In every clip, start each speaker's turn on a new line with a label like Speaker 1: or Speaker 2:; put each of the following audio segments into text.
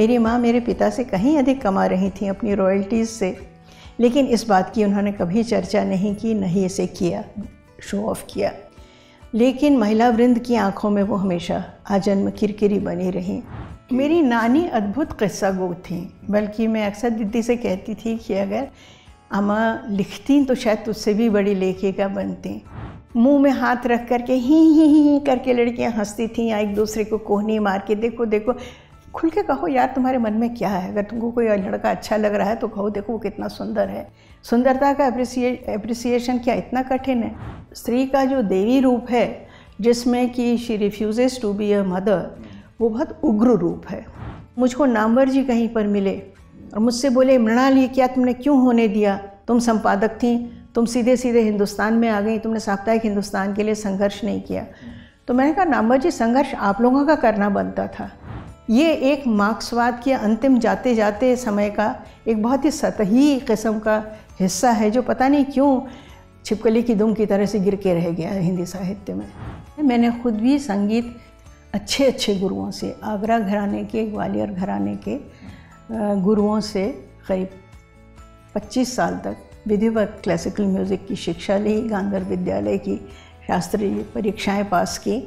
Speaker 1: मेरी माँ मेरे पिता से कहीं अधिक कमा रही थी अपनी रॉयल्टीज़ से लेकिन इस बात की उन्होंने कभी चर्चा नहीं की नहीं इसे किया शो ऑफ किया लेकिन महिला वृंद की आंखों में वो हमेशा आजन्म किरकिरी बनी रही मेरी नानी अद्भुत किस्सा गो थी बल्कि मैं अक्सर दीदी से कहती थी कि अगर अम्मा लिखती तो शायद तुझसे भी बड़ी लेखिका बनती मुंह में हाथ रख करके ही ही ही करके लड़कियां हंसती थीं या एक दूसरे को कोहनी मार के देखो देखो खुल के कहो यार तुम्हारे मन में क्या है अगर तुमको कोई लड़का अच्छा लग रहा है तो कहो देखो वो कितना सुंदर है सुंदरता का अप्रिसिएशन क्या इतना कठिन है स्त्री का जो देवी रूप है जिसमें कि she refuses to be a mother वो बहुत उग्र रूप है मुझको नामवर जी कहीं पर मिले और मुझसे बोले मृणाली क्या तुमने क्यों होने दिया तुम संपादक थी तुम सीधे सीधे हिंदुस्तान में आ गई तुमने साप्ताहिक हिंदुस्तान के लिए संघर्ष नहीं किया तो मैंने कहा नामवर जी संघर्ष आप लोगों का करना बनता था ये एक मार्क्सवाद के अंतिम जाते जाते समय का एक बहुत ही सतही किस्म का हिस्सा है जो पता नहीं क्यों छिपकली की दुम की तरह से गिर के रह गया हिंदी साहित्य में मैंने खुद भी संगीत अच्छे अच्छे गुरुओं से आगरा घराने के ग्वालियर घराने के गुरुओं से करीब 25 साल तक विधिवत क्लासिकल म्यूज़िक की शिक्षा ली गांधर विद्यालय की शास्त्रीय परीक्षाएं पास की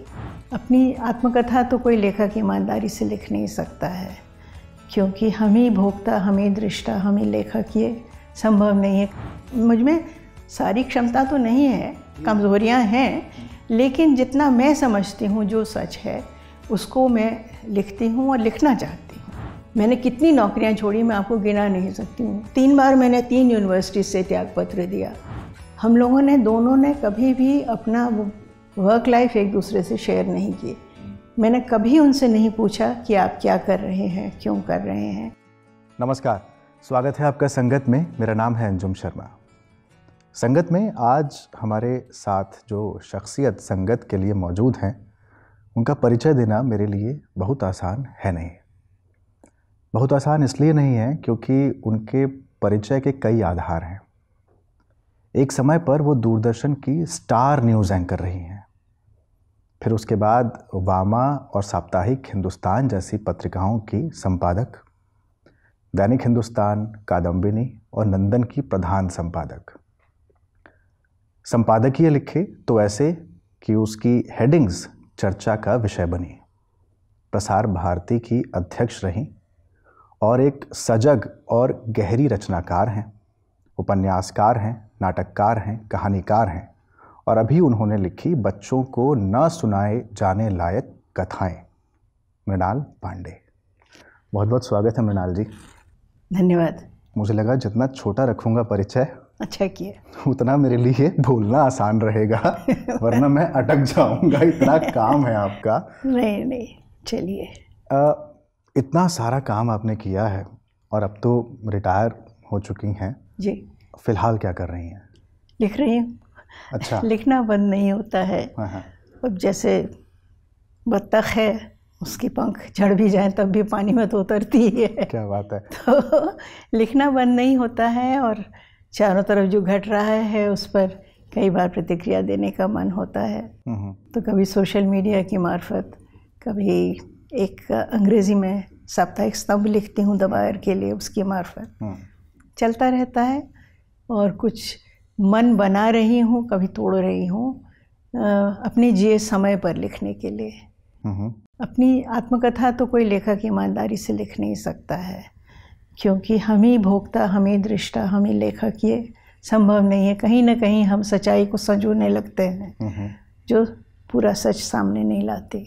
Speaker 1: अपनी आत्मकथा तो कोई लेखक ईमानदारी से लिख नहीं सकता है क्योंकि हम ही भोक्ता हम ही दृष्टा हम ही लेखक ये संभव नहीं है मुझ में सारी क्षमता तो नहीं है कमज़ोरियाँ हैं लेकिन जितना मैं समझती हूँ जो सच है उसको मैं लिखती हूँ और लिखना चाहती हूँ मैंने कितनी नौकरियाँ छोड़ी मैं आपको गिना नहीं सकती हूँ तीन बार मैंने तीन यूनिवर्सिटी से त्यागपत्र दिया हम लोगों ने दोनों ने कभी भी अपना वर्क लाइफ एक दूसरे से शेयर नहीं किए मैंने कभी उनसे नहीं पूछा कि आप क्या कर रहे हैं क्यों कर रहे हैं
Speaker 2: नमस्कार स्वागत है आपका संगत में मेरा नाम है अंजुम शर्मा संगत में आज हमारे साथ जो शख्सियत संगत के लिए मौजूद हैं उनका परिचय देना मेरे लिए बहुत आसान है नहीं बहुत आसान इसलिए नहीं है क्योंकि उनके परिचय के कई आधार हैं एक समय पर वो दूरदर्शन की स्टार न्यूज़ एंकर रही हैं फिर उसके बाद वामा और साप्ताहिक हिंदुस्तान जैसी पत्रिकाओं की संपादक दैनिक हिंदुस्तान कादम्बिनी और नंदन की प्रधान संपादक संपादकीय लिखे तो ऐसे कि उसकी हेडिंग्स चर्चा का विषय बनी प्रसार भारती की अध्यक्ष रहीं और एक सजग और गहरी रचनाकार हैं उपन्यासकार हैं नाटककार हैं कहानीकार हैं और अभी उन्होंने लिखी बच्चों को न सुनाए जाने लायक कथाएं मृणाल पांडे बहुत बहुत स्वागत है मृणाल जी धन्यवाद मुझे लगा जितना छोटा रखूंगा परिचय
Speaker 1: अच्छा किया
Speaker 2: उतना मेरे लिए बोलना आसान रहेगा वरना मैं अटक जाऊंगा इतना काम है आपका
Speaker 3: नहीं नहीं चलिए
Speaker 2: इतना सारा काम आपने किया है और अब तो रिटायर हो चुकी हैं जी फ़िलहाल क्या कर रही हैं
Speaker 1: लिख रही हूँ अच्छा लिखना बंद नहीं होता है हाँ, हाँ। अब जैसे बत्तख है उसकी पंख झड़ भी जाए तब भी पानी में तो उतरती है क्या बात है तो लिखना बंद नहीं होता है और चारों तरफ जो घट रहा है उस पर कई बार प्रतिक्रिया देने का मन होता है हम्म, हम्म। तो कभी सोशल मीडिया की मार्फत कभी एक अंग्रेज़ी में साप्ताहिक स्तंभ लिखती हूँ दबायर के लिए उसकी मार्फत हम्म। चलता रहता है और कुछ मन बना रही हूँ कभी तोड़ रही हूँ अपने जिए समय पर लिखने के लिए हम्म। अपनी आत्मकथा तो कोई लेखक ईमानदारी से लिख नहीं सकता है क्योंकि हम ही भोक्ता हम ही दृष्टा हम ही लेखक ये संभव नहीं है कहीं ना कहीं हम सच्चाई को संजोने लगते हैं हम्म। जो पूरा सच सामने नहीं लाती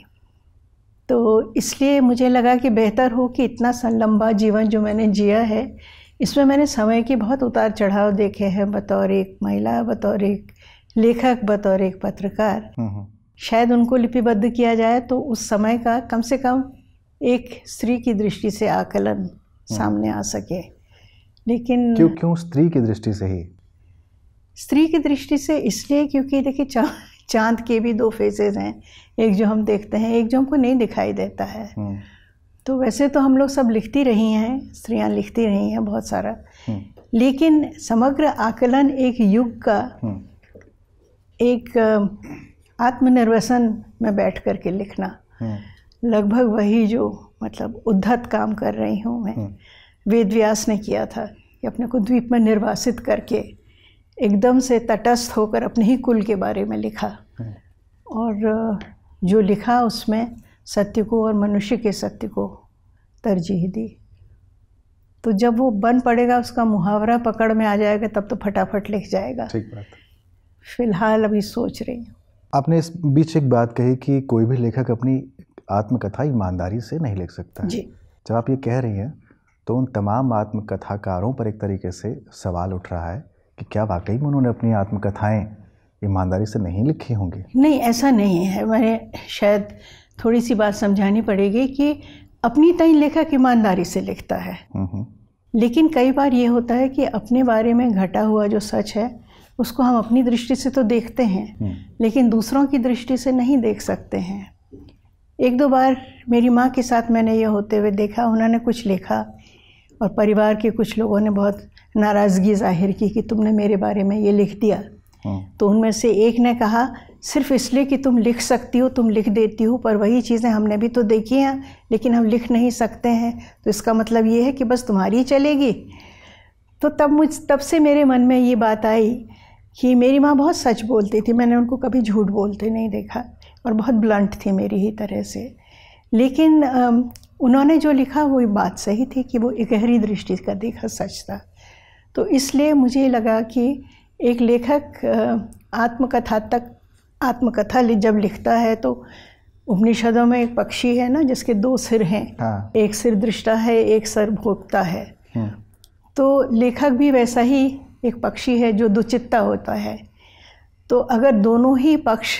Speaker 1: तो इसलिए मुझे लगा कि बेहतर हो कि इतना सा लंबा जीवन जो मैंने जिया है इसमें मैंने समय की बहुत उतार चढ़ाव देखे हैं बतौर एक महिला बतौर एक लेखक बतौर एक पत्रकार हम्म, हम्म। शायद उनको लिपिबद्ध किया जाए तो उस समय का कम से कम एक स्त्री की दृष्टि से आकलन हम्म। सामने आ सके लेकिन क्यों
Speaker 2: क्यों स्त्री की दृष्टि से ही
Speaker 1: स्त्री की दृष्टि से इसलिए क्योंकि देखिए चा, चांद के भी दो फेसेस हैं एक जो हम देखते हैं एक जो हमको नहीं दिखाई देता है तो वैसे तो हम लोग सब लिखती रही हैं स्त्रियां लिखती रही हैं बहुत सारा हम्म। लेकिन समग्र आकलन एक युग का
Speaker 4: हम्म।
Speaker 1: एक आत्मनिर्वसन में बैठ कर के लिखना हम्म। लगभग वही जो मतलब उद्धत काम कर रही हूँ मैं वेद व्यास ने किया था कि अपने को द्वीप में निर्वासित करके एकदम से तटस्थ होकर अपने ही कुल के बारे में लिखा और जो लिखा उसमें सत्य को और मनुष्य के सत्य को तरजीह दी तो जब वो बन पड़ेगा उसका मुहावरा पकड़ में आ जाएगा तब तो फटाफट लिख जाएगा ठीक बात फिलहाल अभी सोच रही हूँ
Speaker 2: आपने इस बीच एक बात कही कि कोई भी लेखक अपनी आत्मकथा ईमानदारी से नहीं लिख सकता जी जब आप ये कह रही हैं तो उन तमाम आत्मकथाकारों पर एक तरीके से सवाल उठ रहा है कि क्या वाकई में उन्होंने अपनी आत्मकथाएं ईमानदारी से नहीं लिखी होंगी
Speaker 1: नहीं ऐसा नहीं है मैंने शायद थोड़ी सी बात समझानी पड़ेगी कि अपनी तय लेखक ईमानदारी से लिखता है लेकिन कई बार ये होता है कि अपने बारे में घटा हुआ जो सच है उसको हम अपनी दृष्टि से तो देखते हैं हम्म। लेकिन दूसरों की दृष्टि से नहीं देख सकते हैं एक दो बार मेरी माँ के साथ मैंने ये होते हुए देखा उन्होंने कुछ लिखा और परिवार के कुछ लोगों ने बहुत नाराज़गी जाहिर की कि तुमने मेरे बारे में ये लिख दिया तो उनमें से एक ने कहा सिर्फ इसलिए कि तुम लिख सकती हो तुम लिख देती हो पर वही चीज़ें हमने भी तो देखी हैं लेकिन हम लिख नहीं सकते हैं तो इसका मतलब ये है कि बस तुम्हारी चलेगी तो तब मुझ तब से मेरे मन में ये बात आई कि मेरी माँ बहुत सच बोलती थी मैंने उनको कभी झूठ बोलते नहीं देखा और बहुत ब्लंट थी मेरी ही तरह से लेकिन उन्होंने जो लिखा वो बात सही थी कि वो गहरी दृष्टि का देखा सच था तो इसलिए मुझे लगा कि एक लेखक तक आत्मकथा जब लिखता है तो उपनिषदों में एक पक्षी है ना जिसके दो सिर हैं हाँ। एक सिर दृष्टा है एक सर भोगता है हम्म। तो लेखक भी वैसा ही एक पक्षी है जो दुचित्ता होता है तो अगर दोनों ही पक्ष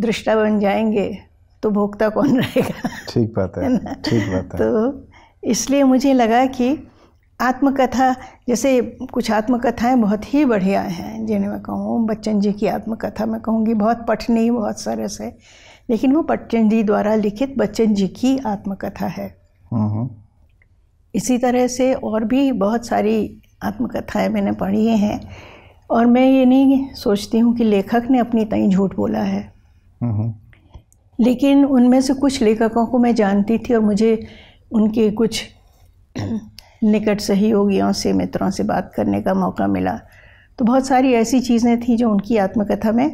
Speaker 1: दृष्टा बन जाएंगे तो भोक्ता कौन रहेगा
Speaker 2: ठीक बात है ठीक बात है
Speaker 1: तो इसलिए मुझे लगा कि आत्मकथा जैसे कुछ आत्मकथाएं बहुत ही बढ़िया हैं जिन्हें मैं कहूँ बच्चन जी की आत्मकथा मैं कहूँगी बहुत पठनी बहुत सरस है लेकिन वो बच्चन जी द्वारा लिखित बच्चन जी की आत्मकथा है हम्म। इसी तरह से और भी बहुत सारी आत्मकथाएं मैंने पढ़ी हैं और मैं ये नहीं सोचती हूँ कि लेखक ने अपनी तई झूठ बोला है हम्म। लेकिन उनमें से कुछ लेखकों को मैं जानती थी और मुझे उनके कुछ निकट सहयोगियों से मित्रों से बात करने का मौका मिला तो बहुत सारी ऐसी चीज़ें थी जो उनकी आत्मकथा में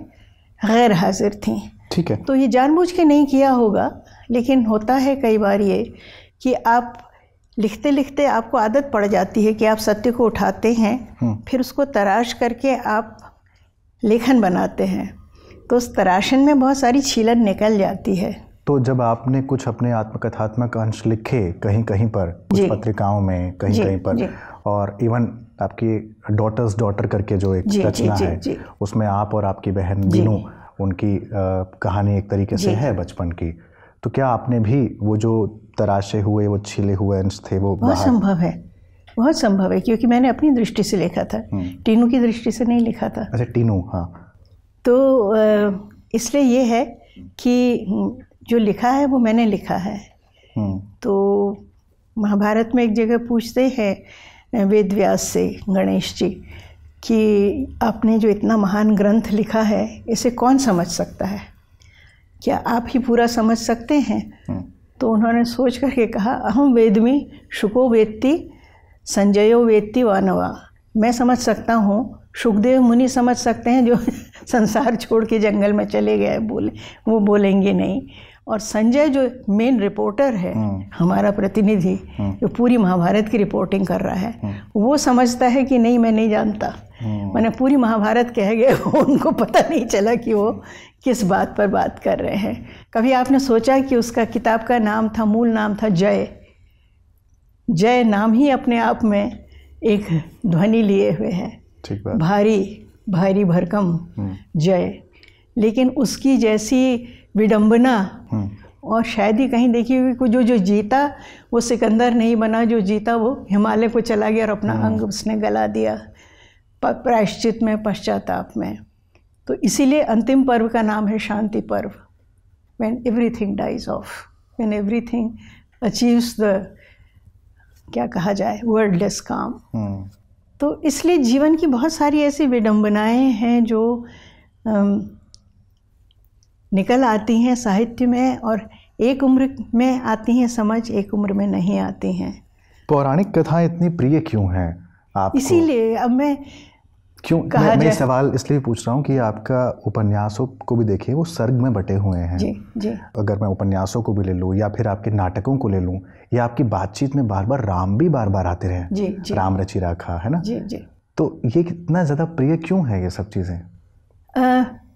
Speaker 1: गैर हाजिर थीं ठीक है तो ये जानबूझ के नहीं किया होगा लेकिन होता है कई बार ये कि आप लिखते लिखते आपको आदत पड़ जाती है कि आप सत्य को उठाते हैं हम्म। फिर उसको तराश करके आप लेखन बनाते हैं तो उस तराशन में बहुत सारी छीलन निकल जाती है
Speaker 2: तो जब आपने कुछ अपने आत्मकथात्मक अंश लिखे कहीं कहीं पर कुछ पत्रिकाओं में कहीं कहीं पर और इवन आपकी डॉटर्स डॉटर करके जो एक रचना है उसमें आप और आपकी बहन बीनू उनकी आ, कहानी एक तरीके से है बचपन की तो क्या आपने भी वो जो तराशे हुए वो छिले हुए अंश थे वो बहुत संभव
Speaker 1: है बहुत संभव है क्योंकि मैंने अपनी दृष्टि से लिखा था हम्म। टीनू की दृष्टि से नहीं लिखा था
Speaker 2: अच्छा टीनू हाँ
Speaker 1: तो इसलिए ये है कि जो लिखा है वो मैंने लिखा है हम्म। तो महाभारत में एक जगह पूछते हैं वेद व्यास से गणेश जी कि आपने जो इतना महान ग्रंथ लिखा है इसे कौन समझ सकता है क्या आप ही पूरा समझ सकते हैं हम्म। तो उन्होंने सोच करके कहा अहम वेद में शुको वेत्ति संजयो वेत्ति वानवा मैं समझ सकता हूँ सुखदेव मुनि समझ सकते हैं जो संसार छोड़ के जंगल में चले गए बोले वो बोलेंगे नहीं और संजय जो मेन रिपोर्टर है हम्म। हमारा प्रतिनिधि हम्म। जो पूरी महाभारत की रिपोर्टिंग कर रहा है हम्म। वो समझता है कि नहीं मैं नहीं जानता मैंने पूरी महाभारत कह गए उनको पता नहीं चला कि वो किस बात पर बात कर रहे हैं कभी आपने सोचा कि उसका किताब का नाम था मूल नाम था जय जय नाम ही अपने आप में एक ध्वनि लिए हुए है ठीक भारी भारी भरकम जय लेकिन उसकी जैसी विडंबना हम्म। और शायद ही कहीं देखी हुई जो जो जीता वो सिकंदर नहीं बना जो जीता वो हिमालय को चला गया और अपना हम्म। अंग उसने गला दिया प्रायश्चित में पश्चाताप में तो इसीलिए अंतिम पर्व का नाम है शांति पर्व when everything dies off when everything achieves the क्या कहा जाए वर्ल्डलेस काम हम्म। तो इसलिए जीवन की बहुत सारी ऐसी विडम्बनाएं हैं जो निकल आती हैं साहित्य में और एक उम्र में आती हैं समझ एक उम्र में नहीं आती हैं
Speaker 2: पौराणिक कथाएं इतनी प्रिय क्यों हैं आप इसीलिए अब मैं क्यों मैं, मैं सवाल इसलिए पूछ रहा हूँ कि आपका उपन्यासों को भी देखिए वो सर्ग में बटे हुए हैं जी जी अगर मैं उपन्यासों को भी ले लूँ या फिर आपके नाटकों को ले लूँ या आपकी बातचीत में बार बार राम भी बार बार आते रहे जी, जी, राम रची राखा है ना जी जी तो ये कितना ज़्यादा प्रिय क्यों है ये सब
Speaker 1: चीज़ें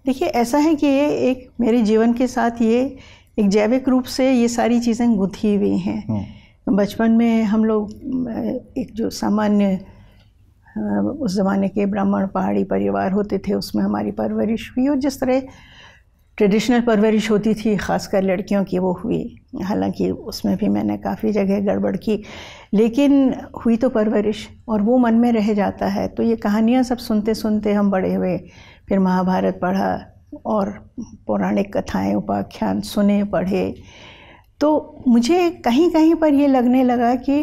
Speaker 1: देखिए ऐसा है कि ये एक मेरे जीवन के साथ ये एक जैविक रूप से ये सारी चीज़ें गुथी हुई हैं
Speaker 4: हम्म।
Speaker 1: बचपन में हम लोग एक जो सामान्य उस ज़माने के ब्राह्मण पहाड़ी परिवार होते थे उसमें हमारी परवरिश हुई और जिस तरह ट्रेडिशनल परवरिश होती थी ख़ासकर लड़कियों की वो हुई हालांकि उसमें भी मैंने काफ़ी जगह गड़बड़ की लेकिन हुई तो परवरिश और वो मन में रह जाता है तो ये कहानियाँ सब सुनते सुनते हम बड़े हुए फिर महाभारत पढ़ा और पौराणिक कथाएं उपाख्यान सुने पढ़े तो मुझे कहीं कहीं पर ये लगने लगा कि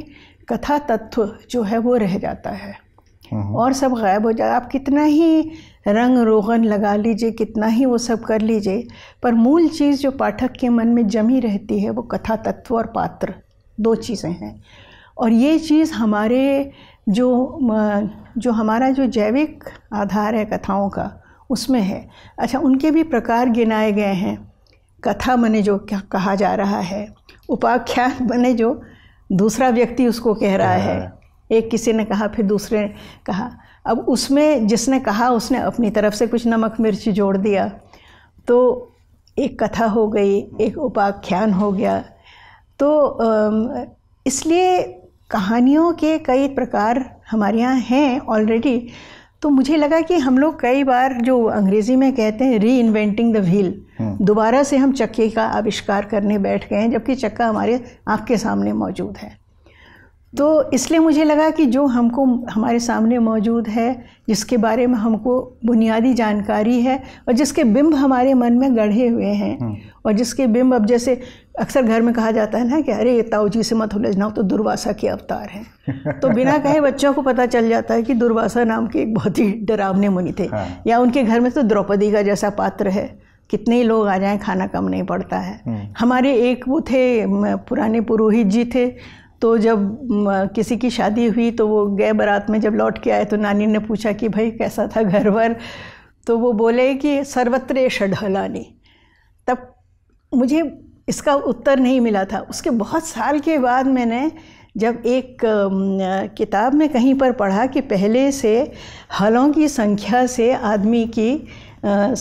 Speaker 1: कथा तत्व जो है वो रह जाता है हम्म हम्म। और सब गायब हो जाए आप कितना ही रंग रोगन लगा लीजिए कितना ही वो सब कर लीजिए पर मूल चीज़ जो पाठक के मन में जमी रहती है वो कथा तत्व और पात्र दो चीज़ें हैं और ये चीज़ हमारे जो जो हमारा जो जैविक आधार है कथाओं का उसमें है अच्छा उनके भी प्रकार गिनाए गए हैं कथा मने जो क्या कहा जा रहा है उपाख्यान बने जो दूसरा व्यक्ति उसको कह रहा है हाँ। एक किसी ने कहा फिर दूसरे ने कहा अब उसमें जिसने कहा उसने अपनी तरफ से कुछ नमक मिर्च जोड़ दिया तो एक कथा हो गई एक उपाख्यान हो गया तो इसलिए कहानियों के कई प्रकार हमारे यहाँ हैं ऑलरेडी तो मुझे लगा कि हम लोग कई बार जो अंग्रेज़ी में कहते हैं री इन्वेंटिंग द व्हील दोबारा से हम चक्के का आविष्कार करने बैठ गए हैं जबकि चक्का हमारे आँख के सामने मौजूद है तो इसलिए मुझे लगा कि जो हमको हमारे सामने मौजूद है जिसके बारे में हमको बुनियादी जानकारी है और जिसके बिंब हमारे मन में गढ़े हुए हैं हम्म। और जिसके बिंब अब जैसे अक्सर घर में कहा जाता है ना कि अरे ये ताऊ जी से मत उलझना तो दुर्वासा के अवतार हैं तो बिना कहे बच्चों को पता चल जाता है कि दुर्वासा नाम के एक बहुत ही डरावने मुनि थे हाँ। या उनके घर में तो द्रौपदी का जैसा पात्र है कितने ही लोग आ जाएं खाना कम नहीं पड़ता है हम्म। हमारे एक वो थे पुराने पुरोहित जी थे तो जब किसी की शादी हुई तो वो गए बारात में जब लौट के आए तो नानी ने पूछा कि भाई कैसा था घर भर तो वो बोले कि सर्वत्र ये तब मुझे इसका उत्तर नहीं मिला था उसके बहुत साल के बाद मैंने जब एक किताब में कहीं पर पढ़ा कि पहले से हलों की संख्या से आदमी की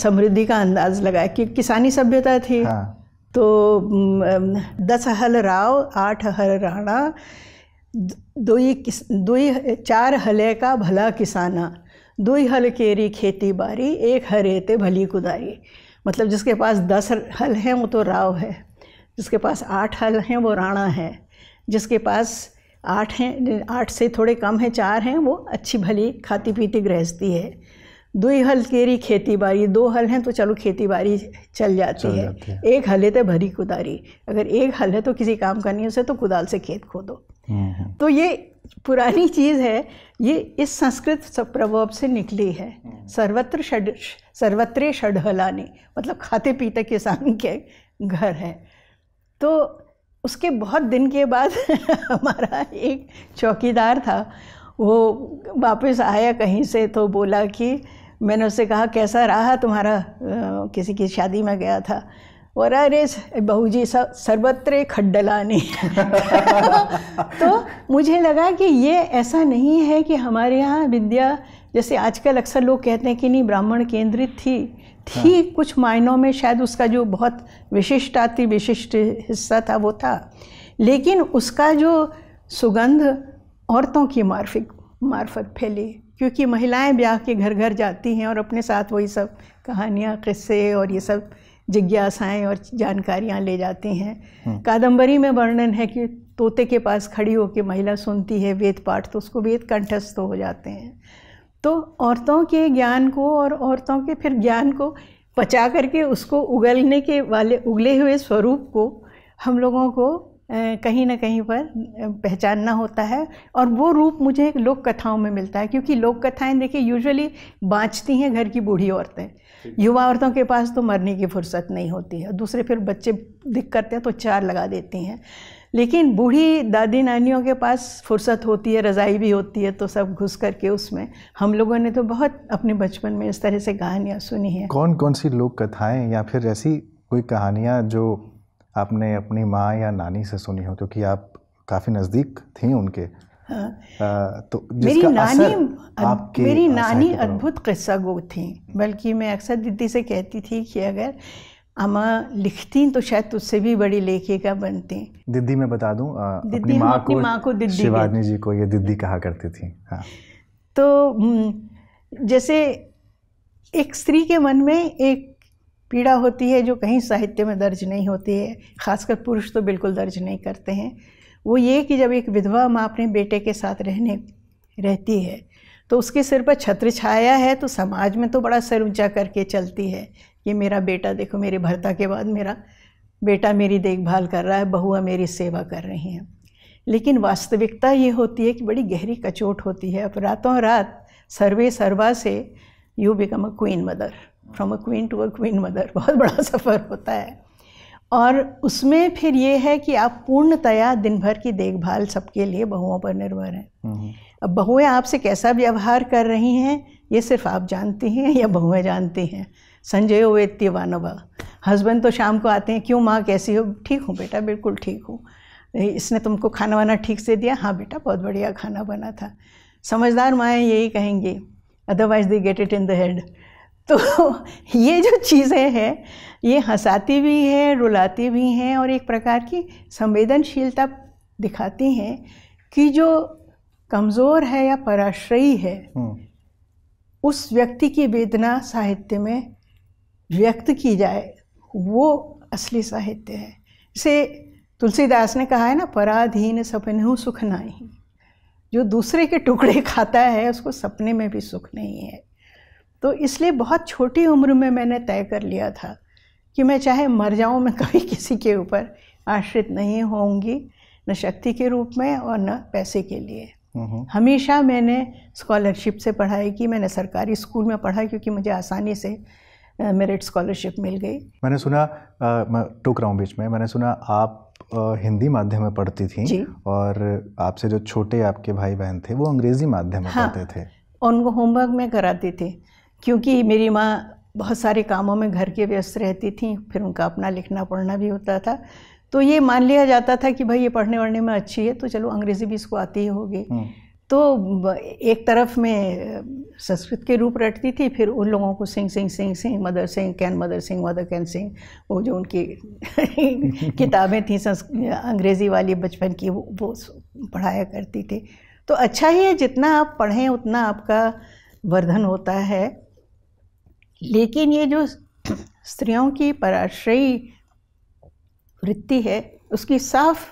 Speaker 1: समृद्धि का अंदाज लगाया कि किसानी सभ्यता थी हाँ। तो दस हल राव आठ हल राणा ही दो ही चार हले का भला किसाना दुई हल केरी खेती बारी एक हरे थे भली कुदारी मतलब जिसके पास दस हल हैं वो तो राव है जिसके पास आठ हल हैं वो राणा है जिसके पास आठ हैं आठ से थोड़े कम हैं चार हैं वो अच्छी भली खाती पीती गृहस्थी है दुई हल केरी खेती बाड़ी दो हल हैं तो चलो खेती बाड़ी चल जाती चल है है। एक हल है तो भरी कुदारी अगर एक हल है तो किसी काम का नहीं उसे तो कुदाल से खेत खोदो हम्म, हम्म। तो ये पुरानी चीज़ है ये इस संस्कृत प्रभाव से निकली है हम्म। सर्वत्र षड सर्वत्र षडहलानी मतलब खाते पीते किसान के घर है तो उसके बहुत दिन के बाद हमारा एक चौकीदार था वो वापस आया कहीं से तो बोला कि मैंने उससे कहा कैसा रहा तुम्हारा आ, किसी की शादी में गया था और अरे बहू जी सब सर्वत्र खड्डलानी तो मुझे लगा कि ये ऐसा नहीं है कि हमारे यहाँ विद्या जैसे आजकल अक्सर लोग कहते हैं कि नहीं ब्राह्मण केंद्रित थी थी हाँ। कुछ मायनों में शायद उसका जो बहुत विशिष्टाति विशिष्ट हिस्सा था वो था लेकिन उसका जो सुगंध औरतों की मार्फिक मार्फत फैली क्योंकि महिलाएं ब्याह के घर घर जाती हैं और अपने साथ वही सब कहानियाँ किस्से और ये सब जिज्ञासाएं और जानकारियां ले जाती हैं हम्म। कादम्बरी में वर्णन है कि तोते के पास खड़ी होकर महिला सुनती है वेद पाठ तो उसको वेद कंठस्थ तो हो जाते हैं तो औरतों के ज्ञान को और औरतों के फिर ज्ञान को पचा करके उसको उगलने के वाले उगले हुए स्वरूप को हम लोगों को कहीं ना कहीं पर पहचानना होता है और वो रूप मुझे लोक कथाओं में मिलता है क्योंकि लोक कथाएं देखिए यूजुअली बाँचती हैं घर की बूढ़ी औरतें युवा औरतों के पास तो मरने की फुर्सत नहीं होती है दूसरे फिर बच्चे दिख करते हैं तो चार लगा देती हैं लेकिन बूढ़ी दादी नानियों के पास फुर्सत होती है रज़ाई भी होती है तो सब घुस करके उसमें हम लोगों ने तो बहुत अपने बचपन में इस तरह से कहानियाँ सुनी हैं
Speaker 2: कौन कौन सी लोक कथाएँ या फिर ऐसी कोई कहानियाँ जो आपने अपनी माँ या नानी से सुनी हो क्योंकि आप काफ़ी नज़दीक थी उनके हाँ।
Speaker 1: तो मेरी नानी आपके मेरी नानी अद्भुत किस्सा गो थी बल्कि मैं अक्सर दीदी से कहती थी कि अगर अम्मा लिखती तो शायद तुझसे भी बड़ी लेखिका बनती
Speaker 2: दिद्दी मैं बता दूँ दीदी दिद्दी माँ को, मा को दिद्दी शिवानी जी को ये दिद्दी कहा करती थी हाँ।
Speaker 1: तो हम्म, जैसे एक स्त्री के मन में एक पीड़ा होती है जो कहीं साहित्य में दर्ज नहीं होती है खासकर पुरुष तो बिल्कुल दर्ज नहीं करते हैं वो ये कि जब एक विधवा माँ अपने बेटे के साथ रहने रहती है तो उसके सिर पर छत्र छाया है तो समाज में तो बड़ा सर ऊंचा करके चलती है ये मेरा बेटा देखो मेरे भर्ता के बाद मेरा बेटा मेरी देखभाल कर रहा है बहुआ मेरी सेवा कर रही हैं लेकिन वास्तविकता ये होती है कि बड़ी गहरी कचोट होती है अब रातों रात सर्वे सर्वा से you become a queen mother from a queen to a queen mother बहुत बड़ा सफ़र होता है और उसमें फिर ये है कि आप पूर्णतया दिन भर की देखभाल सबके लिए बहुओं पर निर्भर हैं हम्म। अब बहुएं आपसे कैसा व्यवहार कर रही हैं ये सिर्फ आप जानती हैं या बहुएं जानती हैं संजय वेत्य नभ हस्बैंड तो शाम को आते हैं क्यों माँ कैसी हो ठीक हूँ बेटा बिल्कुल ठीक हूँ इसने तुमको खाना वाना ठीक से दिया हाँ बेटा बहुत बढ़िया खाना बना था समझदार माएँ यही कहेंगी otherwise they get it in the head तो ये जो चीज़ें हैं ये हंसाती भी हैं रुलाती भी हैं और एक प्रकार की संवेदनशीलता दिखाती हैं कि जो कमज़ोर है या पराश्रयी है हम्म। उस व्यक्ति की वेदना साहित्य में व्यक्त की जाए वो असली साहित्य है इसे तुलसीदास ने कहा है ना पराधीन हूँ सुख नहीं जो दूसरे के टुकड़े खाता है उसको सपने में भी सुख नहीं है तो इसलिए बहुत छोटी उम्र में मैंने तय कर लिया था कि मैं चाहे मर जाऊँ मैं कभी किसी के ऊपर आश्रित नहीं होंगी न शक्ति के रूप में और न पैसे के लिए हम्म। हमेशा मैंने स्कॉलरशिप से पढ़ाई की मैंने सरकारी स्कूल में पढ़ा क्योंकि मुझे आसानी से मेरिट स्कॉलरशिप मिल गई
Speaker 2: मैंने सुना आ, मैं टोक रहा हूँ बीच में मैंने सुना आप आ, हिंदी माध्यम में पढ़ती थी जी? और आपसे जो छोटे आपके भाई बहन थे वो अंग्रेज़ी माध्यम में हाँ, पढ़ते थे
Speaker 1: उनको होमवर्क में कराती थी क्योंकि मेरी माँ बहुत सारे कामों में घर के व्यस्त रहती थी फिर उनका अपना लिखना पढ़ना भी होता था तो ये मान लिया जाता था कि भाई ये पढ़ने वढ़ने में अच्छी है तो चलो अंग्रेज़ी भी इसको आती ही होगी हम्म। तो एक तरफ में संस्कृत के रूप रटती थी फिर उन लोगों को सिंह सिंह सिंह सिंह मदर सिंह कैन मदर सिंह मदर कैन सिंह वो जो उनकी किताबें थी अंग्रेज़ी वाली बचपन की वो, वो पढ़ाया करती थी तो अच्छा ही है जितना आप पढ़ें उतना आपका वर्धन होता है लेकिन ये जो स्त्रियों की पराश्रयी वृत्ति है उसकी साफ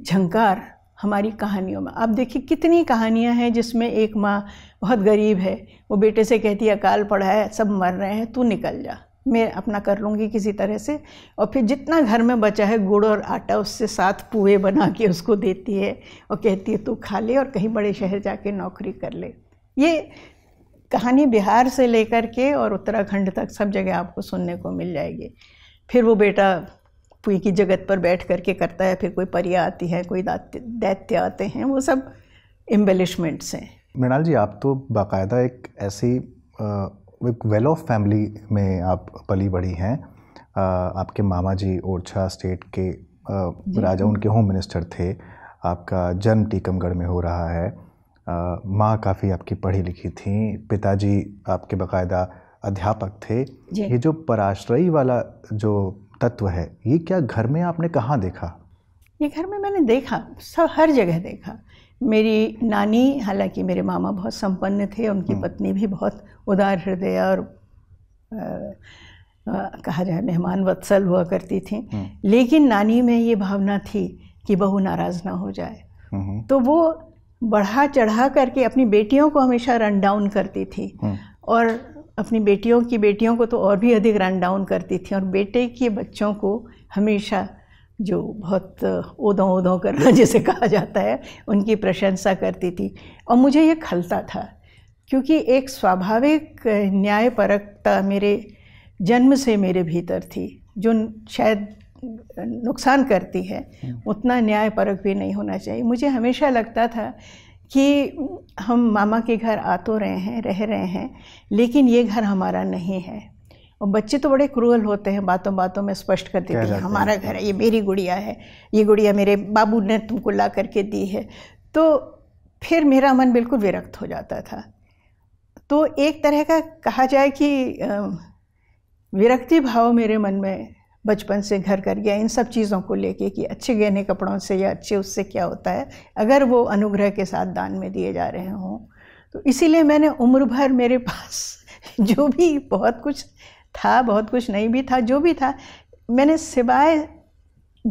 Speaker 1: झंकार हमारी कहानियों में आप देखिए कितनी कहानियां हैं जिसमें एक माँ बहुत गरीब है वो बेटे से कहती है अकाल पड़ा है सब मर रहे हैं तू निकल जा मैं अपना कर लूँगी किसी तरह से और फिर जितना घर में बचा है गुड़ और आटा उससे साथ पुए बना के उसको देती है और कहती है तू खा ले और कहीं बड़े शहर जाके नौकरी कर ले ये कहानी बिहार से लेकर के और उत्तराखंड तक सब जगह आपको सुनने को मिल जाएगी फिर वो बेटा पुई की जगत पर बैठ कर के करता है फिर कोई परिया आती है कोई दैत्य आते हैं वो सब एम्बेलिशमेंट्स हैं
Speaker 2: मृणाल जी आप तो बाकायदा एक ऐसी एक वेल ऑफ फैमिली में आप पली बड़ी हैं आपके मामा जी ओरछा स्टेट के राजा उनके होम मिनिस्टर थे आपका जन्म टीकमगढ़ में हो रहा है माँ काफ़ी आपकी पढ़ी लिखी थी पिताजी आपके बाकायदा अध्यापक थे ये जो पराश्रयी वाला जो तत्व है ये क्या घर में आपने कहाँ देखा
Speaker 1: ये घर में मैंने देखा सब हर जगह देखा मेरी नानी हालांकि मेरे मामा बहुत संपन्न थे उनकी हम्म। पत्नी भी बहुत उदार हृदय और आ, आ, कहा जाए मेहमान वत्सल हुआ करती थी हम्म। लेकिन नानी में ये भावना थी कि बहू नाराज़ ना हो जाए हम्म। तो वो बढ़ा चढ़ा करके अपनी बेटियों को हमेशा रन डाउन करती थी और अपनी बेटियों की बेटियों को तो और भी अधिक रन डाउन करती थी और बेटे के बच्चों को हमेशा जो बहुत ओदों ओदों करना जैसे कहा जाता है उनकी प्रशंसा करती थी और मुझे ये खलता था क्योंकि एक स्वाभाविक न्यायपरकता मेरे जन्म से मेरे भीतर थी जो शायद नुकसान करती है हम्म। उतना न्यायपरक भी नहीं होना चाहिए मुझे हमेशा लगता था कि हम मामा के घर आ तो रहे हैं रह रहे हैं लेकिन ये घर हमारा नहीं है और बच्चे तो बड़े क्रूअल होते हैं बातों बातों में स्पष्ट कर देते हैं हमारा घर है ये मेरी गुड़िया है ये गुड़िया मेरे बाबू ने तुमको ला करके दी है तो फिर मेरा मन बिल्कुल विरक्त हो जाता था तो एक तरह का कहा जाए कि विरक्ति भाव मेरे मन में बचपन से घर घर गया इन सब चीज़ों को लेके कि अच्छे गहने कपड़ों से या अच्छे उससे क्या होता है अगर वो अनुग्रह के साथ दान में दिए जा रहे हों तो इसीलिए मैंने उम्र भर मेरे पास जो भी बहुत कुछ था बहुत कुछ नहीं भी था जो भी था मैंने सिवाय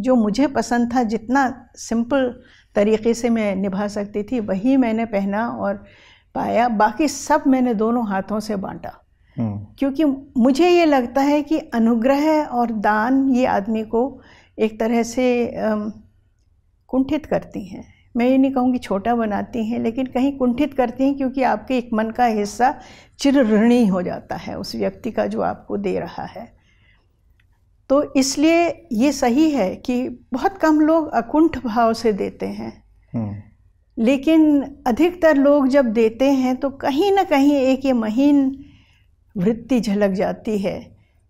Speaker 1: जो मुझे पसंद था जितना सिंपल तरीके से मैं निभा सकती थी वही मैंने पहना और पाया बाकी सब मैंने दोनों हाथों से बांटा हम्म। क्योंकि मुझे ये लगता है कि अनुग्रह और दान ये आदमी को एक तरह से कुंठित करती हैं मैं ये नहीं कहूँगी छोटा बनाती हैं लेकिन कहीं कुंठित करती हैं क्योंकि आपके एक मन का हिस्सा चिर ऋणी हो जाता है उस व्यक्ति का जो आपको दे रहा है तो इसलिए ये सही है कि बहुत कम लोग अकुंठ भाव से देते हैं हम्म। लेकिन अधिकतर लोग जब देते हैं तो कहीं ना कहीं एक ये महीन वृत्ति झलक जाती है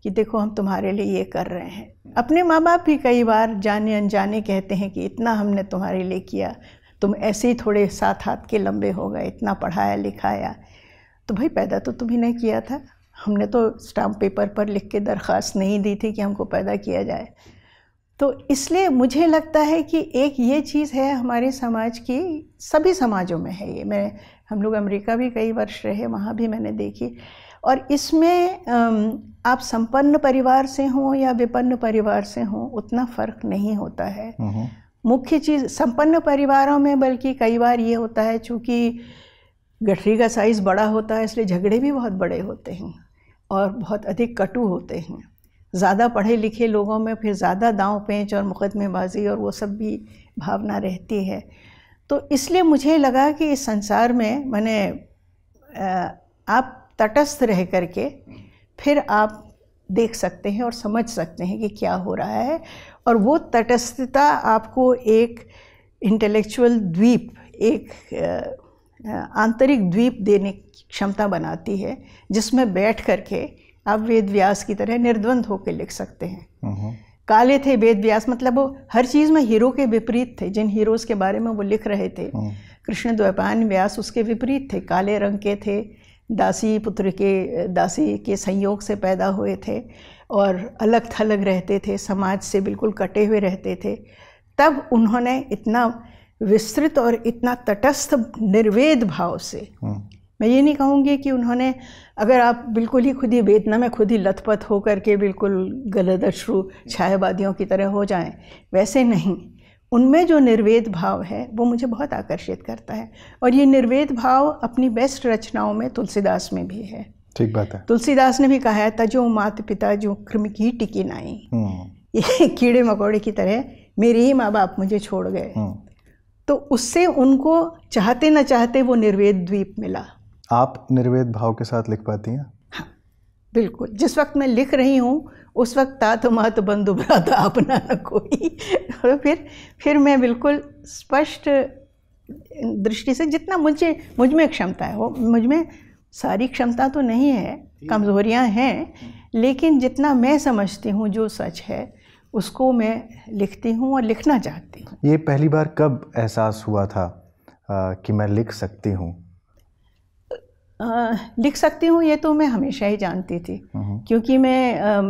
Speaker 1: कि देखो हम तुम्हारे लिए ये कर रहे हैं अपने माँ बाप भी कई बार जाने अनजाने कहते हैं कि इतना हमने तुम्हारे लिए किया तुम ऐसे ही थोड़े सात हाथ के लंबे हो गए इतना पढ़ाया लिखाया तो भाई पैदा तो तुम्हें किया था हमने तो स्टाम्प पेपर पर लिख के दरख्वास्त नहीं दी थी कि हमको पैदा किया जाए तो इसलिए मुझे लगता है कि एक ये चीज़ है हमारे समाज की सभी समाजों में है ये मैं हम लोग अमेरिका भी कई वर्ष रहे वहाँ भी मैंने देखी और इसमें आप संपन्न परिवार से हों या विपन्न परिवार से हों उतना फ़र्क नहीं होता है मुख्य चीज़ संपन्न परिवारों में बल्कि कई बार ये होता है चूँकि गठरी का साइज़ बड़ा होता है इसलिए झगड़े भी बहुत बड़े होते हैं और बहुत अधिक कटु होते हैं ज़्यादा पढ़े लिखे लोगों में फिर ज़्यादा दाव पेंच और मुकदमेबाजी और वो सब भी भावना रहती है तो इसलिए मुझे लगा कि इस संसार में मैंने आप तटस्थ रह करके फिर आप देख सकते हैं और समझ सकते हैं कि क्या हो रहा है और वो तटस्थता आपको एक इंटेलेक्चुअल द्वीप एक आंतरिक द्वीप देने की क्षमता बनाती है जिसमें बैठ करके आप वेद व्यास की तरह निर्द्वंद होकर लिख सकते हैं काले थे वेद व्यास मतलब वो हर चीज़ में हीरो के विपरीत थे जिन हीरोज़ के बारे में वो लिख रहे थे हम्म। कृष्ण द्वैपायन व्यास उसके विपरीत थे काले रंग के थे दासी पुत्र के दासी के संयोग से पैदा हुए थे और अलग थलग रहते थे समाज से बिल्कुल कटे हुए रहते थे तब उन्होंने इतना विस्तृत और इतना तटस्थ निर्वेद भाव से हम्म। मैं ये नहीं कहूँगी कि उन्होंने अगर आप बिल्कुल ही खुद ही वेदना में खुद ही लथपथ होकर के बिल्कुल गलत अश्रु छायावादियों की तरह हो जाएं वैसे नहीं उनमें जो निर्वेद भाव है वो मुझे बहुत आकर्षित करता है और ये निर्वेद भाव अपनी बेस्ट रचनाओं में तुलसीदास में भी है ठीक बात है तुलसीदास ने भी कहा है तजो मात पिता जो कृमि की टिकी नाई
Speaker 2: हम्म।
Speaker 1: ये कीड़े मकोड़े की तरह मेरे ही माँ बाप मुझे छोड़ गए हम्म। तो उससे उनको चाहते ना चाहते वो निर्वेद द्वीप मिला
Speaker 2: आप निर्वेद भाव के साथ लिख पाती हैं हाँ
Speaker 1: बिल्कुल जिस वक्त मैं लिख रही हूँ उस वक्त था तो महत्व तो बंधु था अपना न कोई और फिर फिर मैं बिल्कुल स्पष्ट दृष्टि से जितना मुझे मुझ में क्षमता है वो मुझ में सारी क्षमता तो नहीं है कमज़ोरियाँ हैं हम्म। लेकिन जितना मैं समझती हूँ जो सच है उसको मैं लिखती हूँ और लिखना चाहती
Speaker 2: हूँ ये पहली बार कब एहसास हुआ था आ, कि मैं लिख सकती हूँ
Speaker 1: लिख सकती हूँ ये तो मैं हमेशा ही जानती थी हम्म। क्योंकि मैं आ,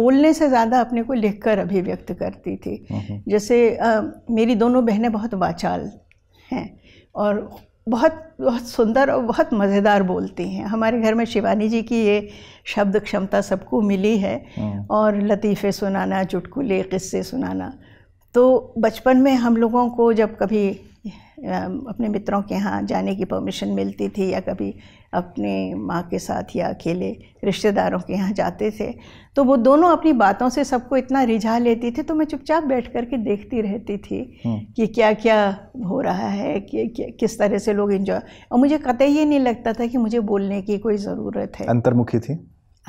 Speaker 1: बोलने से ज़्यादा अपने को लिखकर अभिव्यक्त करती थी हम्म। जैसे आ, मेरी दोनों बहनें बहुत वाचाल हैं और बहुत बहुत सुंदर और बहुत मज़ेदार बोलती हैं हमारे घर में शिवानी जी की ये शब्द क्षमता सबको मिली है हम्म। और लतीफ़े सुनाना चुटकुले किस्से सुनाना तो बचपन में हम लोगों को जब कभी अपने मित्रों के यहाँ जाने की परमिशन मिलती थी या कभी अपने माँ के साथ या अकेले रिश्तेदारों के यहाँ जाते थे तो वो दोनों अपनी बातों से सबको इतना रिझा लेती थी तो मैं चुपचाप बैठ कर के देखती रहती थी हम्म। कि क्या क्या हो रहा है कि, कि किस तरह से लोग इन्जॉय और मुझे कतई ये नहीं लगता था कि मुझे बोलने की कोई ज़रूरत है
Speaker 2: अंतर्मुखी थी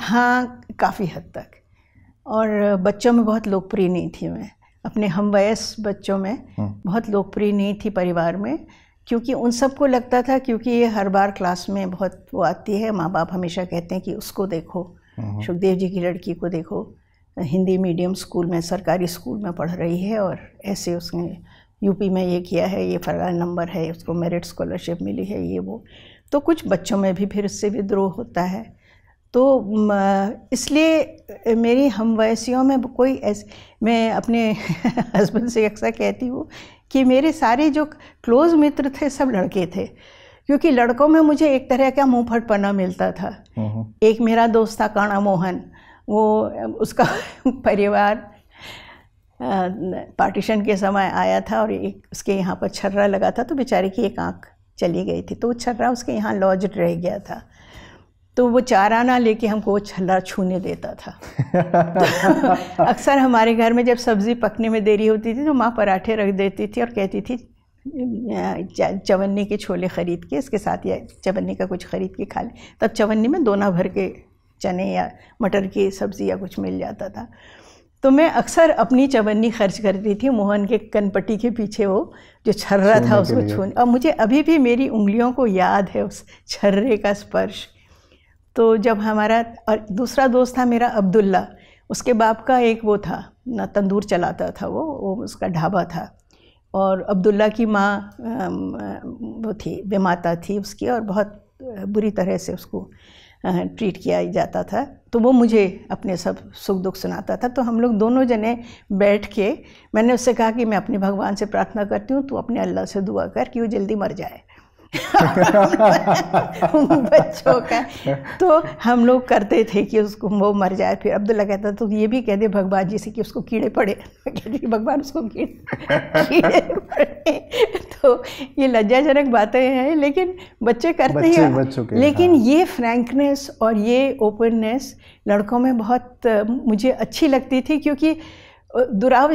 Speaker 1: हाँ काफ़ी हद तक और बच्चों में बहुत लोकप्रिय नहीं थी मैं अपने हम वयस बच्चों में हाँ। बहुत लोकप्रिय नहीं थी परिवार में क्योंकि उन सबको लगता था क्योंकि ये हर बार क्लास में बहुत वो आती है माँ बाप हमेशा कहते हैं कि उसको देखो हाँ। सुखदेव जी की लड़की को देखो हिंदी मीडियम स्कूल में सरकारी स्कूल में पढ़ रही है और ऐसे उसने यूपी में ये किया है ये फरार नंबर है उसको मेरिट स्कॉलरशिप मिली है ये वो तो कुछ बच्चों में भी फिर उससे विद्रोह होता है तो इसलिए मेरी हम वैसियों में कोई ऐसे मैं अपने हस्बैंड से अक्सर कहती हूँ कि मेरे सारे जो क्लोज़ मित्र थे सब लड़के थे क्योंकि लड़कों में मुझे एक तरह का मुँह फटपना मिलता था हम्म। एक मेरा दोस्त था काणा मोहन वो उसका परिवार पार्टीशन के समय आया था और एक उसके यहाँ पर छर्रा लगा था तो बेचारे की एक आँख चली गई थी तो वो छर्रा उसके यहाँ लॉज रह गया था तो वो चार आना लेके हमको वो छल्ला छूने देता था तो अक्सर हमारे घर में जब सब्ज़ी पकने में देरी होती थी तो माँ पराठे रख देती थी और कहती थी चवन्नी के छोले ख़रीद के इसके साथ या चवन्नी का कुछ ख़रीद के खा ले तब चवन्नी में दोना भर के चने या मटर की सब्ज़ी या कुछ मिल जाता था तो मैं अक्सर अपनी चवन्नी खर्च करती थी मोहन के कनपट्टी के पीछे वो जो छर्रा था उसको छूने और मुझे अभी भी मेरी उंगलियों को याद है उस छर्रे का स्पर्श तो जब हमारा और दूसरा दोस्त था मेरा अब्दुल्ला उसके बाप का एक वो था ना तंदूर चलाता था वो वो उसका ढाबा था और अब्दुल्ला की माँ वो थी बेमाता थी उसकी और बहुत बुरी तरह से उसको ट्रीट किया जाता था तो वो मुझे अपने सब सुख दुख सुनाता था तो हम लोग दोनों जने बैठ के मैंने उससे कहा कि मैं अपने भगवान से प्रार्थना करती हूँ तू अपने अल्लाह से दुआ कर कि वो जल्दी मर जाए बच्चों का तो हम लोग करते थे कि उसको वो मर जाए फिर अब्दुल्ला कहता तो ये भी कह दे भगवान जी से कि उसको कीड़े पड़े कहते भगवान उसको कीड़े कीड़े पड़े तो ये लज्जाजनक बातें हैं लेकिन बच्चे करते हैं लेकिन हाँ। ये फ्रैंकनेस और ये ओपननेस लड़कों में बहुत मुझे अच्छी लगती थी क्योंकि दुराव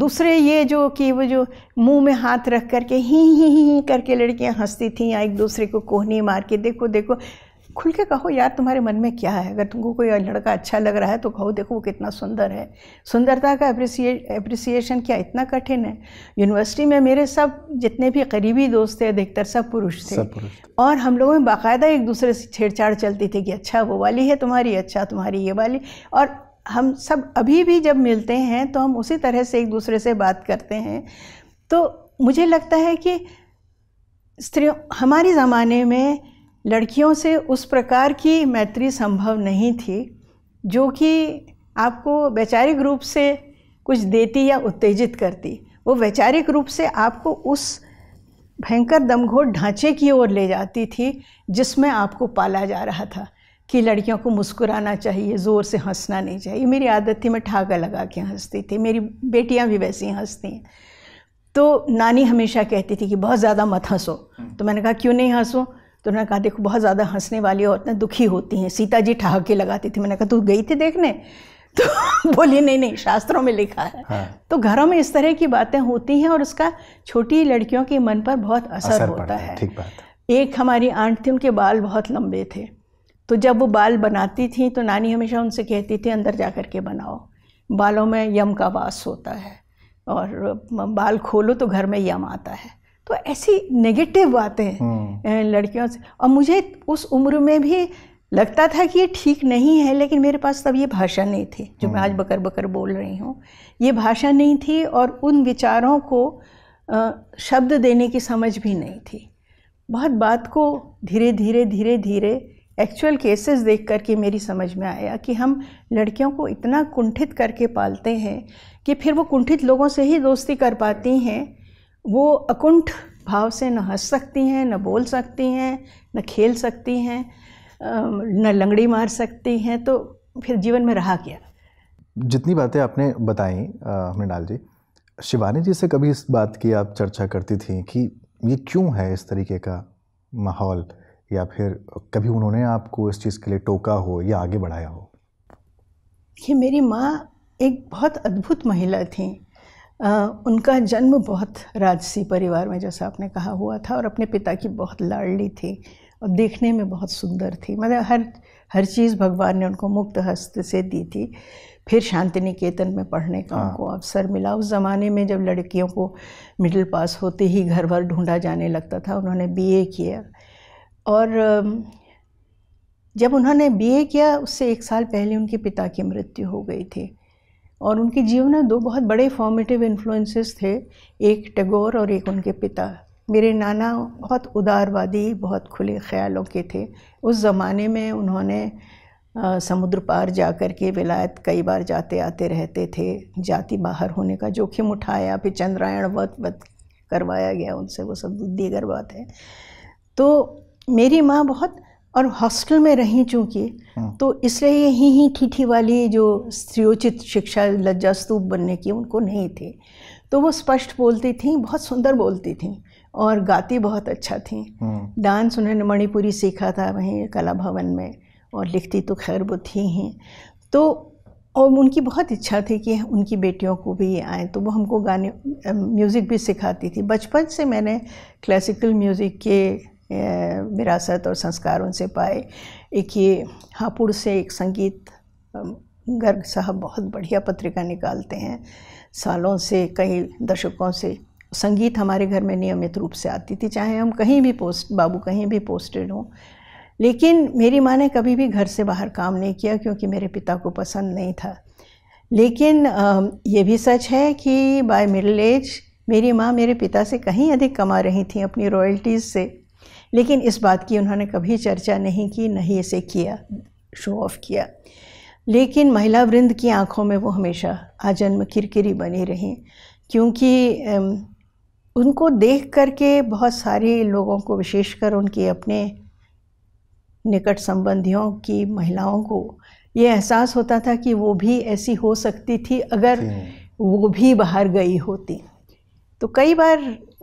Speaker 1: दूसरे ये जो कि वो जो मुंह में हाथ रख करके ही ही ही ही करके लड़कियां हंसती थीं या एक दूसरे को कोहनी मार के देखो देखो खुल के कहो यार तुम्हारे मन में क्या है अगर तुमको कोई लड़का अच्छा लग रहा है तो कहो देखो वो कितना सुंदर है सुंदरता का अप्रिसिए अप्रिसिएशन क्या इतना कठिन है यूनिवर्सिटी में मेरे सब जितने भी करीबी दोस्त थे अधिकतर सब पुरुष थे सब और हम लोगों में बाकायदा एक दूसरे से छेड़छाड़ चलती थी कि अच्छा वो वाली है तुम्हारी अच्छा तुम्हारी ये वाली और हम सब अभी भी जब मिलते हैं तो हम उसी तरह से एक दूसरे से बात करते हैं तो मुझे लगता है कि स्त्रियों हमारे ज़माने में लड़कियों से उस प्रकार की मैत्री संभव नहीं थी जो कि आपको वैचारिक रूप से कुछ देती या उत्तेजित करती वो वैचारिक रूप से आपको उस भयंकर दमघोट ढांचे की ओर ले जाती थी जिसमें आपको पाला जा रहा था कि लड़कियों को मुस्कुराना चाहिए ज़ोर से हंसना नहीं चाहिए मेरी आदत थी मैं ठाका लगा के हंसती थी मेरी बेटियाँ भी वैसी हंसती हैं तो नानी हमेशा कहती थी कि बहुत ज़्यादा मत हंसो हम्म। तो मैंने कहा क्यों नहीं हंसो तो उन्होंने कहा देखो बहुत ज़्यादा हंसने वाली औरतें दुखी होती हैं सीता जी ठहाके लगाती थी मैंने कहा तू गई थी देखने तो बोली नहीं नहीं शास्त्रों में लिखा है हाँ। तो घरों में इस तरह की बातें होती हैं और उसका छोटी लड़कियों के मन पर बहुत असर, असर होता है ठीक बात एक हमारी आंट थी उनके बाल बहुत लंबे थे तो जब वो बाल बनाती थी तो नानी हमेशा उनसे कहती थी अंदर जा कर के बनाओ बालों में यम का वास होता है और बाल खोलो तो घर में यम आता है तो ऐसी नेगेटिव बातें हम्म। लड़कियों से और मुझे उस उम्र में भी लगता था कि ये ठीक नहीं है लेकिन मेरे पास तब ये भाषा नहीं थी जो मैं आज हम्म। बकर बकर बोल रही हूँ ये भाषा नहीं थी और उन विचारों को शब्द देने की समझ भी नहीं थी बहुत बात को धीरे धीरे धीरे धीरे एक्चुअल केसेस देख कर के मेरी समझ में आया कि हम लड़कियों को इतना कुंठित करके पालते हैं कि फिर वो कुंठित लोगों से ही दोस्ती कर पाती हैं वो अकुंठ भाव से न हंस सकती हैं न बोल सकती हैं न खेल सकती हैं न लंगड़ी मार सकती हैं तो फिर जीवन में रहा क्या
Speaker 2: जितनी बातें आपने बताई हमने डाल जी शिवानी जी से कभी इस बात की आप चर्चा करती थी कि ये क्यों है इस तरीके का माहौल या फिर कभी उन्होंने आपको इस चीज़ के लिए टोका हो या आगे बढ़ाया हो
Speaker 1: ये मेरी माँ एक बहुत अद्भुत महिला थी आ, उनका जन्म बहुत राजसी परिवार में जैसा आपने कहा हुआ था और अपने पिता की बहुत लाडली थी और देखने में बहुत सुंदर थी मतलब हर हर चीज़ भगवान ने उनको मुक्त हस्त से दी थी फिर शांति निकेतन में पढ़ने का हाँ। उनको अवसर मिला उस ज़माने में जब लड़कियों को मिडिल पास होते ही घर भर ढूंढा जाने लगता था उन्होंने बीए किया और जब उन्होंने बीए किया उससे एक साल पहले उनके पिता की मृत्यु हो गई थी और उनके जीवन में दो बहुत बड़े फॉर्मेटिव इन्फ्लुएंसेस थे एक टैगोर और एक उनके पिता मेरे नाना बहुत उदारवादी बहुत खुले ख्यालों के थे उस ज़माने में उन्होंने समुद्र पार जा कर के विलायत कई बार जाते आते रहते थे जाति बाहर होने का जोखिम उठाया फिर चंद्रायण वत वत करवाया गया उनसे वो सब दीगर बात है तो मेरी माँ बहुत और हॉस्टल में रही चूँकि हाँ। तो इसलिए ये ही ही ठीठी वाली जो स्त्रियोचित शिक्षा लज्जा स्तूप बनने की उनको नहीं थी तो वो स्पष्ट बोलती थी बहुत सुंदर बोलती थी और गाती बहुत अच्छा थी हाँ। डांस उन्होंने मणिपुरी सीखा था वहीं कला भवन में और लिखती तो खैर वो थी ही तो और उनकी बहुत इच्छा थी कि उनकी बेटियों को भी आए तो वो हमको गाने म्यूज़िक भी सिखाती थी बचपन से मैंने क्लासिकल म्यूज़िक के विरासत और संस्कार उनसे पाए एक ये हापुड़ से एक संगीत गर्ग साहब बहुत बढ़िया पत्रिका निकालते हैं सालों से कई दशकों से संगीत हमारे घर में नियमित रूप से आती थी चाहे हम कहीं भी पोस्ट बाबू कहीं भी पोस्टेड हों लेकिन मेरी माँ ने कभी भी घर से बाहर काम नहीं किया क्योंकि मेरे पिता को पसंद नहीं था लेकिन ये भी सच है कि बाय मिडल एज मेरी माँ मेरे पिता से कहीं अधिक कमा रही थी अपनी रॉयल्टीज़ से लेकिन इस बात की उन्होंने कभी चर्चा नहीं की नहीं इसे किया शो ऑफ किया लेकिन महिला वृंद की आंखों में वो हमेशा आजन्म किरकिरी बनी रही क्योंकि उनको देख करके बहुत सारे लोगों को विशेषकर उनके अपने निकट संबंधियों की महिलाओं को ये एहसास होता था कि वो भी ऐसी हो सकती थी अगर वो भी बाहर गई होती तो कई बार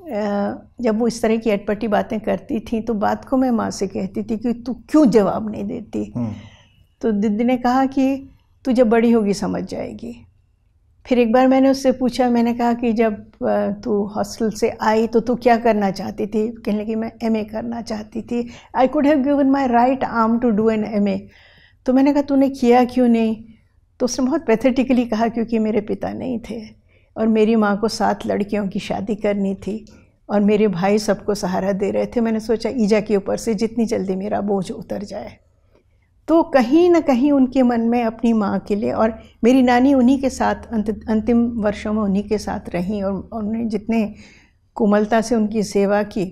Speaker 1: जब वो इस तरह की अटपटी बातें करती थी तो बात को मैं माँ से कहती थी कि तू क्यों जवाब नहीं देती हम्म। तो दीदी ने कहा कि तू जब बड़ी होगी समझ जाएगी फिर एक बार मैंने उससे पूछा मैंने कहा कि जब तू हॉस्टल से आई तो तू क्या करना चाहती थी कहने लगी मैं एम करना चाहती थी I could have given my right arm to do an M तो मैंने कहा तूने किया क्यों नहीं तो उसने बहुत पैथेटिकली कहा क्योंकि मेरे पिता नहीं थे और मेरी माँ को सात लड़कियों की शादी करनी थी और मेरे भाई सबको सहारा दे रहे थे मैंने सोचा ईजा के ऊपर से जितनी जल्दी मेरा बोझ उतर जाए तो कहीं ना कहीं उनके मन में अपनी माँ के लिए और मेरी नानी उन्हीं के साथ अंत अंतिम वर्षों में उन्हीं के साथ रहीं और उन्होंने जितने कोमलता से उनकी सेवा की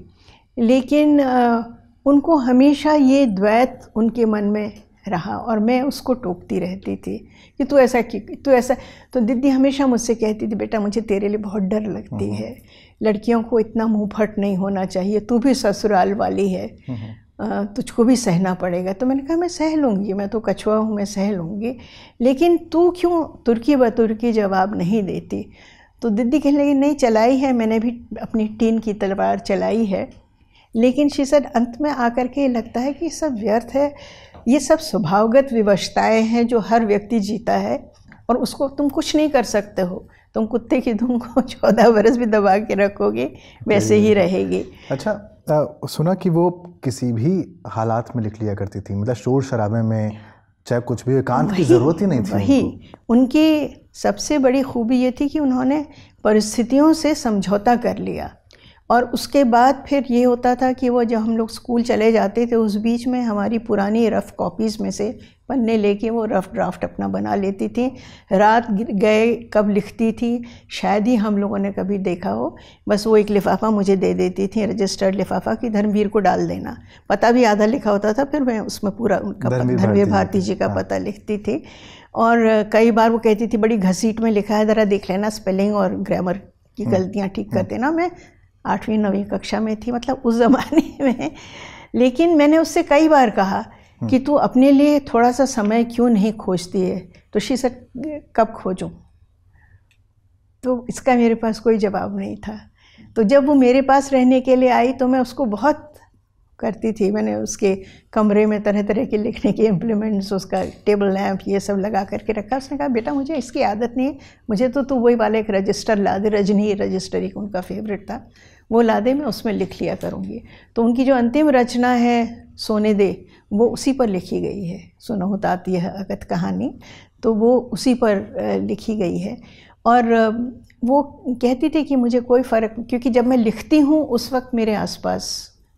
Speaker 1: लेकिन आ, उनको हमेशा ये द्वैत उनके मन में रहा और मैं उसको टोकती रहती थी कि तू तो ऐसा कि तू तो ऐसा तो दीदी हमेशा मुझसे कहती थी बेटा मुझे तेरे लिए बहुत डर लगती हम्म। है लड़कियों को इतना मुँह फट नहीं होना चाहिए तू भी ससुराल वाली है हम्म। तुझको भी सहना पड़ेगा तो मैंने कहा मैं सह लूँगी मैं तो कछुआ हूँ मैं सह लूँगी लेकिन तू क्यों तुर्की ब तुर्की जवाब नहीं देती तो दीदी कहने लगी नहीं चलाई है मैंने भी अपनी टीन की तलवार चलाई है लेकिन शीशद अंत में आकर के लगता है कि सब व्यर्थ है ये सब स्वभावगत विवशताएँ हैं जो हर व्यक्ति जीता है और उसको तुम कुछ नहीं कर सकते हो तुम कुत्ते की धुन को चौदह बरस भी दबा के रखोगे वैसे ही रहेगी
Speaker 2: अच्छा आ, सुना कि वो किसी भी हालात में लिख लिया करती थी मतलब शोर शराबे में चाहे कुछ भी एकांत की ज़रूरत ही नहीं थी वही
Speaker 1: उनकी सबसे बड़ी खूबी ये थी कि उन्होंने परिस्थितियों से समझौता कर लिया और उसके बाद फिर ये होता था कि वो जब हम लोग स्कूल चले जाते थे उस बीच में हमारी पुरानी रफ़ कॉपीज़ में से पन्ने लेके वो रफ़ ड्राफ्ट अपना बना लेती थी रात गए कब लिखती थी शायद ही हम लोगों ने कभी देखा हो बस वो एक लिफाफा मुझे दे देती थी रजिस्टर्ड लिफाफा कि धर्मवीर को डाल देना पता भी आधा लिखा होता था फिर मैं उसमें पूरा उनका धर्मवीर भारती जी का हाँ। पता लिखती थी और कई बार वो कहती थी बड़ी घसीट में लिखा है ज़रा देख लेना स्पेलिंग और ग्रामर की हम्म। गलतियाँ ठीक कर देना मैं आठवीं नौवीं कक्षा में थी मतलब उस ज़माने में लेकिन मैंने उससे कई बार कहा हम्म। कि तू अपने लिए थोड़ा सा समय क्यों नहीं खोजती है तो शी सर कब खोजूँ तो इसका मेरे पास कोई जवाब नहीं था तो जब वो मेरे पास रहने के लिए आई तो मैं उसको बहुत करती थी मैंने उसके कमरे में तरह तरह के लिखने के इम्प्लीमेंट्स उसका टेबल लैम्प ये सब लगा करके रखा उसने कहा बेटा मुझे इसकी आदत नहीं है मुझे तो तू वही वाला एक रजिस्टर ला दे रजनी रजिस्टर एक उनका फेवरेट था वो लादे मैं उसमें लिख लिया करूँगी तो उनकी जो अंतिम रचना है सोने दे वो उसी पर लिखी गई है सुनो होतात यह अगत कहानी तो वो उसी पर लिखी गई है और वो कहती थी कि मुझे कोई फ़र्क क्योंकि जब मैं लिखती हूँ उस वक्त मेरे आसपास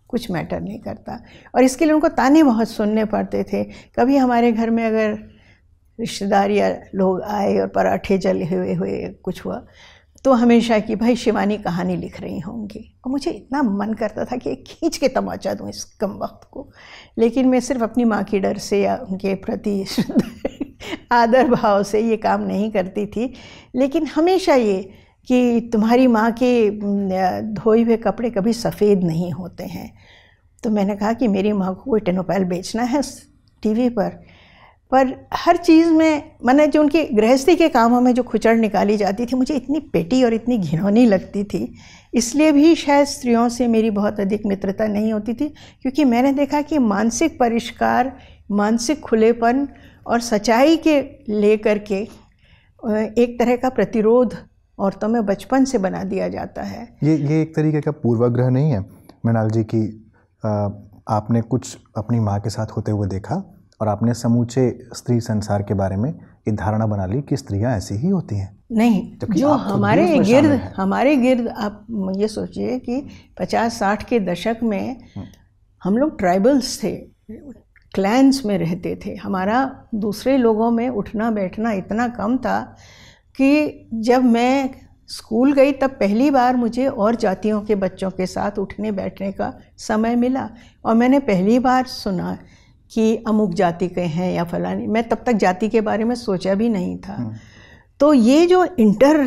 Speaker 1: कुछ मैटर नहीं करता और इसके लिए उनको ताने बहुत सुनने पड़ते थे कभी हमारे घर में अगर रिश्तेदार या लोग आए और पराठे जले हुए हुए कुछ हुआ तो हमेशा कि भाई शिवानी कहानी लिख रही होंगी और मुझे इतना मन करता था कि खींच के तमाचा दूँ इस कम वक्त को लेकिन मैं सिर्फ अपनी माँ की डर से या उनके प्रति आदर भाव से ये काम नहीं करती थी लेकिन हमेशा ये कि तुम्हारी माँ के धोए हुए कपड़े कभी सफ़ेद नहीं होते हैं तो मैंने कहा कि मेरी माँ को कोई टेनोपैल बेचना है टीवी पर पर हर चीज़ में मैंने जो उनकी गृहस्थी के कामों में जो खुचड़ निकाली जाती थी मुझे इतनी पेटी और इतनी घिनौनी लगती थी इसलिए भी शायद स्त्रियों से मेरी बहुत अधिक मित्रता नहीं होती थी क्योंकि मैंने देखा कि मानसिक परिष्कार मानसिक खुलेपन और सच्चाई के लेकर के एक तरह का प्रतिरोध औरतों में बचपन से बना दिया जाता है
Speaker 2: ये ये एक तरीके का पूर्वाग्रह नहीं है मृणाल जी की आ, आपने कुछ अपनी माँ के साथ होते हुए देखा और आपने समूचे स्त्री संसार के बारे में ये धारणा बना ली कि स्त्रियां ऐसी ही होती हैं
Speaker 1: नहीं जो हमारे गिर्द हमारे गिर्द आप ये सोचिए कि 50-60 के दशक में हम्म। हम लोग ट्राइबल्स थे क्लैंस में रहते थे हमारा दूसरे लोगों में उठना बैठना इतना कम था कि जब मैं स्कूल गई तब पहली बार मुझे और जातियों के बच्चों के साथ उठने बैठने का समय मिला और मैंने पहली बार सुना कि अमुक जाति के हैं या फलानी मैं तब तक जाति के बारे में सोचा भी नहीं था हम्म। तो ये जो इंटर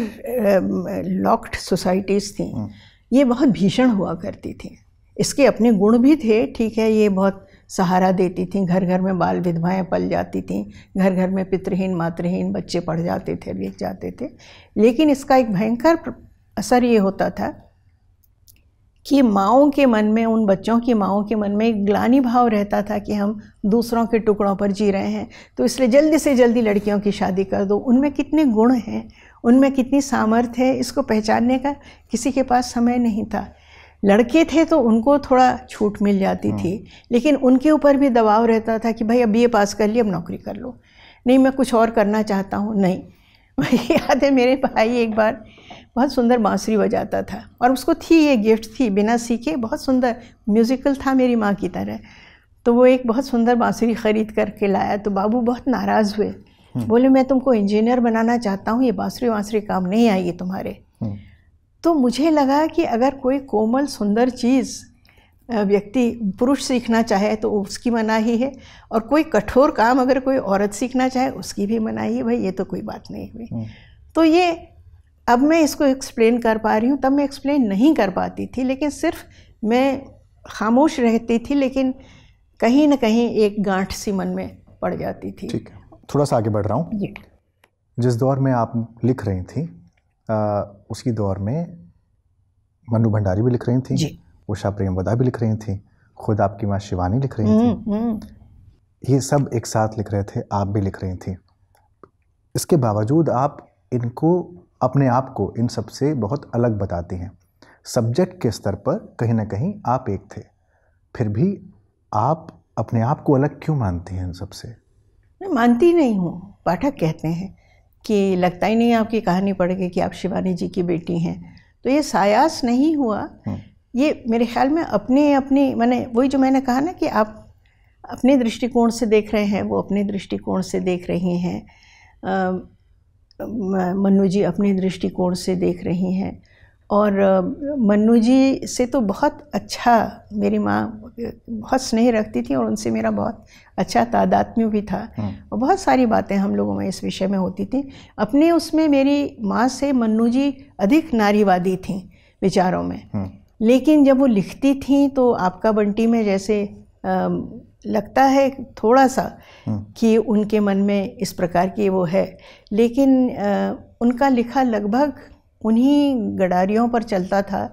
Speaker 1: लॉक्ड सोसाइटीज़ थी हम्म। ये बहुत भीषण हुआ करती थी इसके अपने गुण भी थे ठीक है ये बहुत सहारा देती थी घर घर में बाल विधवाएं पल जाती थीं घर घर में पितृहीन मातृहीन बच्चे पढ़ जाते थे लिख जाते थे लेकिन इसका एक भयंकर असर ये होता था कि माओं के मन में उन बच्चों की माओं के मन में एक ग्लानी भाव रहता था कि हम दूसरों के टुकड़ों पर जी रहे हैं तो इसलिए जल्दी से जल्दी लड़कियों की शादी कर दो उनमें कितने गुण हैं उनमें कितनी सामर्थ्य है इसको पहचानने का किसी के पास समय नहीं था लड़के थे तो उनको थोड़ा छूट मिल जाती थी हाँ। लेकिन उनके ऊपर भी दबाव रहता था कि भाई अब ये पास कर लिए अब नौकरी कर लो नहीं मैं कुछ और करना चाहता हूँ नहीं याद है मेरे भाई एक बार बहुत सुंदर बांसुरी बजाता था और उसको थी ये गिफ्ट थी बिना सीखे बहुत सुंदर म्यूज़िकल था मेरी माँ की तरह तो वो एक बहुत सुंदर बांसुरी ख़रीद करके लाया तो बाबू बहुत नाराज़ हुए हम्म। बोले मैं तुमको इंजीनियर बनाना चाहता हूँ ये बांसुरी वाँसुरी काम नहीं आएगी तुम्हारे हम्म। तो मुझे लगा कि अगर कोई कोमल सुंदर चीज़ व्यक्ति पुरुष सीखना चाहे तो उसकी मनाही है और कोई कठोर काम अगर कोई औरत सीखना चाहे उसकी भी मनाही है भाई ये तो कोई बात नहीं हुई हम्म। तो ये अब मैं इसको एक्सप्लेन कर पा रही हूँ तब मैं एक्सप्लेन नहीं कर पाती थी लेकिन सिर्फ मैं खामोश रहती थी लेकिन कहीं ना कहीं एक गांठ सी मन में पड़ जाती थी ठीक है
Speaker 2: थोड़ा सा आगे बढ़ रहा हूँ जिस दौर में आप लिख रही थी आ, उसी दौर में मनु भंडारी भी लिख रही थी उषा प्रेमवदा भी लिख रही थी खुद आपकी माँ शिवानी लिख रही थी हम्म,
Speaker 4: हम्म।
Speaker 2: ये सब एक साथ लिख रहे थे आप भी लिख रही थी इसके बावजूद आप इनको अपने आप को इन सब से बहुत अलग बताती हैं सब्जेक्ट के स्तर पर कहीं ना कहीं आप एक थे फिर भी आप अपने आप को अलग क्यों मानती हैं इन सबसे
Speaker 1: मैं मानती नहीं हूँ पाठक कहते हैं कि लगता ही नहीं आपकी कहानी पढ़ के कि आप शिवानी जी की बेटी हैं तो ये सायास नहीं हुआ हम्म। ये मेरे ख्याल में अपने अपने मैंने वही जो मैंने कहा ना कि आप अपने दृष्टिकोण से देख रहे हैं वो अपने दृष्टिकोण से देख रही हैं मन्नू जी अपने दृष्टिकोण से देख रही हैं और मन्नू जी से तो बहुत अच्छा मेरी माँ बहुत स्नेह रखती थी और उनसे मेरा बहुत अच्छा तादात्म्य भी था हाँ। और बहुत सारी बातें हम लोगों में इस विषय में होती थी अपने उसमें मेरी माँ से मन्नू जी अधिक नारीवादी थी विचारों में हाँ। लेकिन जब वो लिखती थी तो आपका बंटी में जैसे लगता है थोड़ा सा हाँ। कि उनके मन में इस प्रकार की वो है लेकिन उनका लिखा लगभग उन्हीं गडारियों पर चलता था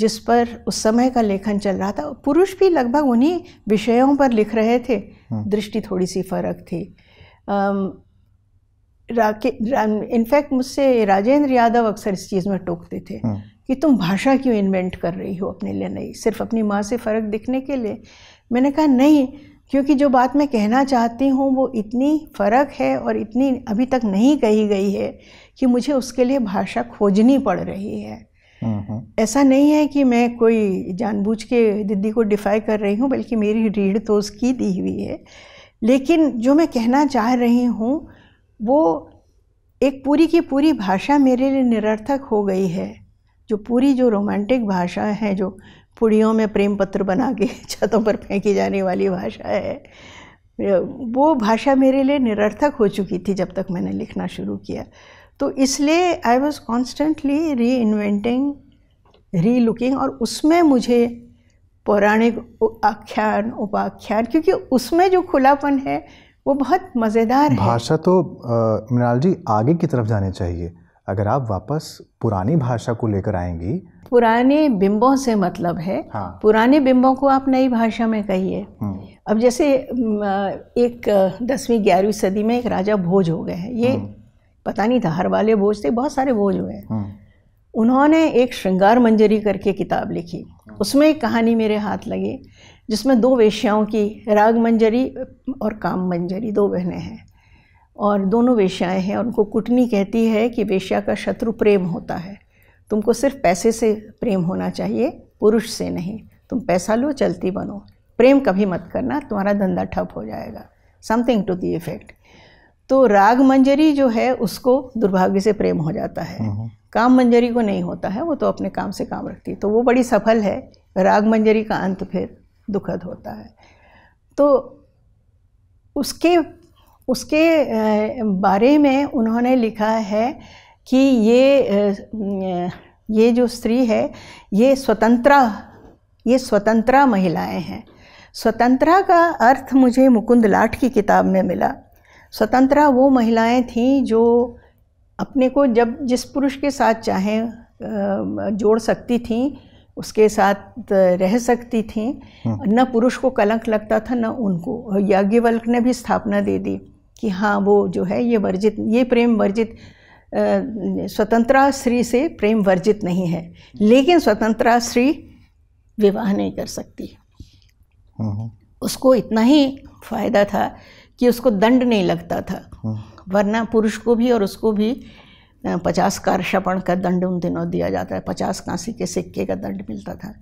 Speaker 1: जिस पर उस समय का लेखन चल रहा था पुरुष भी लगभग उन्हीं विषयों पर लिख रहे थे हाँ। दृष्टि थोड़ी सी फर्क थी राके इनफैक्ट मुझसे राजेंद्र यादव अक्सर इस चीज़ में टोकते थे हाँ। कि तुम भाषा क्यों इन्वेंट कर रही हो अपने लिए नहीं सिर्फ अपनी माँ से फ़र्क दिखने के लिए मैंने कहा नहीं क्योंकि जो बात मैं कहना चाहती हूँ वो इतनी फ़र्क है और इतनी अभी तक नहीं कही गई है कि मुझे उसके लिए भाषा खोजनी पड़ रही है हम्म, हम्म। ऐसा नहीं है कि मैं कोई जानबूझ के दीदी को डिफाई कर रही हूँ बल्कि मेरी रीढ़ तो उसकी दी हुई है लेकिन जो मैं कहना चाह रही हूँ वो एक पूरी की पूरी भाषा मेरे लिए निरर्थक हो गई है जो पूरी जो रोमांटिक भाषा है जो पुड़ियों में प्रेम पत्र बना के छतों पर फेंकी जाने वाली भाषा है वो भाषा मेरे लिए निरर्थक हो चुकी थी जब तक मैंने लिखना शुरू किया तो इसलिए I was constantly reinventing relooking और उसमें मुझे पौराणिक आख्यान उपाख्यान क्योंकि उसमें जो खुलापन है वो बहुत मज़ेदार है भाषा
Speaker 2: तो मृणाल जी आगे की तरफ जाने चाहिए अगर आप वापस पुरानी भाषा को लेकर आएंगी
Speaker 1: पुराने बिंबों से मतलब है हाँ। पुराने बिंबों को आप नई भाषा में कहिए हम्म। अब जैसे एक दसवीं ग्यारहवीं सदी में एक राजा भोज हो गए हैं ये हम्म। पता नहीं था हर वाले भोज थे बहुत सारे भोज हुए हैं हम्म। उन्होंने एक श्रृंगार मंजरी करके किताब लिखी हाँ। उसमें एक कहानी मेरे हाथ लगी जिसमें दो वेश्याओं की राग मंजरी और काम मंजरी दो बहनें हैं और दोनों वेश्याएं हैं और उनको कुटनी कहती है कि वेश्या का शत्रु प्रेम होता है तुमको सिर्फ पैसे से प्रेम होना चाहिए पुरुष से नहीं तुम पैसा लो चलती बनो प्रेम कभी मत करना तुम्हारा धंधा ठप हो जाएगा समथिंग टू दी इफेक्ट तो राग मंजरी जो है उसको दुर्भाग्य से प्रेम हो जाता है हम्म। काम मंजरी को नहीं होता है वो तो अपने काम से काम रखती है तो वो बड़ी सफल है राग मंजरी का अंत फिर दुखद होता है तो उसके उसके बारे में उन्होंने लिखा है कि ये ये जो स्त्री है ये स्वतंत्रा ये स्वतंत्रा महिलाएं हैं स्वतंत्रा का अर्थ मुझे मुकुंद लाठ की किताब में मिला स्वतंत्रा वो महिलाएं थीं जो अपने को जब जिस पुरुष के साथ चाहें जोड़ सकती थीं उसके साथ रह सकती थीं हम्म। न पुरुष को कलंक लगता था न उनको याज्ञवल्क ने भी स्थापना दे दी कि हाँ वो जो है ये वर्जित ये प्रेम वर्जित स्वतंत्रा स्त्री से प्रेम वर्जित नहीं है लेकिन स्वतंत्रा स्त्री विवाह नहीं कर सकती हम्म। उसको इतना ही फायदा था कि उसको दंड नहीं लगता था हम्म। वरना पुरुष को भी और उसको भी पचास कारषपण का दंड उन दिनों दिया जाता है पचास कांसी के सिक्के का दंड मिलता था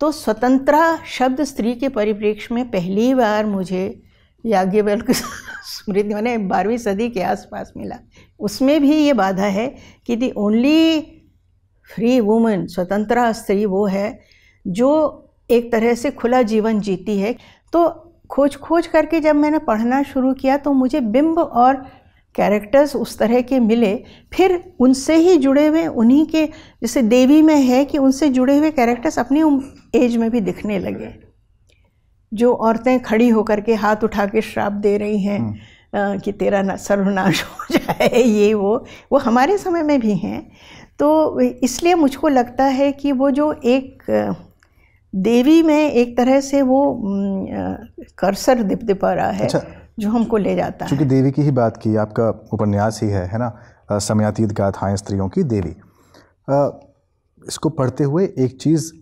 Speaker 1: तो स्वतंत्रा शब्द स्त्री के परिप्रेक्ष्य में पहली बार मुझे याज्ञवल्क स्मृति मैंने बारहवीं सदी के आसपास मिला उसमें भी ये बाधा है कि दी ओनली फ्री वूमन स्वतंत्र स्त्री वो है जो एक तरह से खुला जीवन जीती है तो खोज खोज करके जब मैंने पढ़ना शुरू किया तो मुझे बिंब और कैरेक्टर्स उस तरह के मिले फिर उनसे ही जुड़े हुए उन्हीं के जैसे देवी में है कि उनसे जुड़े हुए कैरेक्टर्स अपनी एज में भी दिखने लगे जो औरतें खड़ी होकर के हाथ उठा के श्राप दे रही हैं हम्म। कि तेरा ना सर्वनाश हो जाए ये वो वो हमारे समय में भी हैं तो इसलिए मुझको लगता है कि वो जो एक देवी में एक तरह से वो कर्सर दिप दिपा रहा है अच्छा। जो हमको ले जाता है क्योंकि
Speaker 2: देवी की ही बात की आपका उपन्यास ही है है ना समयातीत गाथाएँ स्त्रियों की देवी आ, इसको पढ़ते हुए एक चीज़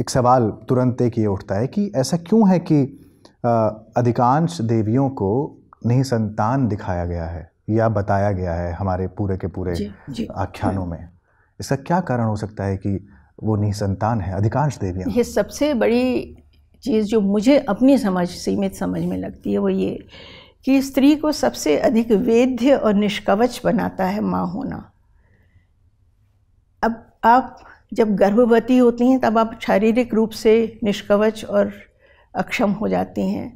Speaker 2: एक सवाल तुरंत एक ये उठता है कि ऐसा क्यों है कि अधिकांश देवियों को नहीं संतान दिखाया गया है या बताया गया है हमारे पूरे के पूरे आख्यानों में इसका क्या कारण हो सकता है कि वो संतान है अधिकांश देवियाँ
Speaker 1: ये सबसे बड़ी चीज़ जो मुझे अपनी समझ सीमित समझ में लगती है वो ये कि स्त्री को सबसे अधिक वेद्य और निष्कवच बनाता है माँ होना अब आप जब गर्भवती होती हैं तब आप शारीरिक रूप से निष्कवच और अक्षम हो जाती हैं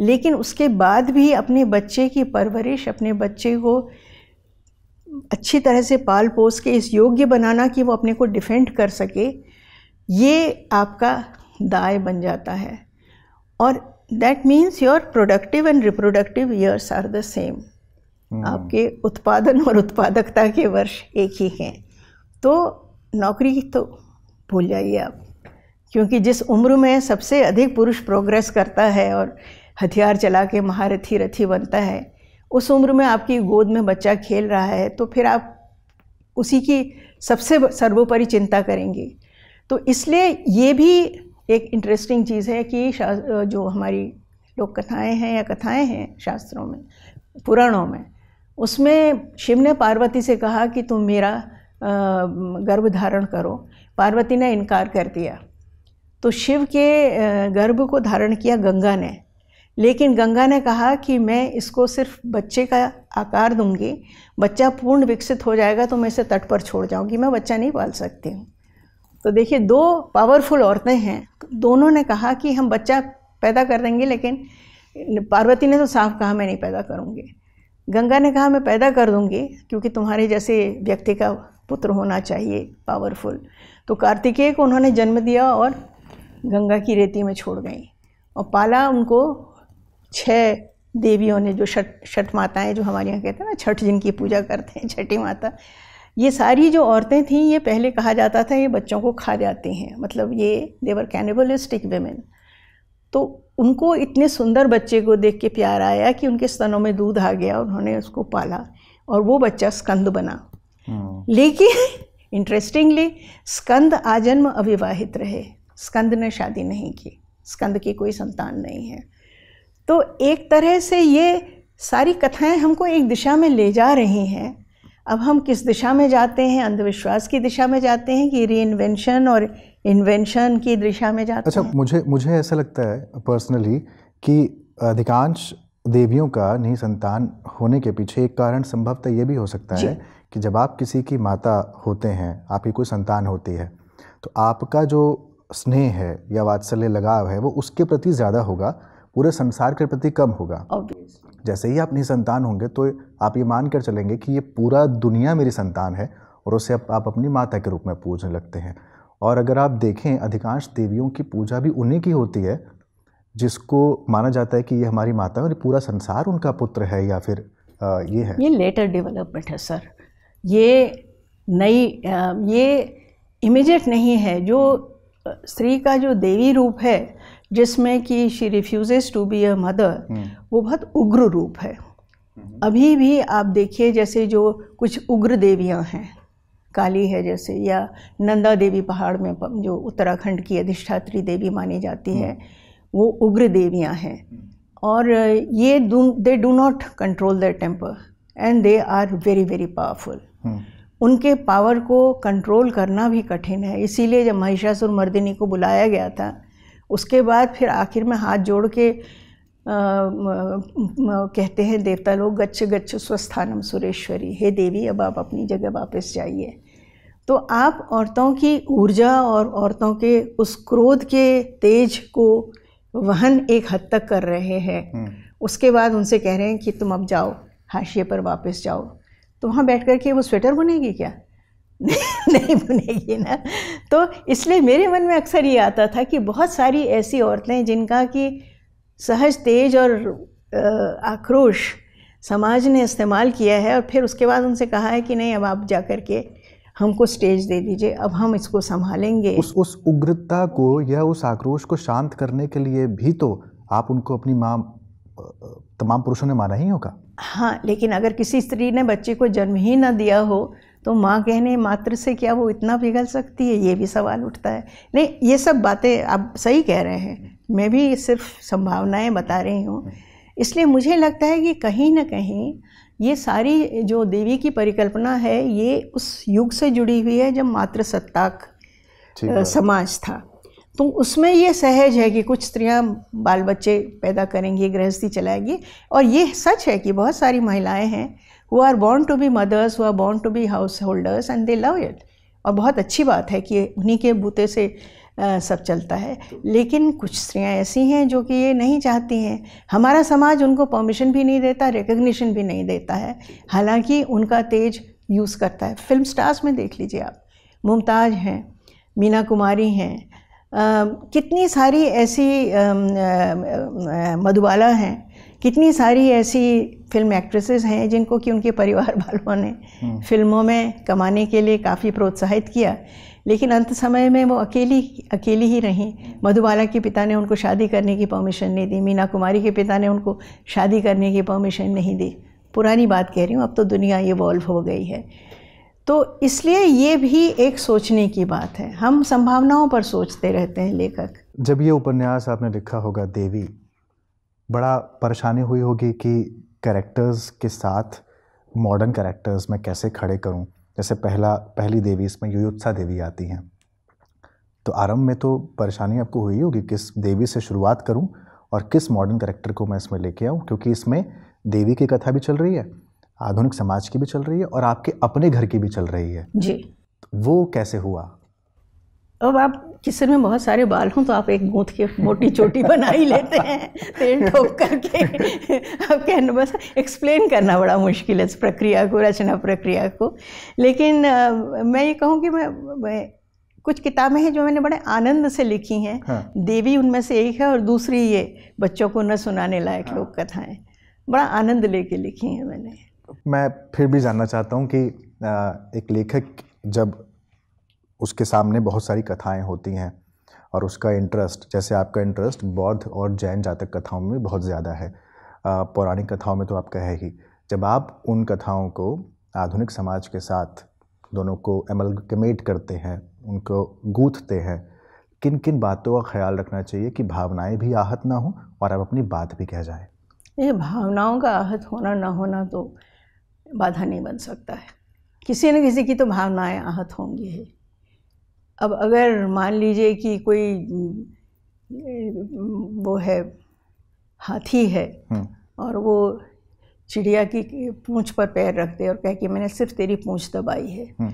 Speaker 1: लेकिन उसके बाद भी अपने बच्चे की परवरिश अपने बच्चे को अच्छी तरह से पाल पोस के इस योग्य बनाना कि वो अपने को डिफेंड कर सके ये आपका दाय बन जाता है और that means your productive and reproductive years are the same आपके उत्पादन और उत्पादकता के वर्ष एक ही हैं तो नौकरी तो भूल जाइए आप क्योंकि जिस उम्र में सबसे अधिक पुरुष प्रोग्रेस करता है और हथियार चला के महारथी रथी बनता है उस उम्र में आपकी गोद में बच्चा खेल रहा है तो फिर आप उसी की सबसे सर्वोपरि चिंता करेंगे तो इसलिए ये भी एक इंटरेस्टिंग चीज़ है कि जो हमारी लोक कथाएं हैं या कथाएं हैं शास्त्रों में पुराणों में उसमें शिव ने पार्वती से कहा कि तुम मेरा गर्भ धारण करो पार्वती ने इनकार कर दिया तो शिव के गर्भ को धारण किया गंगा ने लेकिन गंगा ने कहा कि मैं इसको सिर्फ बच्चे का आकार दूंगी बच्चा पूर्ण विकसित हो जाएगा तो मैं इसे तट पर छोड़ जाऊंगी मैं बच्चा नहीं पाल सकती हूँ तो देखिए दो पावरफुल औरतें हैं दोनों ने कहा कि हम बच्चा पैदा कर देंगे लेकिन पार्वती ने तो साफ कहा मैं नहीं पैदा करूँगी गंगा ने कहा मैं पैदा कर दूँगी क्योंकि तुम्हारे जैसे व्यक्ति का पुत्र होना चाहिए पावरफुल तो कार्तिकेय को उन्होंने जन्म दिया और गंगा की रेती में छोड़ गई और पाला उनको छः देवियों ने जो छठ छठ माताएं जो हमारे यहाँ कहते हैं ना छठ जिनकी पूजा करते हैं छठी माता ये सारी जो औरतें थीं ये पहले कहा जाता था ये बच्चों को खा जाती हैं मतलब ये देवर कैनिबलिस्टिक वेमेन तो उनको इतने सुंदर बच्चे को देख के प्यार आया कि उनके स्तनों में दूध आ गया उन्होंने उसको पाला और वो बच्चा स्कंद बना हम्म। लेकिन इंटरेस्टिंगली स्कंद आजन्म अविवाहित रहे स्कंद ने शादी नहीं की स्कंद की कोई संतान नहीं है तो एक तरह से ये सारी कथाएं हमको एक दिशा में ले जा रही हैं अब हम किस दिशा में जाते हैं अंधविश्वास की दिशा में जाते हैं कि री इन्वेंशन और इन्वेंशन की दिशा में जाते अच्छा हैं।
Speaker 2: मुझे मुझे ऐसा लगता है पर्सनली कि अधिकांश देवियों का नहीं संतान होने के पीछे एक कारण संभवतः ये भी हो सकता है कि जब आप किसी की माता होते हैं आपकी कोई संतान होती है तो आपका जो स्नेह है या वात्सल्य लगाव है वो उसके प्रति ज़्यादा होगा पूरे संसार के प्रति कम होगा जैसे ही आप अपनी संतान होंगे तो आप ये मान कर चलेंगे कि ये पूरा दुनिया मेरी संतान है और उसे आप, आप अपनी माता के रूप में पूजने लगते हैं और अगर आप देखें अधिकांश देवियों की पूजा भी उन्हीं की होती है जिसको माना जाता है कि ये हमारी माता है और पूरा संसार उनका पुत्र है या फिर आ, ये है
Speaker 1: ये लेटर डेवलपमेंट है सर ये नई ये इमिजिएट नहीं है जो स्त्री का जो देवी रूप है जिसमें कि she refuses to be a mother वो बहुत उग्र रूप है हम्म। अभी भी आप देखिए जैसे जो कुछ उग्र देवियां हैं काली है जैसे या नंदा देवी पहाड़ में जो उत्तराखंड की अधिष्ठात्री देवी मानी जाती है हम्म। वो उग्र देवियां हैं हम्म। और ये they do not control their temper and they are very very powerful उनके पावर को कंट्रोल करना भी कठिन है इसीलिए जब महिषासुर मर्दिनी को बुलाया गया था उसके बाद फिर आखिर में हाथ जोड़ के आ, कहते हैं देवता लोग गच्छ गच्छ स्वस्थानम सुरेश्वरी हे देवी अब आप अपनी जगह वापस जाइए तो आप औरतों की ऊर्जा और औरतों के उस क्रोध के तेज को वहन एक हद तक कर रहे हैं हम्म। उसके बाद उनसे कह रहे हैं कि तुम अब जाओ हाशिए पर वापस जाओ तो वहाँ बैठ कर के वो स्वेटर बुनेगी क्या नहीं बुनेगी ना तो इसलिए मेरे मन में अक्सर ये आता था कि बहुत सारी ऐसी औरतें जिनका कि सहज तेज और आक्रोश समाज ने इस्तेमाल किया है और फिर उसके बाद उनसे कहा है कि नहीं अब आप जा कर के हमको स्टेज दे दीजिए अब हम इसको संभालेंगे उस
Speaker 2: उस उग्रता को या उस आक्रोश को शांत करने के लिए भी तो आप उनको अपनी माँ तमाम पुरुषों ने माना ही होगा
Speaker 1: हाँ लेकिन अगर किसी स्त्री ने बच्चे को जन्म ही ना दिया हो तो माँ कहने मात्र से क्या वो इतना पिघल सकती है ये भी सवाल उठता है नहीं ये सब बातें आप सही कह रहे हैं मैं भी सिर्फ संभावनाएं बता रही हूँ इसलिए मुझे लगता है कि कहीं ना कहीं ये सारी जो देवी की परिकल्पना है ये उस युग से जुड़ी हुई है जब मात्र सत्ताक समाज था तो उसमें ये सहज है कि कुछ स्त्रियां बाल बच्चे पैदा करेंगी गृहस्थी चलाएगी और ये सच है कि बहुत सारी महिलाएं हैं are born to be mothers who are born to be householders and they love it और बहुत अच्छी बात है कि उन्हीं के बूते से आ, सब चलता है लेकिन कुछ स्त्रियाँ ऐसी हैं जो कि ये नहीं चाहती हैं हमारा समाज उनको परमिशन भी नहीं देता रिकग्निशन भी नहीं देता है हालांकि उनका तेज यूज़ करता है फिल्म स्टार्स में देख लीजिए आप मुमताज़ हैं मीना कुमारी हैं कितनी सारी ऐसी मधुबाला हैं कितनी सारी ऐसी फिल्म एक्ट्रेसेस हैं जिनको कि उनके परिवार वालों ने फिल्मों हम्म। में कमाने के लिए काफ़ी प्रोत्साहित किया लेकिन अंत समय में वो अकेली अकेली ही रहीं मधुबाला के पिता ने उनको शादी करने की परमिशन नहीं दी मीना कुमारी के पिता ने उनको शादी करने की परमिशन नहीं दी पुरानी बात कह रही हूँ अब तो दुनिया इवॉल्व हो गई है तो इसलिए ये भी एक सोचने की बात है हम संभावनाओं पर सोचते रहते हैं लेखक
Speaker 2: जब ये उपन्यास आपने लिखा होगा देवी बड़ा परेशानी हुई होगी कि कैरेक्टर्स के साथ मॉडर्न कैरेक्टर्स में कैसे खड़े करूं जैसे पहला पहली देवी इसमें युयुत्सा देवी आती हैं तो आरंभ में तो परेशानी आपको हुई होगी किस देवी से शुरुआत करूं और किस मॉडर्न कैरेक्टर को मैं इसमें लेके आऊं क्योंकि इसमें देवी की कथा भी चल रही है आधुनिक समाज की भी चल रही है और आपके अपने घर की भी चल रही है जी तो वो कैसे हुआ
Speaker 1: अब आप कि सर में बहुत सारे बाल हों तो आप एक गूंथ के मोटी चोटी बना ही लेते हैं तेल ठोक करके अब कहना बस एक्सप्लेन करना बड़ा मुश्किल है इस प्रक्रिया को रचना प्रक्रिया को लेकिन मैं ये कहूँ कि मैं, मैं कुछ किताबें हैं जो मैंने बड़े आनंद से लिखी हैं हाँ। देवी उनमें से एक है और दूसरी ये बच्चों को न सुनाने लायक हाँ। लोक कथाएँ बड़ा आनंद लेके लिखी हैं मैंने
Speaker 2: मैं फिर भी जानना चाहता हूँ कि एक लेखक जब उसके सामने बहुत सारी कथाएं होती हैं और उसका इंटरेस्ट जैसे आपका इंटरेस्ट बौद्ध और जैन जातक कथाओं में बहुत ज़्यादा है पौराणिक कथाओं में तो आपका है ही जब आप उन कथाओं को आधुनिक समाज के साथ दोनों को एमलकमेट करते हैं उनको गूथते हैं किन किन बातों का ख्याल रखना चाहिए कि भावनाएं भी आहत ना हो और आप अपनी बात भी कह जाए
Speaker 1: ये भावनाओं का आहत होना ना होना तो बाधा नहीं बन सकता है किसी न किसी की तो भावनाएं आहत होंगी ही अब अगर मान लीजिए कि कोई वो है हाथी है हम्म। और वो चिड़िया की पूंछ पर पैर रखते और कह के मैंने सिर्फ तेरी पूंछ दबाई है हम्म।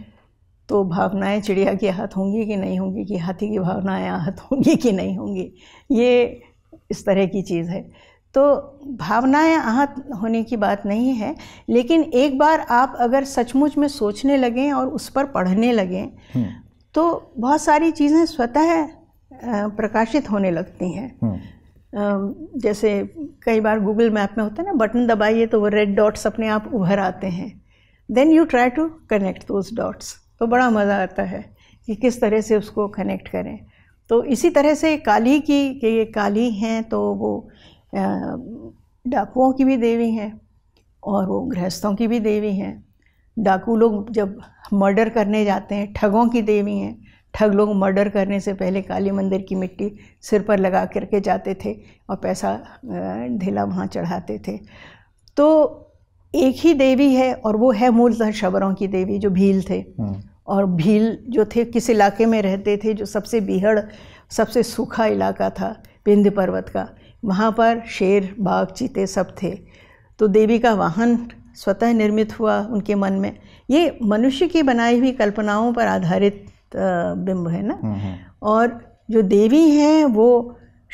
Speaker 1: तो भावनाएं चिड़िया के हाथ होंगी कि नहीं होंगी कि हाथी की भावनाएं हाथ होंगी कि नहीं होंगी ये इस तरह की चीज़ है तो भावनाएं आहत होने की बात नहीं है लेकिन एक बार आप अगर सचमुच में सोचने लगें और उस पर पढ़ने लगें हम्म। तो बहुत सारी चीज़ें स्वतः प्रकाशित होने लगती हैं हम्म। जैसे कई बार गूगल मैप में होता है ना बटन दबाइए तो वो रेड डॉट्स अपने आप उभर आते हैं then you try to connect those dots तो बड़ा मज़ा आता है कि किस तरह से उसको कनेक्ट करें तो इसी तरह से काली की कि ये काली हैं तो वो डाकुओं की भी देवी हैं और वो गृहस्थों की भी देवी हैं डाकू लोग जब मर्डर करने जाते हैं ठगों की देवी हैं ठग लोग मर्डर करने से पहले काली मंदिर की मिट्टी सिर पर लगा करके जाते थे और पैसा ढेला वहाँ चढ़ाते थे तो एक ही देवी है और वो है मूलतः शबरों की देवी जो भील थे हम्म। और भील जो थे किस इलाके में रहते थे जो सबसे बिहड़ सबसे सूखा इलाका था विंध्य पर्वत का वहाँ पर शेर बाघ चीते सब थे तो देवी का वाहन स्वतः निर्मित हुआ उनके मन में ये मनुष्य की बनाई हुई कल्पनाओं पर आधारित बिंब है ना हम्म, हम्म। और जो देवी हैं वो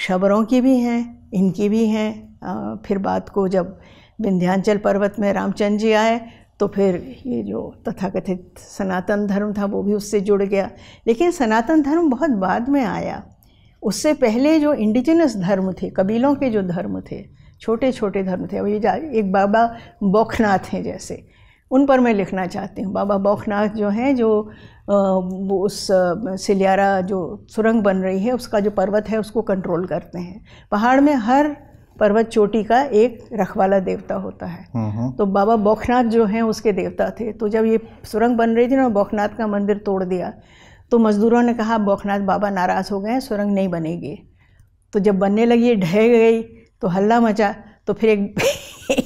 Speaker 1: शबरों की भी हैं इनकी भी हैं फिर बात को जब विंध्यांचल पर्वत में रामचंद्र जी आए तो फिर ये जो तथाकथित सनातन धर्म था वो भी उससे जुड़ गया लेकिन सनातन धर्म बहुत बाद में आया उससे पहले जो इंडिजिनस धर्म थे कबीलों के जो धर्म थे छोटे छोटे धर्म थे अभी एक बाबा बौखनाथ हैं जैसे उन पर मैं लिखना चाहती हूँ बाबा बौखनाथ जो हैं जो उस सिलियारा जो सुरंग बन रही है उसका जो पर्वत है उसको कंट्रोल करते हैं पहाड़ में हर पर्वत चोटी का एक रखवाला देवता होता है हम्म, हम्म। तो बाबा बौखनाथ जो हैं उसके देवता थे तो जब ये सुरंग बन रही थी ना बौखनाथ का मंदिर तोड़ दिया तो मज़दूरों ने कहा बौखनाथ बाबा नाराज़ हो गए सुरंग नहीं बनेगी तो जब बनने लगी ढह गई तो हल्ला मचा तो फिर एक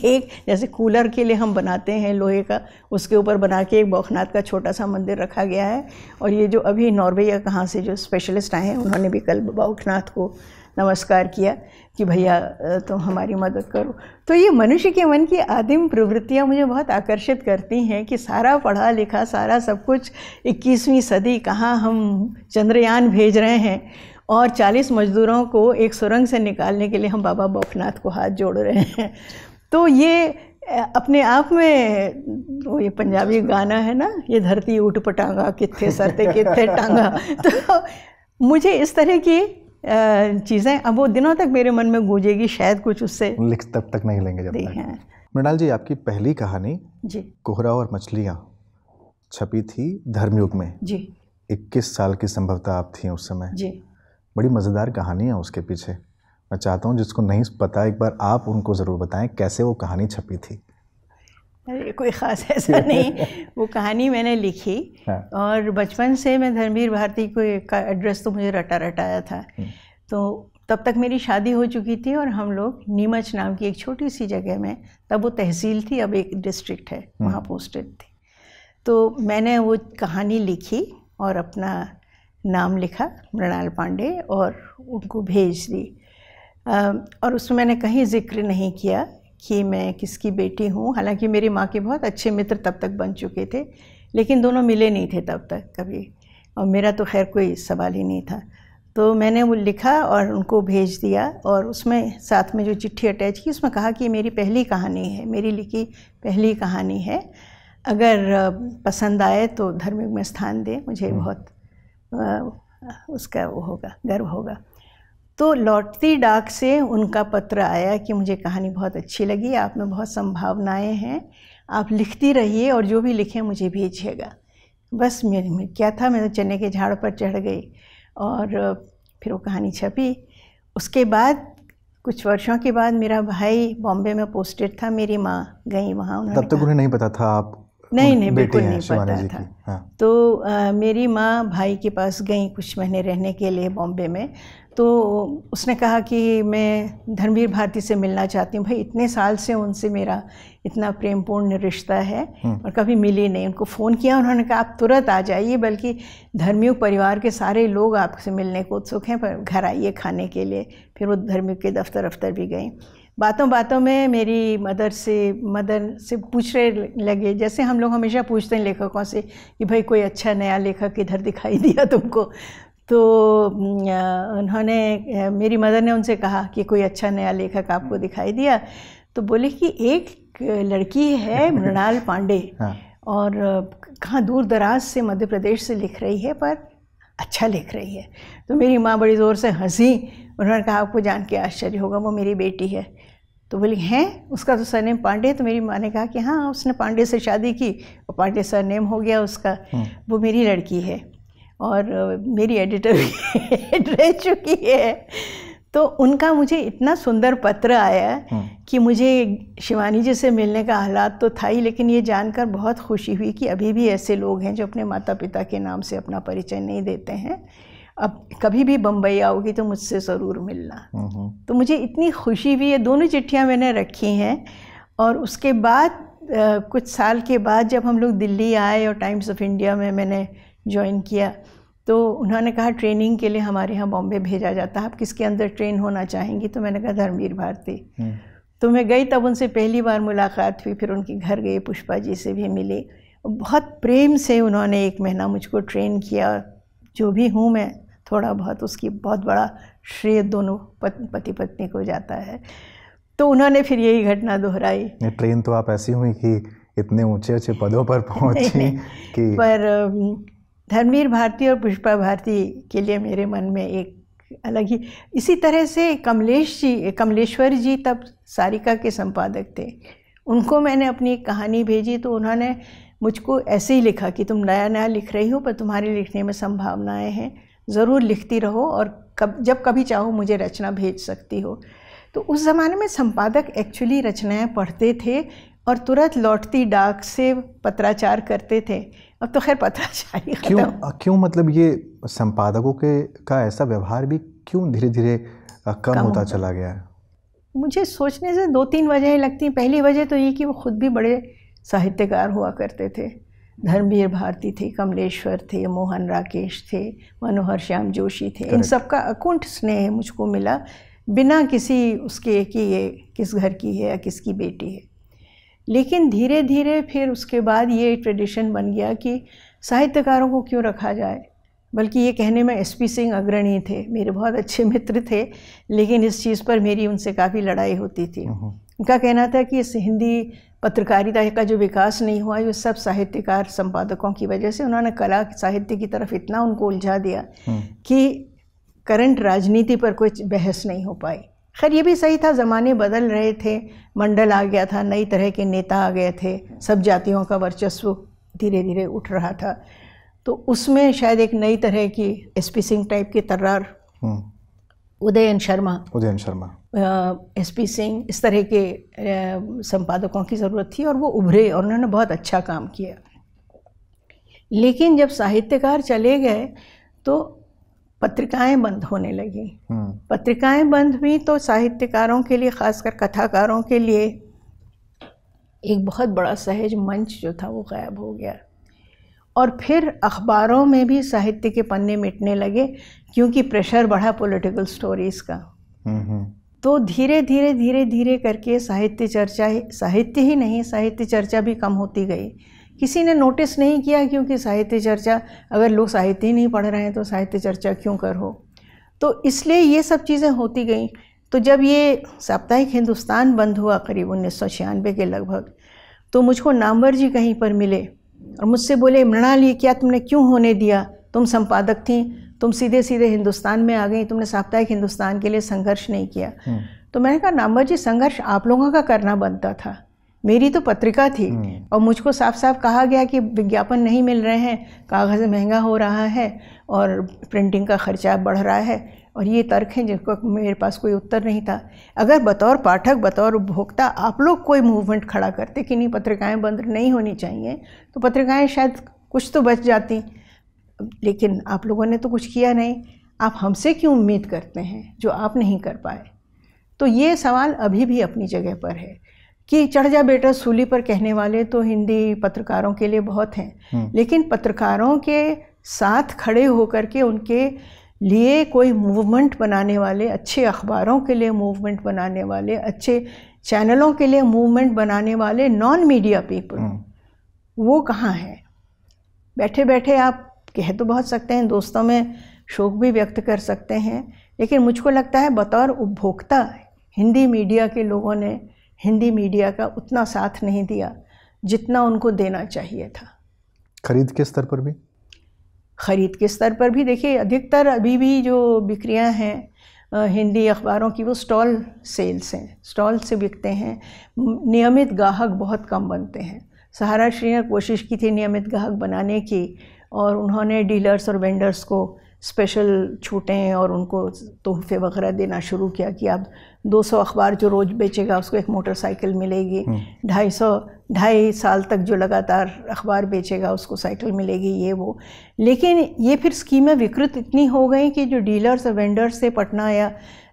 Speaker 1: एक जैसे कूलर के लिए हम बनाते हैं लोहे का उसके ऊपर बना के एक बौखनाथ का छोटा सा मंदिर रखा गया है और ये जो अभी नॉर्वे या कहाँ से जो स्पेशलिस्ट आए हैं उन्होंने भी कल बौखनाथ को नमस्कार किया कि भैया तुम हमारी मदद करो तो ये मनुष्य के मन की आदिम प्रवृत्तियाँ मुझे बहुत आकर्षित करती हैं कि सारा पढ़ा लिखा सारा सब कुछ 21वीं सदी कहाँ हम चंद्रयान भेज रहे हैं और 40 मजदूरों को एक सुरंग से निकालने के लिए हम बाबा बोखनाथ को हाथ जोड़ रहे हैं तो ये अपने आप में वो ये पंजाबी गाना है ना ये धरती उठ पटांगा कितने सरते कितने टांगा तो मुझे इस तरह की चीज़ें अब वो दिनों तक मेरे मन में गूंजेगी शायद कुछ उससे
Speaker 2: लिख तब तक नहीं लेंगे जब मृणाल जी आपकी पहली कहानी जी कोहरा और मछलियाँ छपी थी धर्मयुग में जी 21 साल की संभवता आप थी उस समय जी बड़ी मज़ेदार कहानी है उसके पीछे मैं चाहता हूँ जिसको नहीं पता एक बार आप उनको ज़रूर बताएं कैसे वो कहानी छपी थी
Speaker 1: अरे कोई ख़ास ऐसा नहीं वो कहानी मैंने लिखी हाँ। और बचपन से मैं धर्मवीर भारती को एड्रेस तो मुझे रटा रटाया था हम्म। तो तब तक मेरी शादी हो चुकी थी और हम लोग नीमच नाम की एक छोटी सी जगह में तब वो तहसील थी अब एक डिस्ट्रिक्ट है हम्म। वहाँ पोस्टेड थी तो मैंने वो कहानी लिखी और अपना नाम लिखा मृणाल पांडे और उनको भेज दी और उसमें मैंने कहीं जिक्र नहीं किया कि मैं किसकी बेटी हूँ हालांकि मेरी माँ के बहुत अच्छे मित्र तब तक बन चुके थे लेकिन दोनों मिले नहीं थे तब तक कभी और मेरा तो खैर कोई सवाल ही नहीं था तो मैंने वो लिखा और उनको भेज दिया और उसमें साथ में जो चिट्ठी अटैच की उसमें कहा कि मेरी पहली कहानी है मेरी लिखी पहली कहानी है अगर पसंद आए तो धर्म में स्थान दें मुझे हम्म। बहुत उसका वो होगा गर्व होगा तो लौटती डाक से उनका पत्र आया कि मुझे कहानी बहुत अच्छी लगी आप में बहुत संभावनाएं हैं आप लिखती रहिए और जो भी लिखें मुझे भेजिएगा बस मेरे में क्या था मैं तो चने के झाड़ पर चढ़ गई और फिर वो कहानी छपी उसके बाद कुछ वर्षों के बाद मेरा भाई बॉम्बे में पोस्टेड था मेरी माँ गई वहाँ तब तक
Speaker 2: उन्हें नहीं पता था आप
Speaker 1: नहीं नहीं बिल्कुल नहीं पता
Speaker 2: था हाँ।
Speaker 1: तो आ, मेरी माँ भाई के पास गई कुछ महीने रहने के लिए बॉम्बे में तो उसने कहा कि मैं धर्मवीर भारती से मिलना चाहती हूँ भाई इतने साल से उनसे मेरा इतना प्रेमपूर्ण रिश्ता है हम्म। और कभी मिली नहीं उनको फ़ोन किया उन्होंने कहा आप तुरंत आ जाइए बल्कि धर्मियों परिवार के सारे लोग आपसे मिलने को उत्सुक हैं पर घर आइए खाने के लिए फिर वो धर्मियों के दफ्तर अफ्तर भी गई बातों बातों में मेरी मदर से मदर से पूछने लगे जैसे हम लोग हमेशा पूछते हैं लेखकों से कि भाई कोई अच्छा नया लेखक इधर दिखाई दिया तुमको तो उन्होंने मेरी मदर ने उनसे कहा कि कोई अच्छा नया लेखक आपको हम्म। दिखाई दिया तो बोले कि एक लड़की है मृणाल पांडे हाँ। और कहाँ दूर दराज से मध्य प्रदेश से लिख रही है पर अच्छा लिख रही है तो मेरी माँ बड़ी ज़ोर से हंसी उन्होंने कहा आपको जान के आश्चर्य होगा वो मेरी बेटी है तो बोली हैं उसका तो सरनेम पांडे तो मेरी माँ ने कहा कि हाँ उसने पांडे से शादी की और पांडे सरनेम हो गया उसका हम्म। वो मेरी लड़की है और मेरी एडिटर भी रह चुकी है तो उनका मुझे इतना सुंदर पत्र आया हम्म। कि मुझे शिवानी जी से मिलने का हालात तो था ही लेकिन ये जानकर बहुत खुशी हुई कि अभी भी ऐसे लोग हैं जो अपने माता पिता के नाम से अपना परिचय नहीं देते हैं अब कभी भी बम्बई आओगी तो मुझसे ज़रूर मिलना तो मुझे इतनी खुशी हुई है दोनों चिट्ठियाँ मैंने रखी हैं और उसके बाद आ, कुछ साल के बाद जब हम लोग दिल्ली आए और टाइम्स ऑफ इंडिया में मैंने ज्वाइन किया तो उन्होंने कहा ट्रेनिंग के लिए हमारे यहाँ बॉम्बे भेजा जाता है आप किसके अंदर ट्रेन होना चाहेंगी तो मैंने कहा धर्मवीर भारती हम्म। तो मैं गई तब उनसे पहली बार मुलाकात हुई फिर उनके घर गए पुष्पा जी से भी मिली बहुत प्रेम से उन्होंने एक महीना मुझको ट्रेन किया जो भी हूँ मैं थोड़ा बहुत उसकी बहुत बड़ा श्रेय दोनों पति पत्नी को जाता है तो उन्होंने फिर यही घटना दोहराई
Speaker 2: ट्रेन तो आप ऐसी हुई कि इतने ऊंचे ऊंचे पदों पर पहुंची कि
Speaker 1: पर धर्मवीर भारती और पुष्पा भारती के लिए मेरे मन में एक अलग ही इसी तरह से कमलेश जी कमलेश्वर जी तब सारिका के संपादक थे उनको मैंने अपनी कहानी भेजी तो उन्होंने मुझको ऐसे ही लिखा कि तुम नया नया लिख रही हो पर तुम्हारे लिखने में संभावनाएं हैं ज़रूर लिखती रहो और कब जब कभी चाहो मुझे रचना भेज सकती हो तो उस ज़माने में संपादक एक्चुअली रचनाएं पढ़ते थे और तुरंत लौटती डाक से पत्राचार करते थे अब तो खैर पत्राचार
Speaker 2: क्यों क्यों मतलब ये संपादकों के का ऐसा व्यवहार भी क्यों धीरे धीरे कम, कम होता, चला गया है
Speaker 1: मुझे सोचने से दो तीन वजहें लगती हैं पहली वजह तो ये कि वो खुद भी बड़े साहित्यकार हुआ करते थे धर्मवीर भारती थे कमलेश्वर थे मोहन राकेश थे मनोहर श्याम जोशी थे इन सब का अकुंठ स्नेह मुझको मिला बिना किसी उसके कि ये किस घर की है या किसकी बेटी है लेकिन धीरे धीरे फिर उसके बाद ये ट्रेडिशन बन गया कि साहित्यकारों को क्यों रखा जाए बल्कि ये कहने में एसपी सिंह अग्रणी थे मेरे बहुत अच्छे मित्र थे लेकिन इस चीज़ पर मेरी उनसे काफ़ी लड़ाई होती थी हम्म। उनका कहना था कि इस हिंदी पत्रकारिता का जो विकास नहीं हुआ ये सब साहित्यकार संपादकों की वजह से उन्होंने कला साहित्य की तरफ इतना उनको उलझा दिया हम्म। कि करंट राजनीति पर कोई बहस नहीं हो पाई खैर ये भी सही था ज़माने बदल रहे थे मंडल आ गया था नई तरह के नेता आ गए थे सब जातियों का वर्चस्व धीरे धीरे उठ रहा था तो उसमें शायद एक नई तरह की एस पी सिंह टाइप की तर्रार हम्म। उदयन शर्मा उदयन शर्मा एसपी सिंह इस तरह के संपादकों की ज़रूरत थी और वो उभरे और उन्होंने बहुत अच्छा काम किया लेकिन जब साहित्यकार चले गए तो पत्रिकाएं बंद होने लगी हम्म। पत्रिकाएं बंद हुई तो साहित्यकारों के लिए खासकर कथाकारों के लिए एक बहुत बड़ा सहज मंच जो था वो गायब हो गया और फिर अखबारों में भी साहित्य के पन्ने मिटने लगे क्योंकि प्रेशर बढ़ा पॉलिटिकल स्टोरीज़ का
Speaker 4: हम्म, हम्म।
Speaker 1: तो धीरे धीरे धीरे धीरे करके साहित्य चर्चा ही साहित्य ही नहीं साहित्य चर्चा भी कम होती गई किसी ने नोटिस नहीं किया क्योंकि साहित्य चर्चा अगर लोग साहित्य ही नहीं पढ़ रहे हैं तो साहित्य चर्चा क्यों कर हो तो इसलिए ये सब चीज़ें होती गई तो जब ये साप्ताहिक हिंदुस्तान बंद हुआ करीब उन्नीस के लगभग तो मुझको नामवर जी कहीं पर मिले और मुझसे बोले मृणाली क्या तुमने क्यों होने दिया तुम संपादक थी तुम सीधे सीधे हिंदुस्तान में आ गई तुमने साप्ताहिक हिंदुस्तान के लिए संघर्ष नहीं किया हम्म। तो मैंने कहा नामा जी संघर्ष आप लोगों का करना बनता था मेरी तो पत्रिका थी हम्म। और मुझको साफ साफ कहा गया कि विज्ञापन नहीं मिल रहे हैं कागज़ महंगा हो रहा है और प्रिंटिंग का खर्चा बढ़ रहा है और ये तर्क हैं जिसको मेरे पास कोई उत्तर नहीं था अगर बतौर पाठक बतौर उपभोक्ता आप लोग कोई मूवमेंट खड़ा करते कि नहीं पत्रिकाएं बंद नहीं होनी चाहिए तो पत्रिकाएं शायद कुछ तो बच जाती लेकिन आप लोगों ने तो कुछ किया नहीं आप हमसे क्यों उम्मीद करते हैं जो आप नहीं कर पाए तो ये सवाल अभी भी अपनी जगह पर है कि चढ़ जा बेटा सूली पर कहने वाले तो हिंदी पत्रकारों के लिए बहुत हैं हम्म। लेकिन पत्रकारों के साथ खड़े होकर के उनके लिए कोई मूवमेंट बनाने वाले अच्छे अखबारों के लिए मूवमेंट बनाने वाले अच्छे चैनलों के लिए मूवमेंट बनाने वाले नॉन मीडिया पीपल वो कहाँ हैं बैठे बैठे आप कह तो बहुत सकते हैं दोस्तों में शोक भी व्यक्त कर सकते हैं लेकिन मुझको लगता है बतौर उपभोक्ता हिंदी मीडिया के लोगों ने हिंदी मीडिया का उतना साथ नहीं दिया जितना उनको देना चाहिए था
Speaker 2: खरीद के स्तर पर भी
Speaker 1: खरीद के स्तर पर भी देखिए अधिकतर अभी भी जो बिक्रियां हैं हिंदी अखबारों की वो स्टॉल सेल्स हैं स्टॉल से बिकते हैं नियमित ग्राहक बहुत कम बनते हैं सहारा श्री ने कोशिश की थी नियमित ग्राहक बनाने की और उन्होंने डीलर्स और वेंडर्स को स्पेशल छूटें और उनको तोहफे वगैरह देना शुरू किया कि आप 200 अखबार जो रोज़ बेचेगा उसको एक मोटरसाइकिल मिलेगी हम्म। ढाई सौ ढाई साल तक जो लगातार अखबार बेचेगा उसको साइकिल मिलेगी ये वो लेकिन ये फिर स्कीमें विकृत इतनी हो गई कि जो डीलर्स और वेंडर्स थे पटना या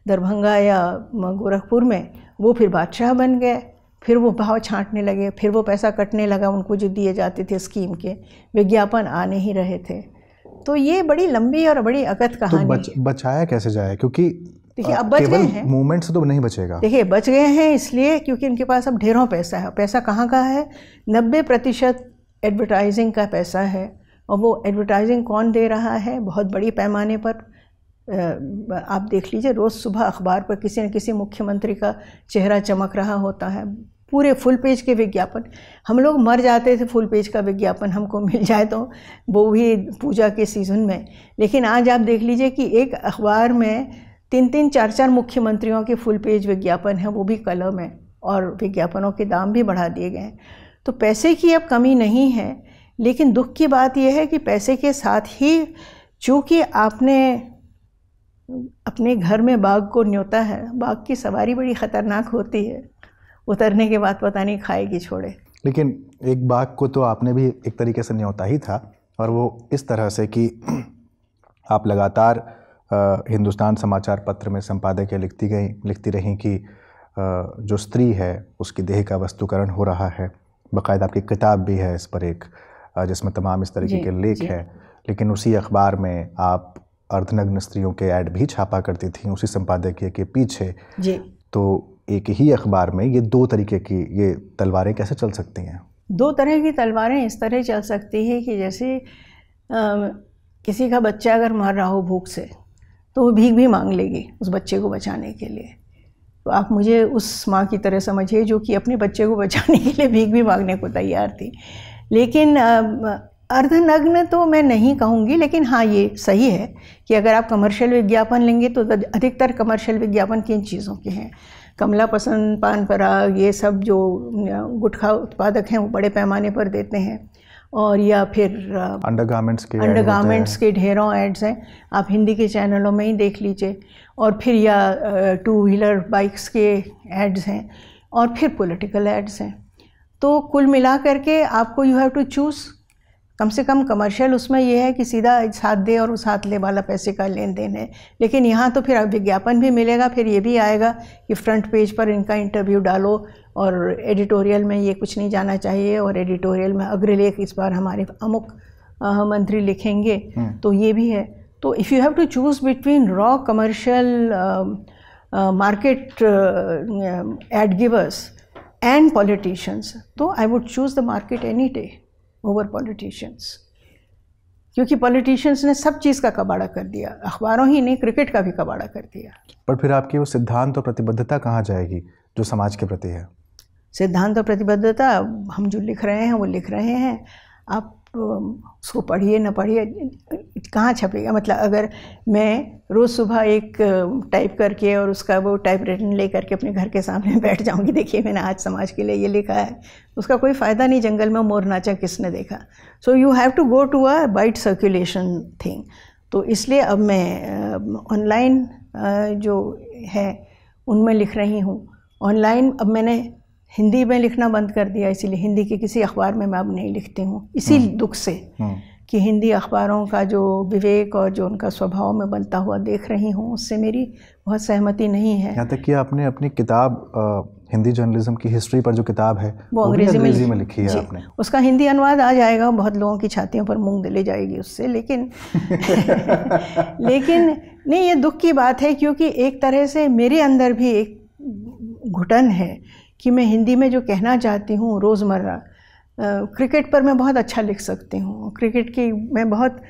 Speaker 1: दरभंगा या गोरखपुर में वो फिर बादशाह बन गए फिर वो भाव छांटने लगे फिर वो पैसा कटने लगा उनको जो दिए जाते थे स्कीम के विज्ञापन आने ही रहे थे तो ये बड़ी लंबी और बड़ी अगत तो कहानी तो बच,
Speaker 2: बचाया कैसे जाए क्योंकि
Speaker 1: देखिए अब बच गए हैं
Speaker 2: मूवमेंट से तो नहीं बचेगा देखिए
Speaker 1: बच गए हैं इसलिए क्योंकि इनके पास अब ढेरों पैसा है पैसा कहाँ का है नब्बे प्रतिशत एडवर्टाइजिंग का पैसा है और वो एडवर्टाइजिंग कौन दे रहा है बहुत बड़ी पैमाने पर आप देख लीजिए रोज़ सुबह अखबार पर किसी न किसी मुख्यमंत्री का चेहरा चमक रहा होता है पूरे फुल पेज के विज्ञापन हम लोग मर जाते थे फुल पेज का विज्ञापन हमको मिल जाए तो वो भी पूजा के सीज़न में लेकिन आज आप देख लीजिए कि एक अखबार में तीन तीन चार चार मुख्यमंत्रियों के फुल पेज विज्ञापन हैं वो भी कलम है और विज्ञापनों के दाम भी बढ़ा दिए गए हैं तो पैसे की अब कमी नहीं है लेकिन दुख की बात यह है कि पैसे के साथ ही चूँकि आपने अपने घर में बाघ को न्योता है बाघ की सवारी बड़ी ख़तरनाक होती है उतरने के बाद पता नहीं खाएगी छोड़े
Speaker 2: लेकिन एक बाघ को तो आपने भी एक तरीके से न्योता ही था और वो इस तरह से कि आप लगातार हिंदुस्तान समाचार पत्र में संपादक लिखती गई लिखती रहीं कि जो स्त्री है उसकी देह का वस्तुकरण हो रहा है बाकायदा आपकी किताब भी है इस पर एक जिसमें तमाम इस तरीके के लेख हैं लेकिन उसी अखबार में आप अर्धनग्न स्त्रियों के ऐड भी छापा करती थी उसी संपादकीय के पीछे जी तो एक ही अखबार में ये दो तरीके की ये तलवारें कैसे चल सकती हैं
Speaker 1: दो तरह की तलवारें इस तरह चल सकती है कि जैसे आ, किसी का बच्चा अगर मर रहा हो भूख से तो वो भीख भी मांग लेगी उस बच्चे को बचाने के लिए तो आप मुझे उस माँ की तरह समझिए जो कि अपने बच्चे को बचाने के लिए भीख भी मांगने को तैयार थी लेकिन आ, अर्धनग्न तो मैं नहीं कहूँगी लेकिन हाँ ये सही है कि अगर आप कमर्शियल विज्ञापन लेंगे तो अधिकतर कमर्शियल विज्ञापन किन चीज़ों के हैं कमला पसंद पान पराग ये सब जो गुटखा उत्पादक हैं वो बड़े पैमाने पर देते हैं और या फिर
Speaker 2: अंडरगारमेंट्स के अंडरगारमेंट्स के
Speaker 1: ढेरों एड्स हैं आप हिंदी के चैनलों में ही देख लीजिए और फिर या टू व्हीलर बाइक्स के एड्स हैं और फिर पॉलिटिकल एड्स हैं तो कुल मिला करके आपको यू हैव टू चूज़ कम से कम कमर्शियल उसमें यह है कि सीधा इस हाथ दे और उस हाथ ले वाला पैसे का लेन देन है लेकिन यहाँ तो फिर विज्ञापन भी मिलेगा फिर ये भी आएगा कि फ्रंट पेज पर इनका इंटरव्यू डालो और एडिटोरियल में ये कुछ नहीं जाना चाहिए और एडिटोरियल में अग्रलेख इस बार हमारे अमुक मंत्री लिखेंगे हम्म। तो ये भी है तो if you have to choose between raw commercial market ad givers and politicians तो I would choose the market any day over politicians क्योंकि पॉलिटिशियंस ने सब चीज़ का कबाड़ा कर दिया अखबारों ही नहीं क्रिकेट का भी कबाड़ा कर दिया
Speaker 2: पर फिर आपकी वो सिद्धांत और प्रतिबद्धता कहाँ जाएगी जो समाज के प्रति है
Speaker 1: सिद्धांत और प्रतिबद्धता हम जो लिख रहे हैं वो लिख रहे हैं आप उसको पढ़िए ना पढ़िए कहाँ छपेगा मतलब अगर मैं रोज़ सुबह एक टाइप करके और उसका वो टाइप रिटर्न ले करके अपने घर के सामने बैठ जाऊँगी देखिए मैंने आज समाज के लिए ये लिखा है उसका कोई फ़ायदा नहीं जंगल में मोर नाचा किसने देखा so you have to go to a wide circulation thing तो इसलिए अब मैं ऑनलाइन जो है उनमें लिख रही हूँ ऑनलाइन अब मैंने हिंदी में लिखना बंद कर दिया इसीलिए हिंदी के किसी अखबार में मैं अब नहीं लिखती हूँ इसी हम्म। दुख से हम्म। कि हिंदी अखबारों का जो विवेक और जो उनका स्वभाव में बनता हुआ देख रही हूँ उससे मेरी बहुत सहमति नहीं है यहाँ
Speaker 2: तक कि आपने अपनी किताब हिंदी जर्नलिज्म की हिस्ट्री पर जो किताब है वो अंग्रेजी में, में लिखी है आपने
Speaker 1: उसका हिंदी अनुवाद आ जाएगा बहुत लोगों की छातियों पर मूंग ले जाएगी उससे लेकिन लेकिन नहीं ये दुख की बात है क्योंकि एक तरह से मेरे अंदर भी एक घुटन है कि मैं हिंदी में जो कहना चाहती हूँ रोज़मर्रा क्रिकेट पर मैं बहुत अच्छा लिख सकती हूँ क्रिकेट की मैं बहुत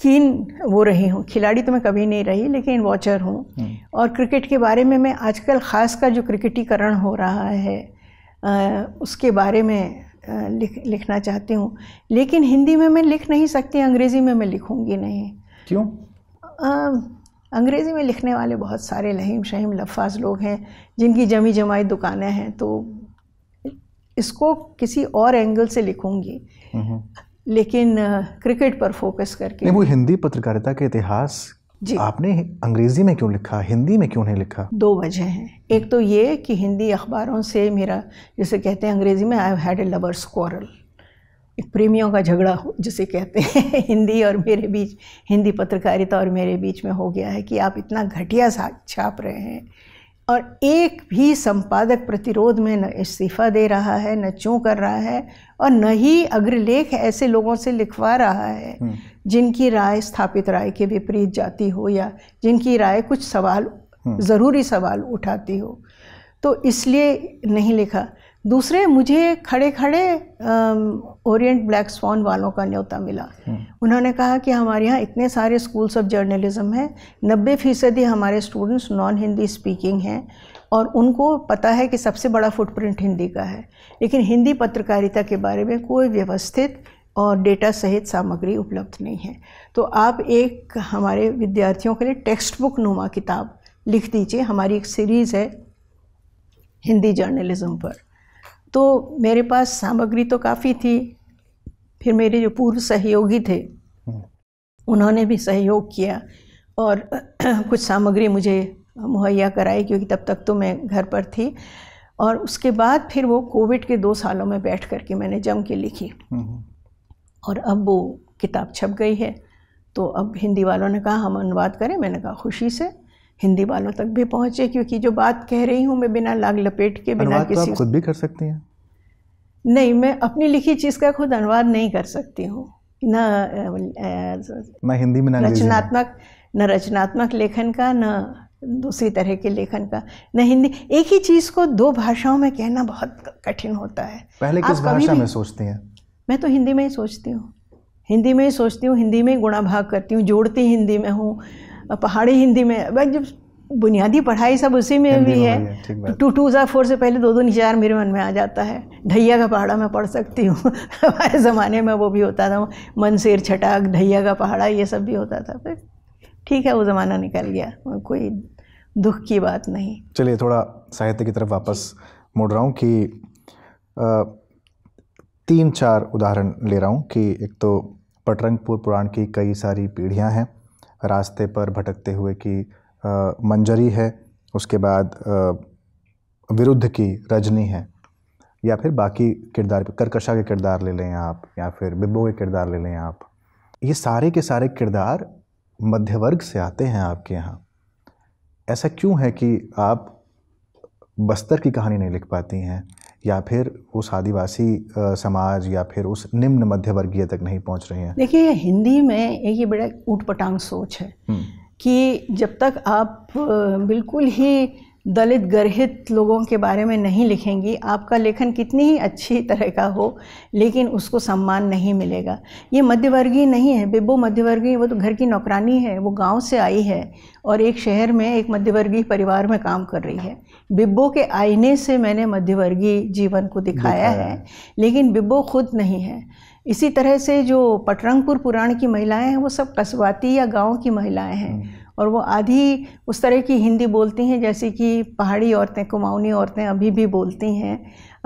Speaker 1: कीन वो रही हूँ खिलाड़ी तो मैं कभी नहीं रही लेकिन वॉचर हूँ हम्म। और क्रिकेट के बारे में मैं आजकल ख़ास कर जो क्रिकेटीकरण हो रहा है आ, उसके बारे में लिख लिखना चाहती हूँ लेकिन हिंदी में मैं लिख नहीं सकती अंग्रेज़ी में मैं लिखूँगी नहीं क्यों आ, अंग्रेज़ी में लिखने वाले बहुत सारे लहीम शहीम लफाज लोग हैं जिनकी जमी जमाई दुकानें हैं तो इसको किसी और एंगल से लिखूंगी हम्म। लेकिन क्रिकेट पर फोकस करके नहीं वो
Speaker 2: हिंदी पत्रकारिता के इतिहास जी आपने अंग्रेज़ी में क्यों लिखा हिंदी में क्यों नहीं लिखा
Speaker 1: दो वजह हैं एक तो ये कि हिंदी अखबारों से मेरा जैसे कहते हैं अंग्रेज़ी में I had a lover's quarrel एक प्रेमियों का झगड़ा हो जिसे कहते हैं हिंदी और मेरे बीच हिंदी पत्रकारिता और मेरे बीच में हो गया है कि आप इतना घटिया सा छाप रहे हैं और एक भी संपादक प्रतिरोध में न इस्तीफ़ा दे रहा है न चूँ कर रहा है और न ही अग्रलेख ऐसे लोगों से लिखवा रहा है हम्म। जिनकी राय स्थापित राय के विपरीत जाती हो या जिनकी राय कुछ सवाल हम्म। ज़रूरी सवाल उठाती हो तो इसलिए नहीं लिखा दूसरे मुझे खड़े खड़े ओरिएंट ब्लैक स्वान वालों का न्योता मिला हम्म। उन्होंने कहा कि हमारे यहाँ इतने सारे स्कूल्स ऑफ जर्नलिज्म हैं नब्बे फ़ीसदी हमारे स्टूडेंट्स नॉन हिंदी स्पीकिंग हैं और उनको पता है कि सबसे बड़ा फुटप्रिंट हिंदी का है लेकिन हिंदी पत्रकारिता के बारे में कोई व्यवस्थित और डेटा सहित सामग्री उपलब्ध नहीं है तो आप एक हमारे विद्यार्थियों के लिए टेक्स्ट बुक नुमा किताब लिख दीजिए हमारी एक सीरीज़ है हिंदी जर्नलिज़्म पर तो मेरे पास सामग्री तो काफ़ी थी फिर मेरे जो पूर्व सहयोगी थे हम्म। उन्होंने भी सहयोग किया और कुछ सामग्री मुझे मुहैया कराई क्योंकि तब तक तो मैं घर पर थी और उसके बाद फिर वो कोविड के दो सालों में बैठ कर के मैंने जम के लिखी हम्म, हम्म। और अब वो किताब छप गई है तो अब हिंदी वालों ने कहा हम अनुवाद करें मैंने कहा खुशी से हिंदी वालों तक भी पहुँचे क्योंकि जो बात कह रही हूँ मैं बिना लाग लपेट के बिना तो किसी खुद
Speaker 2: भी कर सकती हैं
Speaker 1: नहीं मैं अपनी लिखी चीज़ का खुद अनुवाद नहीं कर सकती हूँ न
Speaker 2: हिंदी में रचनात्मक
Speaker 1: न रचनात्मक लेखन का न दूसरी तरह के लेखन का न हिंदी एक ही चीज़ को दो भाषाओं में कहना बहुत कठिन होता है पहले किस भाषा में सोचते हैं मैं तो हिंदी में ही सोचती हूँ हिंदी में ही सोचती हूँ हिंदी में ही गुणा भाग करती हूँ जोड़ती हिंदी में हूँ पहाड़ी हिंदी में जब बुनियादी पढ़ाई सब उसी में भी है टू टू या फोर से पहले दो दो निचार मेरे मन में आ जाता है ढैया का पहाड़ा मैं पढ़ सकती हूँ हमारे ज़माने में वो भी होता था शेर छटाक ढैया का पहाड़ा ये सब भी होता था फिर ठीक है वो ज़माना निकल गया कोई दुख की बात नहीं
Speaker 2: चलिए थोड़ा साहित्य की तरफ वापस मुड़ रहा हूँ कि आ, तीन चार उदाहरण ले रहा हूँ कि एक तो पटरंगपुर पुराण की कई सारी पीढ़ियाँ हैं रास्ते पर भटकते हुए की मंजरी है उसके बाद विरुद्ध की रजनी है या फिर बाकी किरदार करकशा के किरदार ले लें आप या फिर बिब्बो के किरदार ले लें आप ये सारे के सारे किरदार मध्य वर्ग से आते हैं आपके यहाँ ऐसा क्यों है कि आप बस्तर की कहानी नहीं लिख पाती हैं या फिर उस आदिवासी समाज या फिर उस निम्न मध्यवर्गीय तक नहीं पहुंच रहे हैं
Speaker 1: देखिए हिंदी में एक ये बड़ा ऊटपटांग सोच है हम्म। कि जब तक आप बिल्कुल ही दलित गर्हित लोगों के बारे में नहीं लिखेंगी आपका लेखन कितनी ही अच्छी तरह का हो लेकिन उसको सम्मान नहीं मिलेगा ये मध्यवर्गीय नहीं है बिब्बो मध्यवर्गीय वो तो घर की नौकरानी है वो गांव से आई है और एक शहर में एक मध्यवर्गीय परिवार में काम कर रही है बिब्बो के आईने से मैंने मध्यवर्गीय जीवन को दिखाया, दिखाया है लेकिन बिब्बो खुद नहीं है इसी तरह से जो पटरंगपुर पुराण की महिलाएं हैं वो सब कस्बाती या गांव की महिलाएं हैं हम्म। और वो आधी उस तरह की हिंदी बोलती हैं जैसे कि पहाड़ी औरतें कुमाऊनी औरतें अभी भी बोलती हैं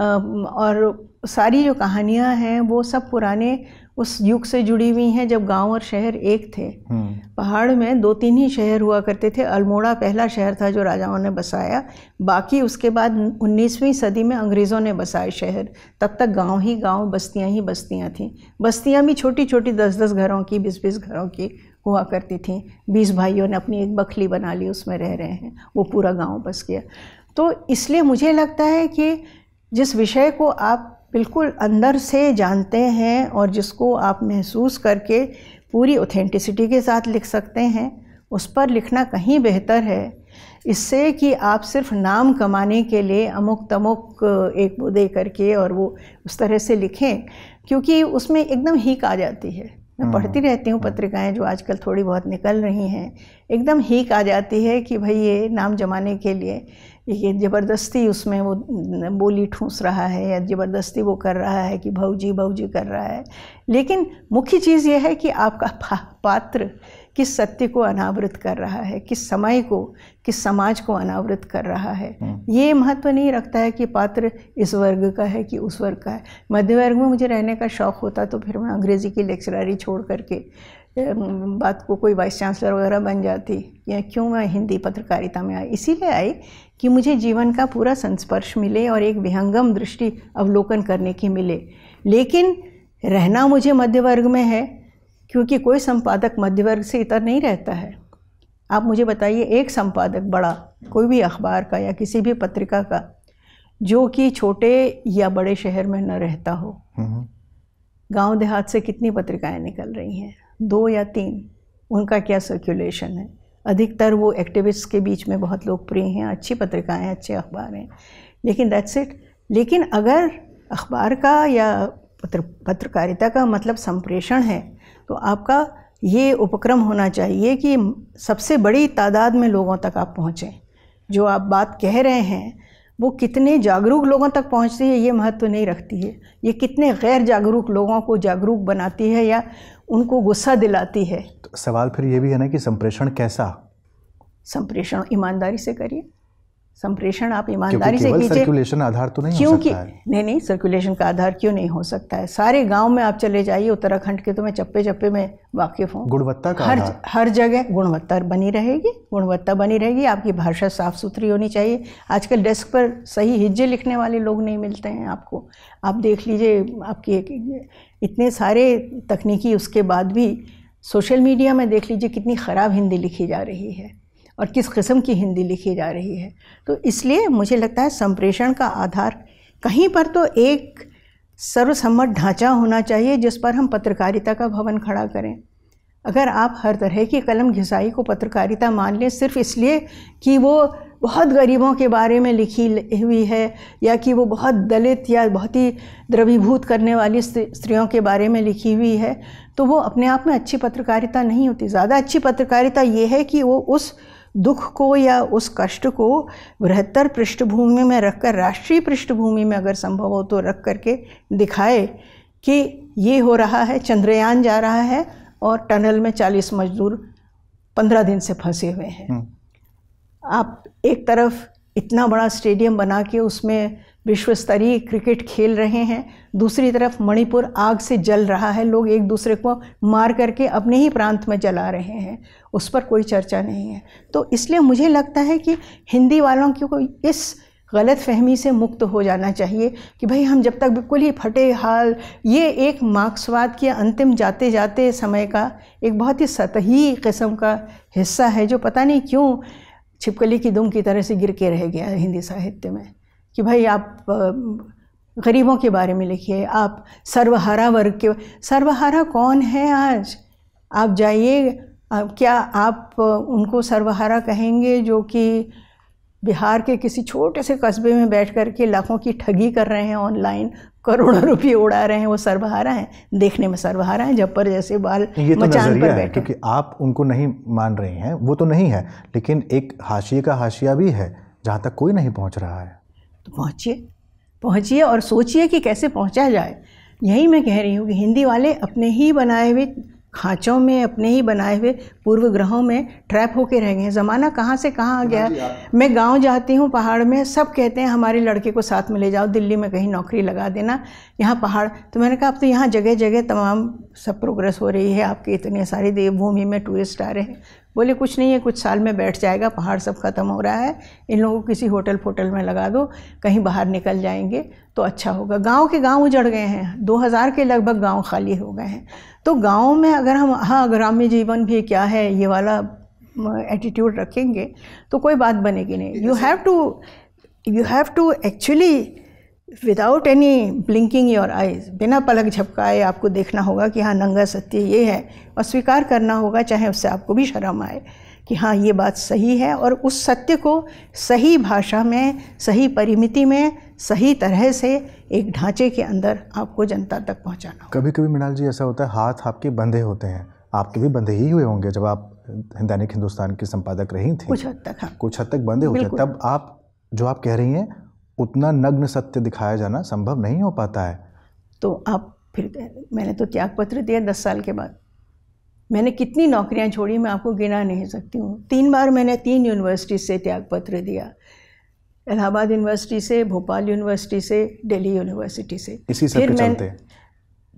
Speaker 1: और सारी जो कहानियाँ हैं वो सब पुराने उस युग से जुड़ी हुई हैं जब गांव और शहर एक थे हम्म। पहाड़ में दो तीन ही शहर हुआ करते थे अल्मोड़ा पहला शहर था जो राजाओं ने बसाया बाकी उसके बाद 19वीं सदी में अंग्रेज़ों ने बसाए शहर तब तक गांव ही गांव बस्तियां ही बस्तियां थीं बस्तियां भी छोटी छोटी दस दस घरों की बीस बीस घरों की हुआ करती थी बीस भाइयों ने अपनी एक बखली बना ली उसमें रह रहे हैं वो पूरा गाँव बस गया तो इसलिए मुझे लगता है कि जिस विषय को आप बिल्कुल अंदर से जानते हैं और जिसको आप महसूस करके पूरी ऑथेंटिसिटी के साथ लिख सकते हैं उस पर लिखना कहीं बेहतर है इससे कि आप सिर्फ नाम कमाने के लिए अमुक तमुक एक वो दे करके और वो उस तरह से लिखें क्योंकि उसमें एकदम हीक आ जाती है मैं हाँ। पढ़ती रहती हूँ पत्रिकाएं जो आजकल थोड़ी बहुत निकल रही हैं एकदम हीक आ जाती है कि भाई ये नाम जमाने के लिए ये ज़बरदस्ती उसमें वो बोली ठूंस रहा है या ज़बरदस्ती वो कर रहा है कि भौजी भौजी कर रहा है लेकिन मुख्य चीज़ ये है कि आपका पात्र किस सत्य को अनावृत कर रहा है किस समय को किस समाज को अनावृत कर रहा है हम्म। ये महत्व नहीं रखता है कि पात्र इस वर्ग का है कि उस वर्ग का है मध्य वर्ग में मुझे रहने का शौक़ होता तो फिर मैं अंग्रेज़ी की लेक्चरारी छोड़ करके बात को कोई वाइस चांसलर वगैरह बन जाती या क्यों मैं हिंदी पत्रकारिता में आई इसीलिए आई कि मुझे जीवन का पूरा संस्पर्श मिले और एक विहंगम दृष्टि अवलोकन करने की मिले लेकिन रहना मुझे मध्य वर्ग में है क्योंकि कोई संपादक मध्य वर्ग से इतर नहीं रहता है आप मुझे बताइए एक संपादक बड़ा कोई भी अखबार का या किसी भी पत्रिका का जो कि छोटे या बड़े शहर में न रहता हो हम्म। गांव देहात से कितनी पत्रिकाएं निकल रही हैं दो या तीन उनका क्या सर्कुलेशन है अधिकतर वो एक्टिविस्ट के बीच में बहुत लोकप्रिय हैं अच्छी पत्रिकाएं अच्छे अखबार हैं लेकिन दैट्स इट लेकिन अगर अखबार का या पत्र पत्रकारिता का मतलब संप्रेषण है तो आपका ये उपक्रम होना चाहिए कि सबसे बड़ी तादाद में लोगों तक आप पहुँचें जो आप बात कह रहे हैं वो कितने जागरूक लोगों तक पहुंचती है ये महत्व तो नहीं रखती है ये कितने गैर जागरूक लोगों को जागरूक बनाती है या उनको गुस्सा दिलाती है
Speaker 2: तो सवाल फिर ये भी है ना कि संप्रेषण कैसा
Speaker 1: संप्रेषण ईमानदारी से करिए संप्रेषण आप ईमानदारी से कीजिए सर्कुलेशन
Speaker 2: आधार तो नहीं क्योंकि नहीं
Speaker 1: नहीं सर्कुलेशन का आधार क्यों नहीं हो सकता है सारे गांव में आप चले जाइए उत्तराखंड के तो मैं चप्पे चप्पे में वाकिफ हूँ
Speaker 2: गुणवत्ता का हर आधार।
Speaker 1: हर जगह गुणवत्ता बनी रहेगी गुणवत्ता बनी रहेगी आपकी भाषा साफ सुथरी होनी चाहिए आजकल डेस्क पर सही हिज्जे लिखने वाले लोग नहीं मिलते हैं आपको आप देख लीजिए आपकी इतने सारे तकनीकी उसके बाद भी सोशल मीडिया में देख लीजिए कितनी ख़राब हिंदी लिखी जा रही है और किस किस्म की हिंदी लिखी जा रही है तो इसलिए मुझे लगता है संप्रेषण का आधार कहीं पर तो एक सर्वसम्मत ढांचा होना चाहिए जिस पर हम पत्रकारिता का भवन खड़ा करें अगर आप हर तरह की कलम घिसाई को पत्रकारिता मान लें सिर्फ इसलिए कि वो बहुत गरीबों के बारे में लिखी हुई है या कि वो बहुत दलित या बहुत ही द्रवीभूत करने वाली स्त्रियों के बारे में लिखी हुई है तो वो अपने आप में अच्छी पत्रकारिता नहीं होती ज़्यादा अच्छी पत्रकारिता ये है कि वो उस दुख को या उस कष्ट को बृहत्तर पृष्ठभूमि में रखकर राष्ट्रीय पृष्ठभूमि में अगर संभव हो तो रख करके दिखाए कि ये हो रहा है चंद्रयान जा रहा है और टनल में 40 मजदूर 15 दिन से फंसे हुए हैं हम्म। आप एक तरफ इतना बड़ा स्टेडियम बना के उसमें विश्व स्तरीय क्रिकेट खेल रहे हैं दूसरी तरफ मणिपुर आग से जल रहा है लोग एक दूसरे को मार करके अपने ही प्रांत में जला रहे हैं उस पर कोई चर्चा नहीं है तो इसलिए मुझे लगता है कि हिंदी वालों को इस गलत फहमी से मुक्त हो जाना चाहिए कि भाई हम जब तक बिल्कुल ही फटे हाल ये एक मार्क्सवाद के अंतिम जाते जाते समय का एक बहुत ही सतही किस्म का हिस्सा है जो पता नहीं क्यों छिपकली की दुम की तरह से गिर के रह गया हिंदी साहित्य में कि भाई आप गरीबों के बारे में लिखिए आप सर्वहारा वर्ग के सर्वहारा कौन है आज आप जाइए क्या आप उनको सर्वहारा कहेंगे जो कि बिहार के किसी छोटे से कस्बे में बैठ कर के लाखों की ठगी कर रहे हैं ऑनलाइन करोड़ों रुपये उड़ा रहे हैं वो सर्वहारा हैं देखने में सर्वहारा हैं जब पर जैसे बाल तो ये तो मचान पर है
Speaker 2: क्योंकि आप उनको नहीं मान रहे हैं वो तो नहीं है लेकिन एक हाशिए का हाशिया भी है जहाँ तक कोई नहीं पहुँच रहा
Speaker 1: है तो पहुँचिए पहुँचिए और सोचिए कि कैसे पहुँचा जाए यही मैं कह रही हूँ कि हिंदी वाले अपने ही बनाए हुए खांचों में अपने ही बनाए हुए पूर्व ग्रहों में ट्रैप होके रह गए हैं ज़माना कहाँ से कहाँ आ गया हाँ है हाँ। मैं गांव जाती हूँ पहाड़ में सब कहते हैं हमारे लड़के को साथ में ले जाओ दिल्ली में कहीं नौकरी लगा देना यहाँ पहाड़ तो मैंने कहा अब तो यहाँ जगह जगह तमाम सब प्रोग्रेस हो रही है आपके इतने सारी देवभूमि में टूरिस्ट आ रहे हैं बोले कुछ नहीं है कुछ साल में बैठ जाएगा पहाड़ सब ख़त्म हो रहा है इन लोगों को किसी होटल फोटल में लगा दो कहीं बाहर निकल जाएंगे तो अच्छा होगा गांव के गांव उजड़ गए हैं 2000 के लगभग गांव खाली हो गए हैं तो गांव में अगर हम हाँ ग्राम्य जीवन भी क्या है ये वाला एटीट्यूड रखेंगे तो कोई बात बनेगी नहीं you have to you have to actually without any blinking your eyes बिना पलक झपकाए आपको देखना होगा कि हाँ नंगा सत्य ये है और स्वीकार करना होगा चाहे उससे आपको भी शर्म आए कि हाँ ये बात सही है और उस सत्य को सही भाषा में सही परिमिति में सही तरह से एक ढांचे के अंदर आपको जनता तक पहुंचाना
Speaker 2: कभी कभी मृणाल जी ऐसा होता है हाथ आपके बंधे होते हैं आपके भी बंधे ही हुए होंगे जब आप दैनिक हिंदुस्तान की संपादक रही थी कुछ हद तक हाँ कुछ हद तक बंधे होते तब आप जो आप कह रही हैं उतना नग्न सत्य दिखाया जाना संभव नहीं हो पाता है
Speaker 1: तो आप फिर मैंने तो त्यागपत्र दिया दस साल के बाद मैंने कितनी नौकरियां छोड़ी मैं आपको गिना नहीं सकती हूँ तीन बार मैंने तीन यूनिवर्सिटी से त्यागपत्र दिया इलाहाबाद यूनिवर्सिटी से भोपाल यूनिवर्सिटी से दिल्ली यूनिवर्सिटी से इसी सब के चलते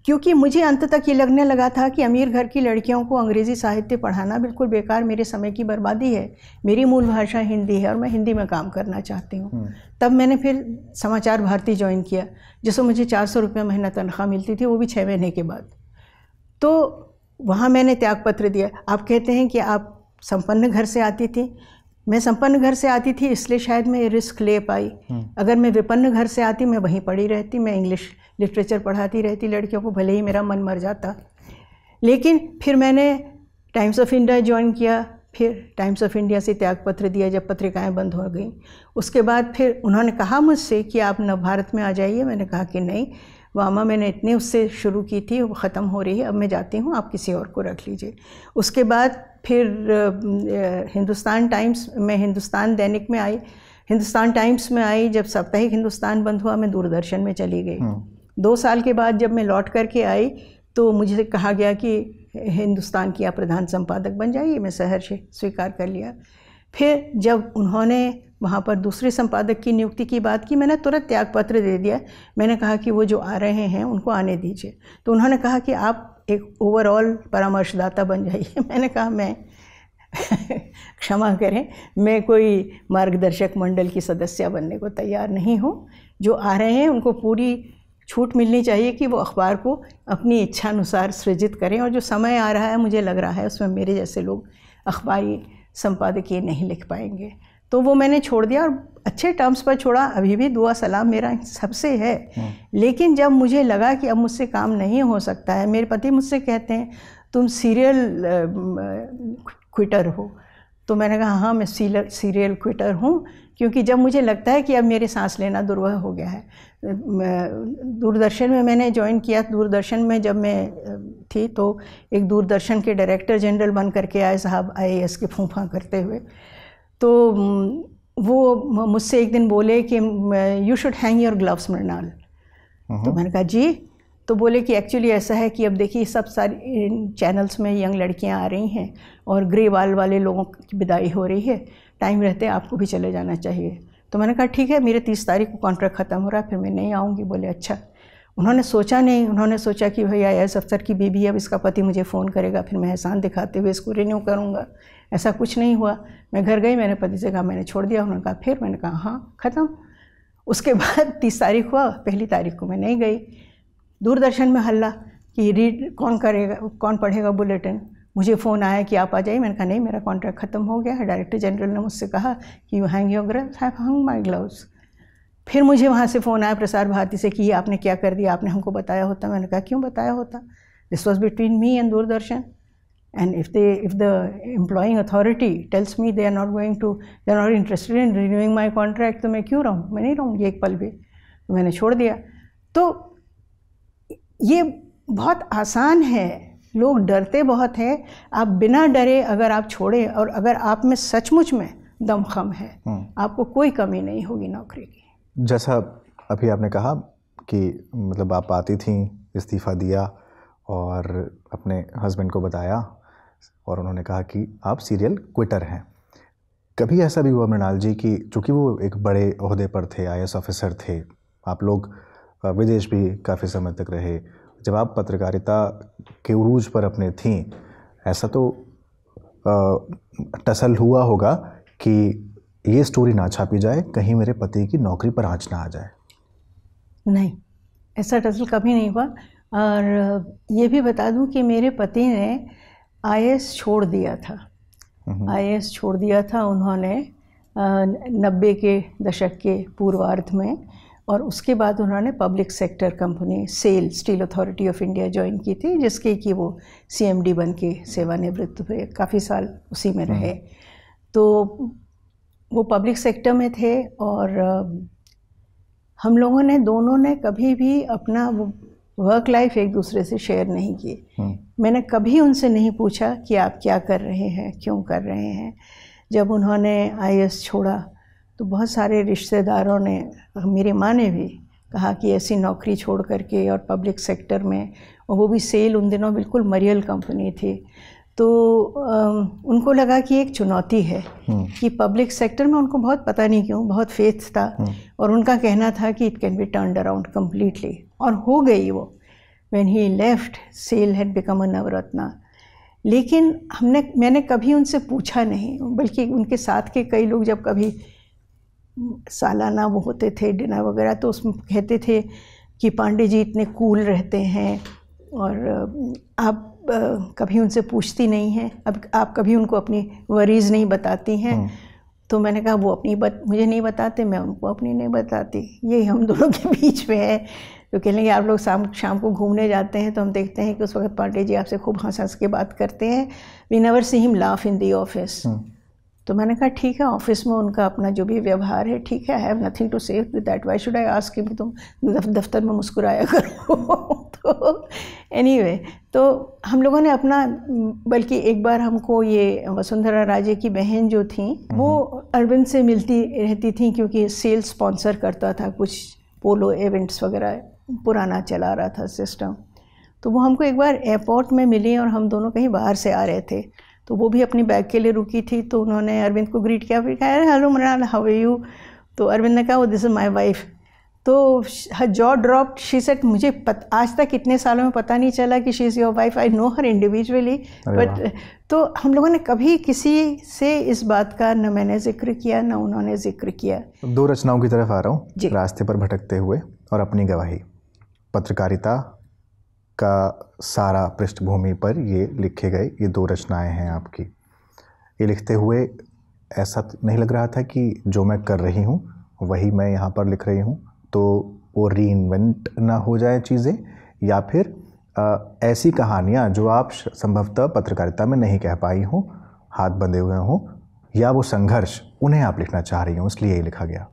Speaker 1: क्योंकि मुझे अंत तक ये लगने लगा था कि अमीर घर की लड़कियों को अंग्रेज़ी साहित्य पढ़ाना बिल्कुल बेकार मेरे समय की बर्बादी है मेरी मूल भाषा हिंदी है और मैं हिंदी में काम करना चाहती हूँ हम्म। तब मैंने फिर समाचार भारती ज्वाइन किया जिसमें मुझे चार सौ रुपये महीना तनख्वाह मिलती थी वो भी छः महीने के बाद तो वहाँ मैंने त्यागपत्र दिया आप कहते हैं कि आप संपन्न घर से आती थी मैं संपन्न घर से आती थी इसलिए शायद मैं ये रिस्क ले पाई हम्म। अगर मैं विपन्न घर से आती मैं वहीं पढ़ी रहती मैं इंग्लिश लिटरेचर पढ़ाती रहती लड़कियों को भले ही मेरा मन मर जाता लेकिन फिर मैंने टाइम्स ऑफ इंडिया ज्वाइन किया फिर टाइम्स ऑफ इंडिया से त्यागपत्र दिया जब पत्रिकाएं बंद हो गई उसके बाद फिर उन्होंने कहा मुझसे कि आप नव भारत में आ जाइए मैंने कहा कि नहीं वामा मैंने इतने उससे शुरू की थी वो ख़त्म हो रही है अब मैं जाती हूँ आप किसी और को रख लीजिए उसके बाद फिर हिंदुस्तान टाइम्स में हिंदुस्तान दैनिक में आई हिंदुस्तान टाइम्स में आई जब साप्ताहिक हिंदुस्तान बंद हुआ मैं दूरदर्शन में चली गई
Speaker 4: हम्म।
Speaker 1: दो साल के बाद जब मैं लौट करके आई तो मुझे कहा गया कि हिंदुस्तान की आप प्रधान संपादक बन जाइए मैं सहर्ष स्वीकार कर लिया फिर जब उन्होंने वहाँ पर दूसरे संपादक की नियुक्ति की बात की मैंने तुरंत त्यागपत्र दे दिया मैंने कहा कि वो जो आ रहे हैं उनको आने दीजिए तो उन्होंने कहा कि आप एक ओवरऑल परामर्शदाता बन जाइए मैंने कहा मैं क्षमा करें मैं कोई मार्गदर्शक मंडल की सदस्य बनने को तैयार नहीं हूँ जो आ रहे हैं उनको पूरी छूट मिलनी चाहिए कि वो अखबार को अपनी इच्छानुसार सृजित करें और जो समय आ रहा है मुझे लग रहा है उसमें मेरे जैसे लोग अखबारी संपादकीय नहीं लिख पाएंगे तो वो मैंने छोड़ दिया और अच्छे टर्म्स पर छोड़ा अभी भी दुआ सलाम मेरा सबसे है हाँ। लेकिन जब मुझे लगा कि अब मुझसे काम नहीं हो सकता है मेरे पति मुझसे कहते हैं तुम सीरियल क्विटर हो तो मैंने कहा हाँ मैं सीरियल क्विटर हूँ क्योंकि जब मुझे लगता है कि अब मेरे सांस लेना दुर्वह हो गया है दूरदर्शन में मैंने ज्वाइन किया दूरदर्शन में जब मैं थी तो एक दूरदर्शन के डायरेक्टर जनरल बन करके आए साहब आई के फूफा करते हुए तो वो मुझसे एक दिन बोले कि you should hang your gloves Mrinal तो हम्म। मैंने कहा जी तो बोले कि एक्चुअली ऐसा है कि अब देखिए सब सारी चैनल्स में यंग लड़कियां आ रही हैं और ग्रे बाल वाले लोगों की विदाई हो रही है टाइम रहते आपको भी चले जाना चाहिए तो मैंने कहा ठीक है मेरे तीस तारीख को कॉन्ट्रैक्ट ख़त्म हो रहा है फिर मैं नहीं आऊँगी बोले अच्छा उन्होंने सोचा नहीं उन्होंने सोचा कि भैया एस अफसर की बीबी अब इसका पति मुझे फ़ोन करेगा फिर मैं एहसान दिखाते हुए इसको रिन्यू करूँगा ऐसा कुछ नहीं हुआ मैं घर गई मैंने पति से कहा मैंने छोड़ दिया उन्होंने कहा फिर मैंने कहा हाँ ख़त्म उसके बाद तीस तारीख हुआ पहली तारीख को मैं नहीं गई दूरदर्शन में हल्ला कि रीड कौन करेगा कौन पढ़ेगा बुलेटिन मुझे फ़ोन आया कि आप आ जाइए मैंने कहा नहीं मेरा कॉन्ट्रैक्ट ख़त्म हो गया है डायरेक्टर जनरल ने मुझसे कहा कि you hang your glove have hung my gloves फिर मुझे वहाँ से फ़ोन आया प्रसार भारती से कि ये आपने क्या कर दिया आपने हमको बताया होता मैंने कहा क्यों बताया होता this was between me and Doordarshan and if they if the employing authority tells me they are not going to they are not interested in renewing my contract तो मैं क्यों रहूँ मैं नहीं रहूँगी एक पल भी तो मैंने छोड़ दिया तो ये बहुत आसान है लोग डरते बहुत हैं आप बिना डरे अगर आप छोड़े और अगर आप में सचमुच में दमखम है हम्म। आपको कोई कमी नहीं होगी नौकरी की
Speaker 2: जैसा अभी आपने कहा कि मतलब आप आती थी इस्तीफ़ा दिया और अपने हस्बैंड को बताया और उन्होंने कहा कि आप सीरियल क्विटर हैं कभी ऐसा भी हुआ मृणाल जी कि चूँकि वो एक बड़े अहदे पर थे आई ऑफिसर थे आप लोग विदेश भी काफ़ी समय तक रहे जब आप पत्रकारिता के उरूज पर अपने थी ऐसा तो टसल हुआ होगा कि ये स्टोरी ना छापी जाए कहीं मेरे पति की नौकरी पर आँच ना आ जाए
Speaker 1: नहीं ऐसा टसल कभी नहीं हुआ और ये भी बता दूं कि मेरे पति ने आई छोड़ दिया था हम्म। आई छोड़ दिया था उन्होंने नब्बे के दशक के पूर्वार्ध में और उसके बाद उन्होंने public sector company SAIL steel authority of India join की थी जिसके कि वो सीएमडी बन के सेवानिवृत्त हुए काफ़ी साल उसी में रहे हम्म। तो वो पब्लिक सेक्टर में थे और हम लोगों ने दोनों ने कभी भी अपना वो वर्क लाइफ एक दूसरे से शेयर नहीं किए हम्म। मैंने कभी उनसे नहीं पूछा कि आप क्या कर रहे हैं क्यों कर रहे हैं जब उन्होंने आई छोड़ा तो बहुत सारे रिश्तेदारों ने मेरी माँ ने भी कहा कि ऐसी नौकरी छोड़ करके और पब्लिक सेक्टर में और वो भी सेल उन दिनों बिल्कुल मरियल कंपनी थी तो उनको लगा कि एक चुनौती है हम्म। कि पब्लिक सेक्टर में उनको बहुत पता नहीं क्यों बहुत फेथ था हम्म। और उनका कहना था कि it can be turn around completely और हो गई वो when he left SAIL had become a Navratna लेकिन हमने मैंने कभी उनसे पूछा नहीं बल्कि उनके साथ के कई लोग जब कभी सालाना वो होते थे डिनर वगैरह तो उसमें कहते थे कि पांडे जी इतने कूल रहते हैं और आप कभी उनसे पूछती नहीं हैं अब आप कभी उनको अपनी वरीज़ नहीं बताती हैं हाँ। तो मैंने कहा वो अपनी बत मुझे नहीं बताते मैं उनको अपनी नहीं बताती ये हम दोनों के बीच में है तो कह लेंगे आप लोग शाम शाम को घूमने जाते हैं तो हम देखते हैं कि उस वक्त पांडे जी आपसे खूब हंस हंस के बात करते हैं we never see him laugh in the office तो मैंने कहा ठीक है ऑफिस में उनका अपना जो भी व्यवहार है ठीक है I have nothing to say with that why should I ask कि तुम दफ्तर में मुस्कुराया करो तो एनी anyway, तो हम लोगों ने अपना बल्कि एक बार हमको ये वसुंधरा राजे की बहन जो थी हम्म। वो अरविंद से मिलती रहती थी क्योंकि सेल स्पॉन्सर करता था कुछ पोलो इवेंट्स वगैरह पुराना चला रहा था सिस्टम तो वो हमको एक बार एयरपोर्ट में मिली और हम दोनों कहीं बाहर से आ रहे थे तो वो भी अपनी बैग के लिए रुकी थी तो उन्होंने अरविंद को ग्रीट किया फिर कहा hello Mrinal how are you तो अरविंद ने कहा वो दिस इज़ माई वाइफ तो her jaw drop she said मुझे पत, आज तक इतने सालों में पता नहीं चला कि she is your wife I know her individually but तो हम लोगों ने कभी किसी से इस बात का न मैंने जिक्र किया न उन्होंने जिक्र किया
Speaker 2: दो रचनाओं की तरफ आ रहा हूँ रास्ते पर भटकते हुए और अपनी गवाही पत्रकारिता का सारा पृष्ठभूमि पर ये लिखे गए ये दो रचनाएं हैं आपकी ये लिखते हुए ऐसा नहीं लग रहा था कि जो मैं कर रही हूँ वही मैं यहाँ पर लिख रही हूँ तो वो री इन्वेंट ना हो जाए चीज़ें या फिर आ, ऐसी कहानियाँ जो आप संभवतः पत्रकारिता में नहीं कह पाई हों हाथ बंधे हुए हों या वो संघर्ष उन्हें आप लिखना चाह रही हूँ इसलिए ये लिखा गया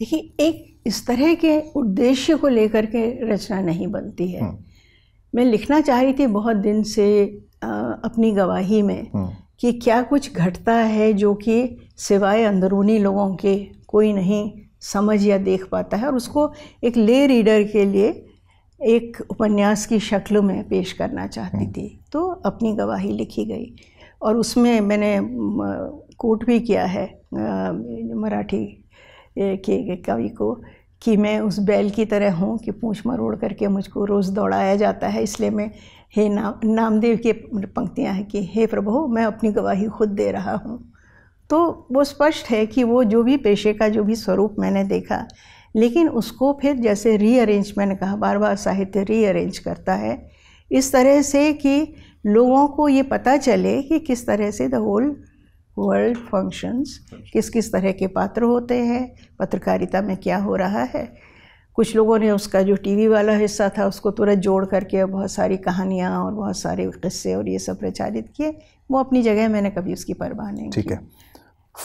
Speaker 1: देखिए एक इस तरह के उद्देश्य को लेकर के रचना नहीं बनती है हम्म। मैं लिखना चाह रही थी बहुत दिन से आ, अपनी गवाही में हम्म। कि क्या कुछ घटता है जो कि सिवाय अंदरूनी लोगों के कोई नहीं समझ या देख पाता है और उसको एक ले रीडर के लिए एक उपन्यास की शक्ल में पेश करना चाहती हम्म। थी तो अपनी गवाही लिखी गई और उसमें मैंने कोट भी किया है मराठी के कवि को कि मैं उस बैल की तरह हूँ कि पूँछ मरोड़ करके मुझको रोज़ दौड़ाया जाता है इसलिए मैं हे नाम नामदेव की पंक्तियाँ हैं कि हे प्रभु मैं अपनी गवाही खुद दे रहा हूँ तो वो स्पष्ट है कि वो जो भी पेशे का जो भी स्वरूप मैंने देखा लेकिन उसको फिर जैसे रीअरेंज मैंने कहा बार बार साहित्य रीअरेंज करता है इस तरह से कि लोगों को ये पता चले कि किस तरह से द होल वर्ल्ड फंक्शंस किस किस तरह के पात्र होते हैं पत्रकारिता में क्या हो रहा है कुछ लोगों ने उसका जो टीवी वाला हिस्सा था उसको तुरंत जोड़ करके बहुत सारी कहानियाँ और बहुत सारे किस्से और ये सब प्रचारित किए वो अपनी जगह मैंने कभी उसकी परवाह नहीं
Speaker 2: ठीक है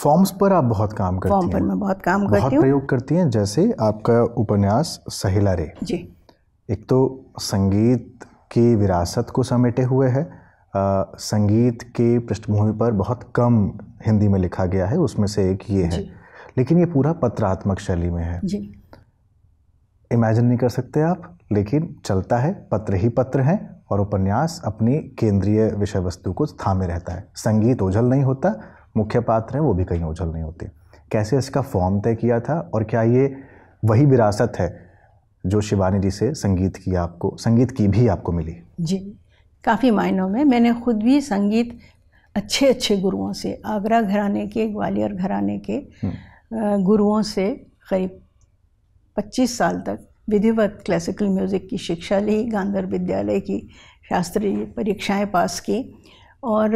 Speaker 2: फॉर्म्स पर आप बहुत काम करती हैं फॉर्म पर मैं बहुत काम करती हूँ प्रयोग करती हैं जैसे आपका उपन्यास सहिला रे जी एक तो संगीत की विरासत को समेटे हुए है संगीत के पृष्ठभूमि पर बहुत कम हिंदी में लिखा गया है उसमें से एक ये है लेकिन ये पूरा पत्रात्मक शैली में है इमेजिन नहीं कर सकते आप लेकिन चलता है पत्र ही पत्र हैं और उपन्यास अपनी केंद्रीय विषय वस्तु को थामे रहता है संगीत ओझल नहीं होता मुख्य पात्र हैं वो भी कहीं ओझल नहीं होते कैसे इसका फॉर्म तय किया था और क्या ये वही विरासत है जो शिवानी जी से संगीत की आपको संगीत की भी आपको मिली
Speaker 1: जी काफ़ी मायनों में मैंने खुद भी संगीत अच्छे अच्छे गुरुओं से आगरा घराने के ग्वालियर घराने के हम्म। गुरुओं से करीब 25 साल तक विधिवत क्लासिकल म्यूज़िक की शिक्षा ली गांधर विद्यालय की शास्त्रीय परीक्षाएं पास की और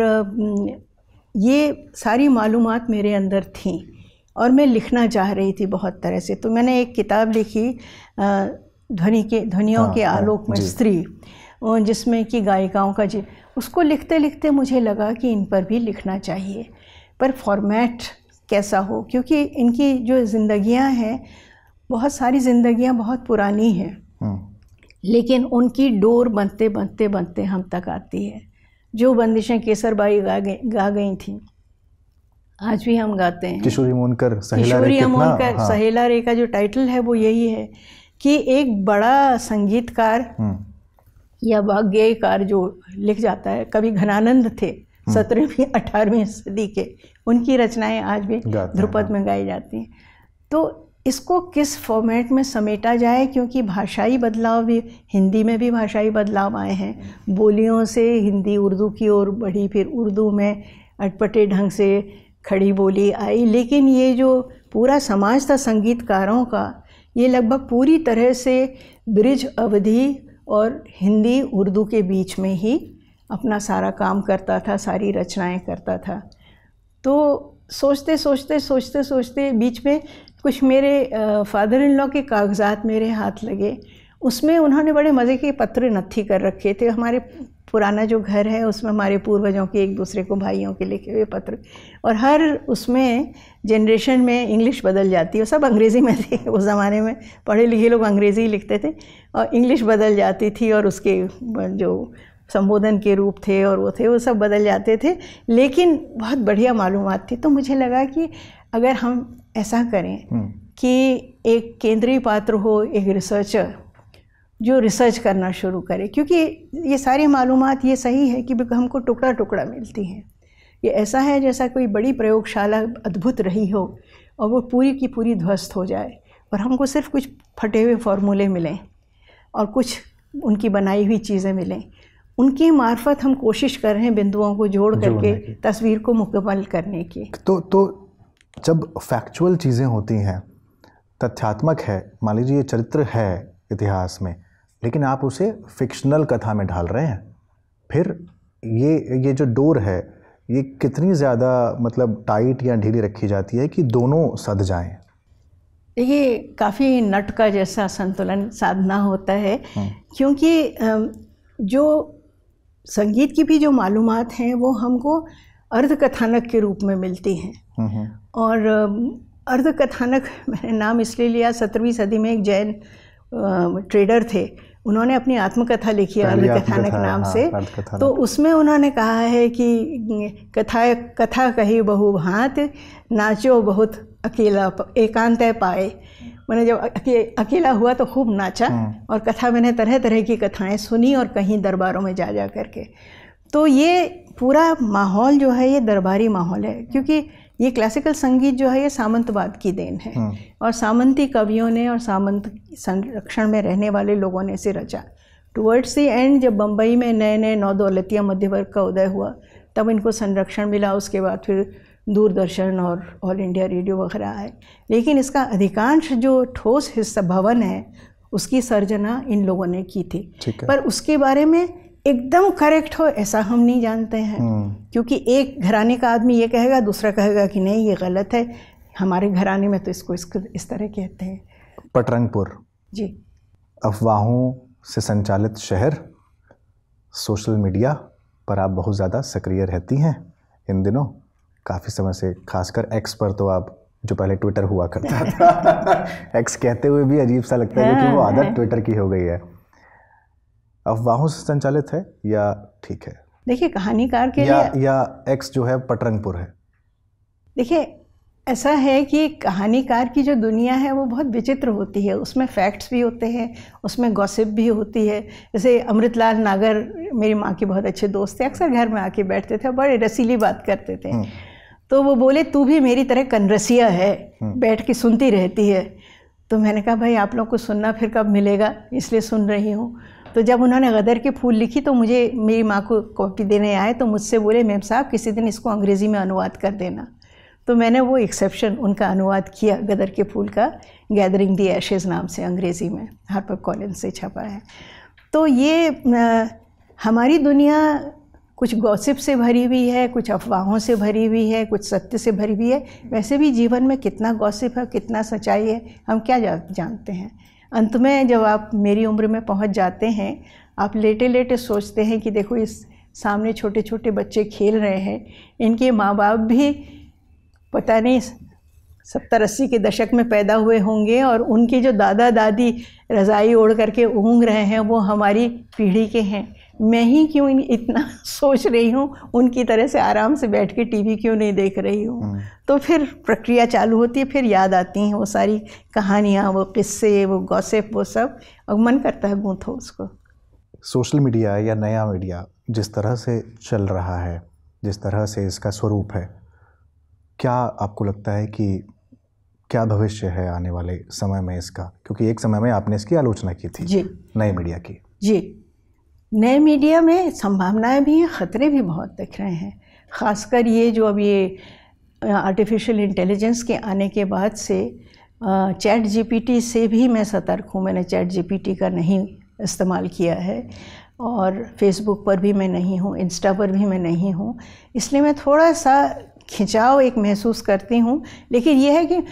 Speaker 1: ये सारी मालूम मेरे अंदर थी और मैं लिखना चाह रही थी बहुत तरह से तो मैंने एक किताब लिखी ध्वनि के ध्वनियों हाँ, के हाँ, आलोक में स्त्री जिसमें कि गायिकाओं का जी उसको लिखते लिखते मुझे लगा कि इन पर भी लिखना चाहिए पर फॉर्मेट कैसा हो क्योंकि इनकी जो ज़िंदगियां हैं बहुत सारी ज़िंदगियां बहुत पुरानी हैं हाँ। लेकिन उनकी डोर बनते बनते बनते हम तक आती है जो बंदिशें केसरबाई गा गई गा गई थी आज भी हम गाते हैं किशोरी
Speaker 2: मोनकर सहेला किशोरी मोनकर हाँ। सहेला
Speaker 1: रे का जो टाइटल है वो यही है कि एक बड़ा संगीतकार हाँ। या वह जो लिख जाता है कभी घनानंद थे हम्म। सत्रहवीं अठारहवीं सदी के उनकी रचनाएं आज भी ध्रुपद में गाई जाती हैं तो इसको किस फॉर्मेट में समेटा जाए क्योंकि भाषाई बदलाव भी हिंदी में भी भाषाई बदलाव आए हैं बोलियों से हिंदी उर्दू की ओर बढ़ी फिर उर्दू में अटपटे ढंग से खड़ी बोली आई लेकिन ये जो पूरा समाज था संगीतकारों का ये लगभग पूरी तरह से ब्रिज अवधि और हिंदी उर्दू के बीच में ही अपना सारा काम करता था सारी रचनाएं करता था तो सोचते सोचते सोचते सोचते बीच में कुछ मेरे फ़ादर इन लॉ के कागज़ात मेरे हाथ लगे उसमें उन्होंने बड़े मज़े के पत्र नत्थी कर रखे थे हमारे पुराना जो घर है उसमें हमारे पूर्वजों के एक दूसरे को भाइयों के लिखे हुए पत्र और हर उसमें जनरेशन में इंग्लिश बदल जाती है सब अंग्रेज़ी में थे उस ज़माने में पढ़े लिखे लोग अंग्रेज़ी ही लिखते थे और इंग्लिश बदल जाती थी और उसके जो संबोधन के रूप थे और वो थे वो सब बदल जाते थे लेकिन बहुत बढ़िया मालूम थी तो मुझे लगा कि अगर हम ऐसा करें हम्म। कि एक केंद्रीय पात्र हो एक रिसर्चर जो रिसर्च करना शुरू करे क्योंकि ये सारी मालूम ये सही है कि हमको टुकड़ा टुकड़ा मिलती हैं ये ऐसा है जैसा कोई बड़ी प्रयोगशाला अद्भुत रही हो और वो पूरी की पूरी ध्वस्त हो जाए और हमको सिर्फ कुछ फटे हुए फार्मूले मिलें और कुछ उनकी बनाई हुई चीज़ें मिलें उनकी मार्फत हम कोशिश कर रहे हैं बिंदुओं को जोड़ करके तस्वीर को मुकम्मल करने की
Speaker 2: तो तो जब फैक्चुअल चीज़ें होती हैं तथ्यात्मक है मान लीजिए ये चरित्र है इतिहास में लेकिन आप उसे फिक्शनल कथा में ढाल रहे हैं फिर ये ये जो डोर है ये कितनी ज़्यादा मतलब टाइट या ढीली रखी जाती है कि दोनों सद जाएं
Speaker 1: देखिए काफ़ी नट का जैसा संतुलन साधना होता है हम्म। क्योंकि जो संगीत की भी जो मालूम हैं वो हमको अर्धकथानक के रूप में मिलती हैं
Speaker 4: हम्म, हम्म।
Speaker 1: और अर्धकथानक मैंने नाम इसलिए लिया सत्रहवीं सदी में एक जैन ट्रेडर थे उन्होंने अपनी आत्मकथा लिखी है अर्धकथानक नाम हाँ, से तो उसमें उन्होंने कहा है कि कथा कथा कही बहु भांत नाचो बहुत अकेला एकांत पाए मैंने जब अकेला हुआ तो खूब नाचा हाँ। और कथा मैंने तरह तरह की कथाएं सुनी और कहीं दरबारों में जा जा करके तो ये पूरा माहौल जो है ये दरबारी माहौल है क्योंकि ये क्लासिकल संगीत जो है ये सामंतवाद की देन है हाँ। और सामंती कवियों ने और सामंत संरक्षण में रहने वाले लोगों ने इसे रचा टुवर्ड्स दी एंड जब बम्बई में नए नए नौ दौलतिया मध्य वर्ग का उदय हुआ तब इनको संरक्षण मिला उसके बाद फिर दूरदर्शन और ऑल इंडिया रेडियो वगैरह आए लेकिन इसका अधिकांश जो ठोस हिस्सा भवन है उसकी सर्जना इन लोगों ने की थी पर उसके बारे में एकदम करेक्ट हो ऐसा हम नहीं जानते हैं हम्म। क्योंकि एक घराने का आदमी ये कहेगा दूसरा कहेगा कि नहीं ये गलत है हमारे घराने में तो इसको इस, इस तरह कहते हैं पटरंगपुर जी
Speaker 2: अफवाहों से संचालित शहर सोशल मीडिया पर आप बहुत ज़्यादा सक्रिय रहती हैं इन दिनों काफ़ी समय से खासकर एक्स पर तो आप जो पहले ट्विटर हुआ करता था एक्स कहते हुए भी अजीब सा लगता है क्योंकि वो आदत ट्विटर हाँ। की हो गई है अफवाहों से संचालित है या ठीक है
Speaker 1: देखिए कहानीकार के या, लिए
Speaker 2: या एक्स जो है पटरंगपुर है
Speaker 1: देखिए ऐसा है कि कहानीकार की जो दुनिया है वो बहुत विचित्र होती है उसमें फैक्ट्स भी होते हैं उसमें गॉसिप भी होती है जैसे अमृतलाल नागर मेरी माँ के बहुत अच्छे दोस्त थे अक्सर घर में आके बैठते थे और बड़े रसीली बात करते थे हम्म। तो वो बोले तू भी मेरी तरह कनरसिया है हम्म। बैठ के सुनती रहती है तो मैंने कहा भाई आप लोग को सुनना फिर कब मिलेगा इसलिए सुन रही हूँ तो जब उन्होंने गदर के फूल लिखी तो मुझे मेरी माँ को कॉपी देने आए तो मुझसे बोले मैम साहब किसी दिन इसको अंग्रेज़ी में अनुवाद कर देना तो मैंने वो एक्सेप्शन उनका अनुवाद किया गदर के फूल का गैदरिंग दी एशेज़ नाम से अंग्रेज़ी में हार्पर कॉलिन से छपा है तो ये आ, हमारी दुनिया कुछ गॉसिप से भरी हुई है कुछ अफवाहों से भरी हुई है कुछ सत्य से भरी हुई है वैसे भी जीवन में कितना गॉसिप है कितना सच्चाई है हम क्या जानते हैं अंत में जब आप मेरी उम्र में पहुंच जाते हैं आप लेटे लेटे सोचते हैं कि देखो इस सामने छोटे छोटे बच्चे खेल रहे हैं इनके माँ बाप भी पता नहीं सत्तर अस्सी के दशक में पैदा हुए होंगे और उनके जो दादा दादी रज़ाई ओढ़ करके ऊँग रहे हैं वो हमारी पीढ़ी के हैं मैं ही क्यों इतना सोच रही हूँ उनकी तरह से आराम से बैठ के टीवी क्यों नहीं देख रही हूँ हम्म। तो फिर प्रक्रिया चालू होती है फिर याद आती हैं वो सारी कहानियाँ वो किस्से वो गॉसिप वो सब और मन करता है गूँथो उसको
Speaker 2: सोशल मीडिया या नया मीडिया जिस तरह से चल रहा है जिस तरह से इसका स्वरूप है क्या आपको लगता है कि क्या भविष्य है आने वाले समय में इसका क्योंकि एक समय में आपने इसकी आलोचना की थी जी नए मीडिया की
Speaker 1: जी नए मीडिया में संभावनाएं भी हैं ख़तरे भी बहुत दिख रहे हैं ख़ासकर ये जो अब ये आर्टिफिशियल इंटेलिजेंस के आने के बाद से चैट जीपीटी से भी मैं सतर्क हूँ मैंने चैट जीपीटी का नहीं इस्तेमाल किया है और फेसबुक पर भी मैं नहीं हूँ इंस्टा पर भी मैं नहीं हूँ इसलिए मैं थोड़ा सा खिंचाव एक महसूस करती हूँ लेकिन यह है कि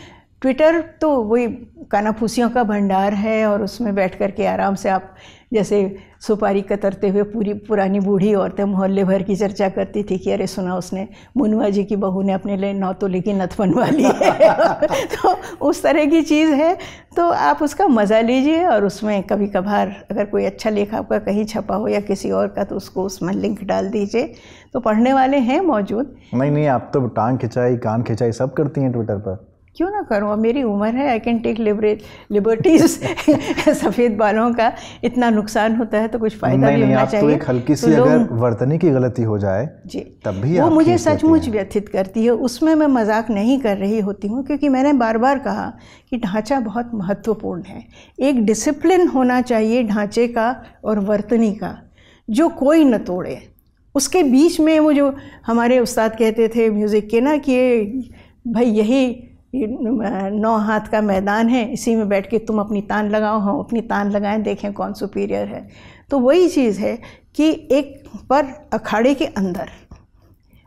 Speaker 1: ट्विटर तो वही कानाफूसियों का भंडार है और उसमें बैठ कर के आराम से आप जैसे सुपारी कतरते हुए पूरी पुरानी बूढ़ी औरतें मोहल्ले भर की चर्चा करती थी कि अरे सुना उसने मुनवा जी की बहू ने अपने लिए नौ तो लेकिन नथ बनवा ली है तो उस तरह की चीज़ है तो आप उसका मज़ा लीजिए और उसमें कभी कभार अगर कोई अच्छा लेख आपका कहीं छपा हो या किसी और का तो उसको उसमें लिंक डाल दीजिए तो पढ़ने वाले हैं मौजूद
Speaker 2: नहीं नहीं आप तो टांग खिंचाई कान खिंचाई सब करती हैं ट्विटर पर
Speaker 1: क्यों ना करूँ अब मेरी उम्र है आई कैन टेक लिबर्टीज सफ़ेद बालों का इतना नुकसान होता है तो कुछ फ़ायदा भी होना तो चाहिए तो एक हल्की तो सी तो अगर
Speaker 2: वर्तनी की गलती हो जाए जी तब भी वो मुझे सचमुच
Speaker 1: व्यथित करती है उसमें मैं मजाक नहीं कर रही होती हूँ क्योंकि मैंने बार बार कहा कि ढांचा बहुत महत्वपूर्ण है एक डिसिप्लिन होना चाहिए ढांचे का और वर्तनी का जो कोई न तोड़े उसके बीच में वो जो हमारे उस्ताद कहते थे म्यूज़िक के ना कि भाई यही नौ हाथ का मैदान है इसी में बैठ के तुम अपनी तान लगाओ हम हाँ, अपनी तान लगाएं देखें कौन सुपीरियर है तो वही चीज़ है कि एक पर अखाड़े के अंदर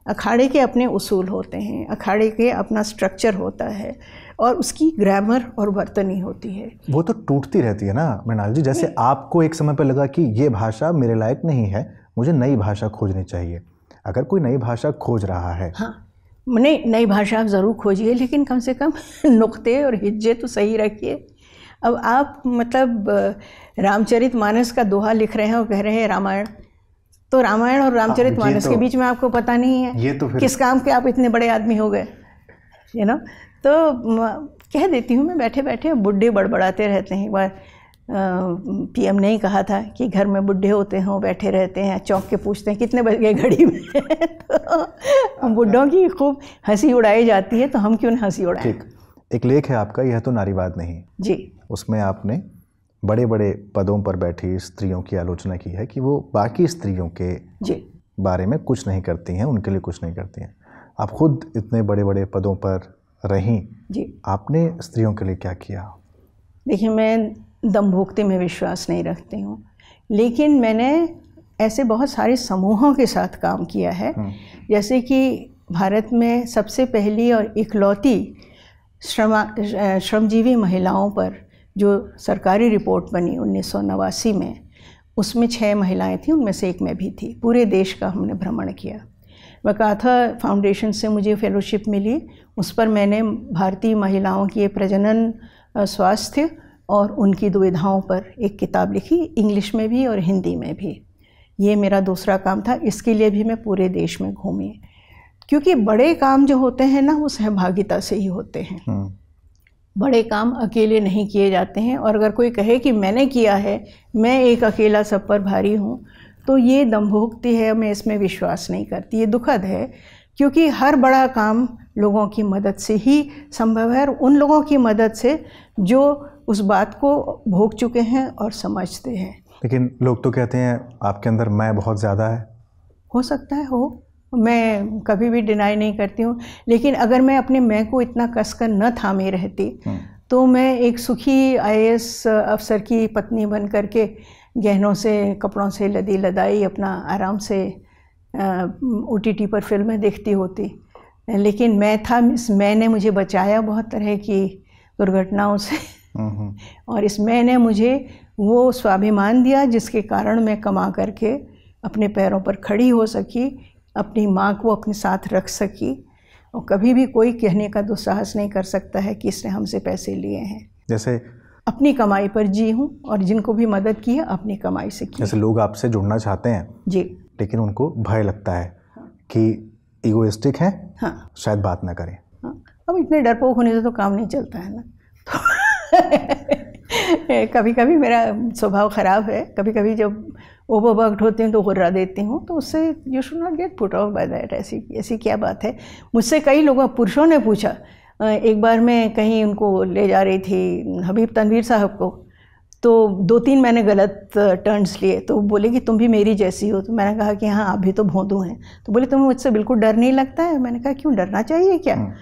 Speaker 1: अखाड़े के अपने उसूल होते हैं अखाड़े के अपना स्ट्रक्चर होता है और उसकी ग्रामर और वर्तनी होती है
Speaker 2: वो तो टूटती रहती है ना मृणाल जी जैसे हम्म। आपको एक समय पर लगा कि ये भाषा मेरे लायक नहीं है मुझे नई भाषा खोजनी चाहिए अगर कोई नई भाषा खोज रहा है हाँ
Speaker 1: नहीं नई भाषा आप ज़रूर खोजिए लेकिन कम से कम नुक्ते और हिज्जे तो सही रखिए अब आप मतलब रामचरित मानस का दोहा लिख रहे हैं और कह रहे हैं रामायण तो रामायण और रामचरित हाँ, मानस तो, के बीच में आपको पता नहीं है ये तो फिर किस काम के आप इतने बड़े आदमी हो गए यू नो तो कह देती हूँ मैं बैठे बैठे बुढ़े बड़बड़ाते रहते हैं एक बार पीएम ने ही कहा था कि घर में बुढ़े होते हों बैठे रहते हैं चौंक के पूछते हैं कितने बज गए घड़ी में तो बुढ़ों की खूब हंसी उड़ाई जाती है तो हम क्यों हंसी उड़ाएं ठीक
Speaker 2: एक लेख है आपका यह तो नारीवाद नहीं जी उसमें आपने बड़े बड़े पदों पर बैठी स्त्रियों की आलोचना की है कि वो बाकी स्त्रियों के जी बारे में कुछ नहीं करती हैं उनके लिए कुछ नहीं करती हैं आप खुद इतने बड़े बड़े पदों पर रहीं जी आपने स्त्रियों के लिए क्या किया
Speaker 1: देखिए मैं दमभोक्ति में विश्वास नहीं रखती हूँ लेकिन मैंने ऐसे बहुत सारे समूहों के साथ काम किया है हम्म। जैसे कि भारत में सबसे पहली और इकलौती श्रमा श्रमजीवी महिलाओं पर जो सरकारी रिपोर्ट बनी उन्नीस में उसमें छः महिलाएं थीं उनमें से एक मैं भी थी पूरे देश का हमने भ्रमण किया वकाथा फाउंडेशन से मुझे फेलोशिप मिली उस पर मैंने भारतीय महिलाओं के प्रजनन स्वास्थ्य और उनकी दुविधाओं पर एक किताब लिखी इंग्लिश में भी और हिंदी में भी ये मेरा दूसरा काम था इसके लिए भी मैं पूरे देश में घूमी क्योंकि बड़े काम जो होते हैं ना वो सहभागिता से ही होते हैं हम्म। बड़े काम अकेले नहीं किए जाते हैं और अगर कोई कहे कि मैंने किया है मैं एक अकेला सब पर भारी हूँ तो ये दम्भोक्ति है मैं इसमें विश्वास नहीं करती ये दुखद है क्योंकि हर बड़ा काम लोगों की मदद से ही संभव है और उन लोगों की मदद से जो उस बात को भोग चुके हैं और समझते हैं
Speaker 2: लेकिन लोग तो कहते हैं आपके अंदर मैं बहुत ज़्यादा है
Speaker 1: हो सकता है हो मैं कभी भी डिनाई नहीं करती हूँ लेकिन अगर मैं अपने मैं को इतना कसकर न थामे रहती हम्म। तो मैं एक सुखी आई अफसर की पत्नी बन करके गहनों से कपड़ों से लदी लदाई अपना आराम से ओ पर फिल्में देखती होती लेकिन मैं था मिस मैंने मुझे बचाया बहुत तरह की दुर्घटनाओं से हम्म। और इस मैं ने मुझे वो स्वाभिमान दिया जिसके कारण मैं कमा करके अपने पैरों पर खड़ी हो सकी अपनी माँ को अपने साथ रख सकी और कभी भी कोई कहने का दुस्साहस नहीं कर सकता है कि इसने हमसे पैसे लिए हैं जैसे अपनी कमाई पर जी हूँ और जिनको भी मदद की है अपनी कमाई से की जैसे
Speaker 2: लोग आपसे जुड़ना चाहते हैं जी लेकिन उनको भय लगता है हाँ। कि ईगोइस्टिक है हाँ शायद बात ना करें
Speaker 1: हाँ अब इतने डरपोक होने से तो काम नहीं चलता है ना तो कभी कभी मेरा स्वभाव ख़राब है कभी कभी जब ओवरवर्कड होती हूँ तो गुर्रा देती हूँ तो उससे you should not get put off by that ऐसी ऐसी क्या बात है मुझसे कई लोगों पुरुषों ने पूछा एक बार मैं कहीं उनको ले जा रही थी हबीब तनवीर साहब को तो दो तीन मैंने गलत टर्न्स लिए तो बोले कि तुम भी मेरी जैसी हो तो मैंने कहा कि हाँ आप भी तो भोंदू हैं तो बोले तुम्हें मुझसे बिल्कुल डर नहीं लगता है मैंने कहा क्यों डरना चाहिए क्या हम्म।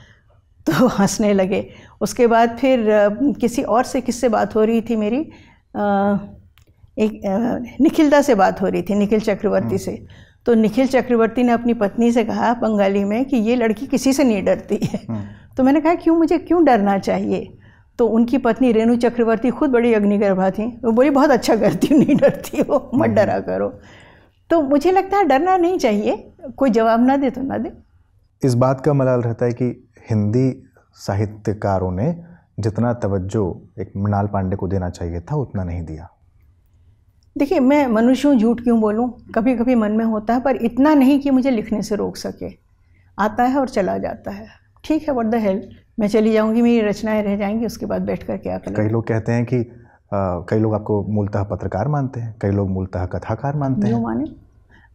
Speaker 1: तो हंसने लगे उसके बाद फिर किसी और से किससे बात हो रही थी मेरी एक निखिलदा से बात हो रही थी निखिल चक्रवर्ती हम्म। से तो निखिल चक्रवर्ती ने अपनी पत्नी से कहा बंगाली में कि ये लड़की किसी से नहीं डरती है हम्म। तो मैंने कहा क्यों मुझे क्यों डरना चाहिए तो उनकी पत्नी रेणु चक्रवर्ती खुद बड़ी अग्निगर्भा थी वो बोली बहुत अच्छा करती हूँ नहीं डरती हो मत हम्म। डरा करो तो मुझे लगता है डरना नहीं चाहिए कोई जवाब ना दे तो ना दे
Speaker 2: इस बात का मलाल रहता है कि हिंदी साहित्यकारों ने जितना तवज्जो एक मृणाल पांडे को देना चाहिए था उतना नहीं दिया
Speaker 1: देखिए मैं मनुष्य हूँ झूठ क्यों बोलूँ कभी कभी मन में होता है पर इतना नहीं कि मुझे लिखने से रोक सके आता है और चला जाता है ठीक है वट द हेल मैं चली जाऊँगी मेरी रचनाएँ रह जाएंगी उसके बाद बैठ कर क्या कई
Speaker 2: लोग कहते हैं कि आ, कई लोग आपको मूलतः पत्रकार मानते हैं कई लोग मूलतः कथाकार मानते हैं माने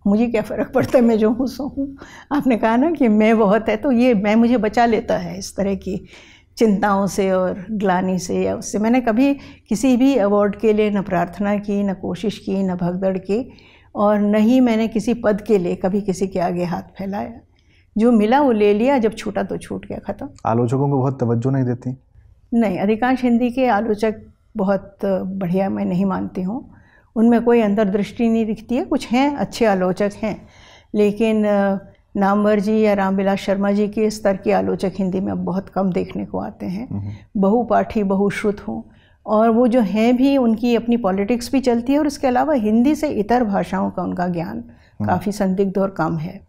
Speaker 1: मुझे क्या फ़र्क पड़ता है मैं जो हूँ सो हूँ आपने कहा ना कि मैं बहुत है तो ये मैं मुझे बचा लेता है इस तरह की चिंताओं से और ग्लानी से या उससे मैंने कभी किसी भी अवार्ड के लिए न प्रार्थना की न कोशिश की न भगदड़ की और न ही मैंने किसी पद के लिए कभी किसी के आगे हाथ फैलाया जो मिला वो ले लिया जब छूटा तो छूट गया ख़त्म
Speaker 2: आलोचकों को बहुत तवज्जो नहीं देती
Speaker 1: नहीं अधिकांश हिंदी के आलोचक बहुत बढ़िया मैं नहीं मानती हूँ उनमें कोई अंतर्दृष्टि नहीं दिखती है कुछ हैं अच्छे आलोचक हैं लेकिन नामवर जी या रामविलास शर्मा जी के स्तर के आलोचक हिंदी में अब बहुत कम देखने को आते हैं हम्म। बहुपाठी बहुश्रुत हों और वो जो हैं भी उनकी अपनी पॉलिटिक्स भी चलती है और इसके अलावा हिंदी से इतर भाषाओं का उनका ज्ञान हम्म। काफ़ी संदिग्ध और कम है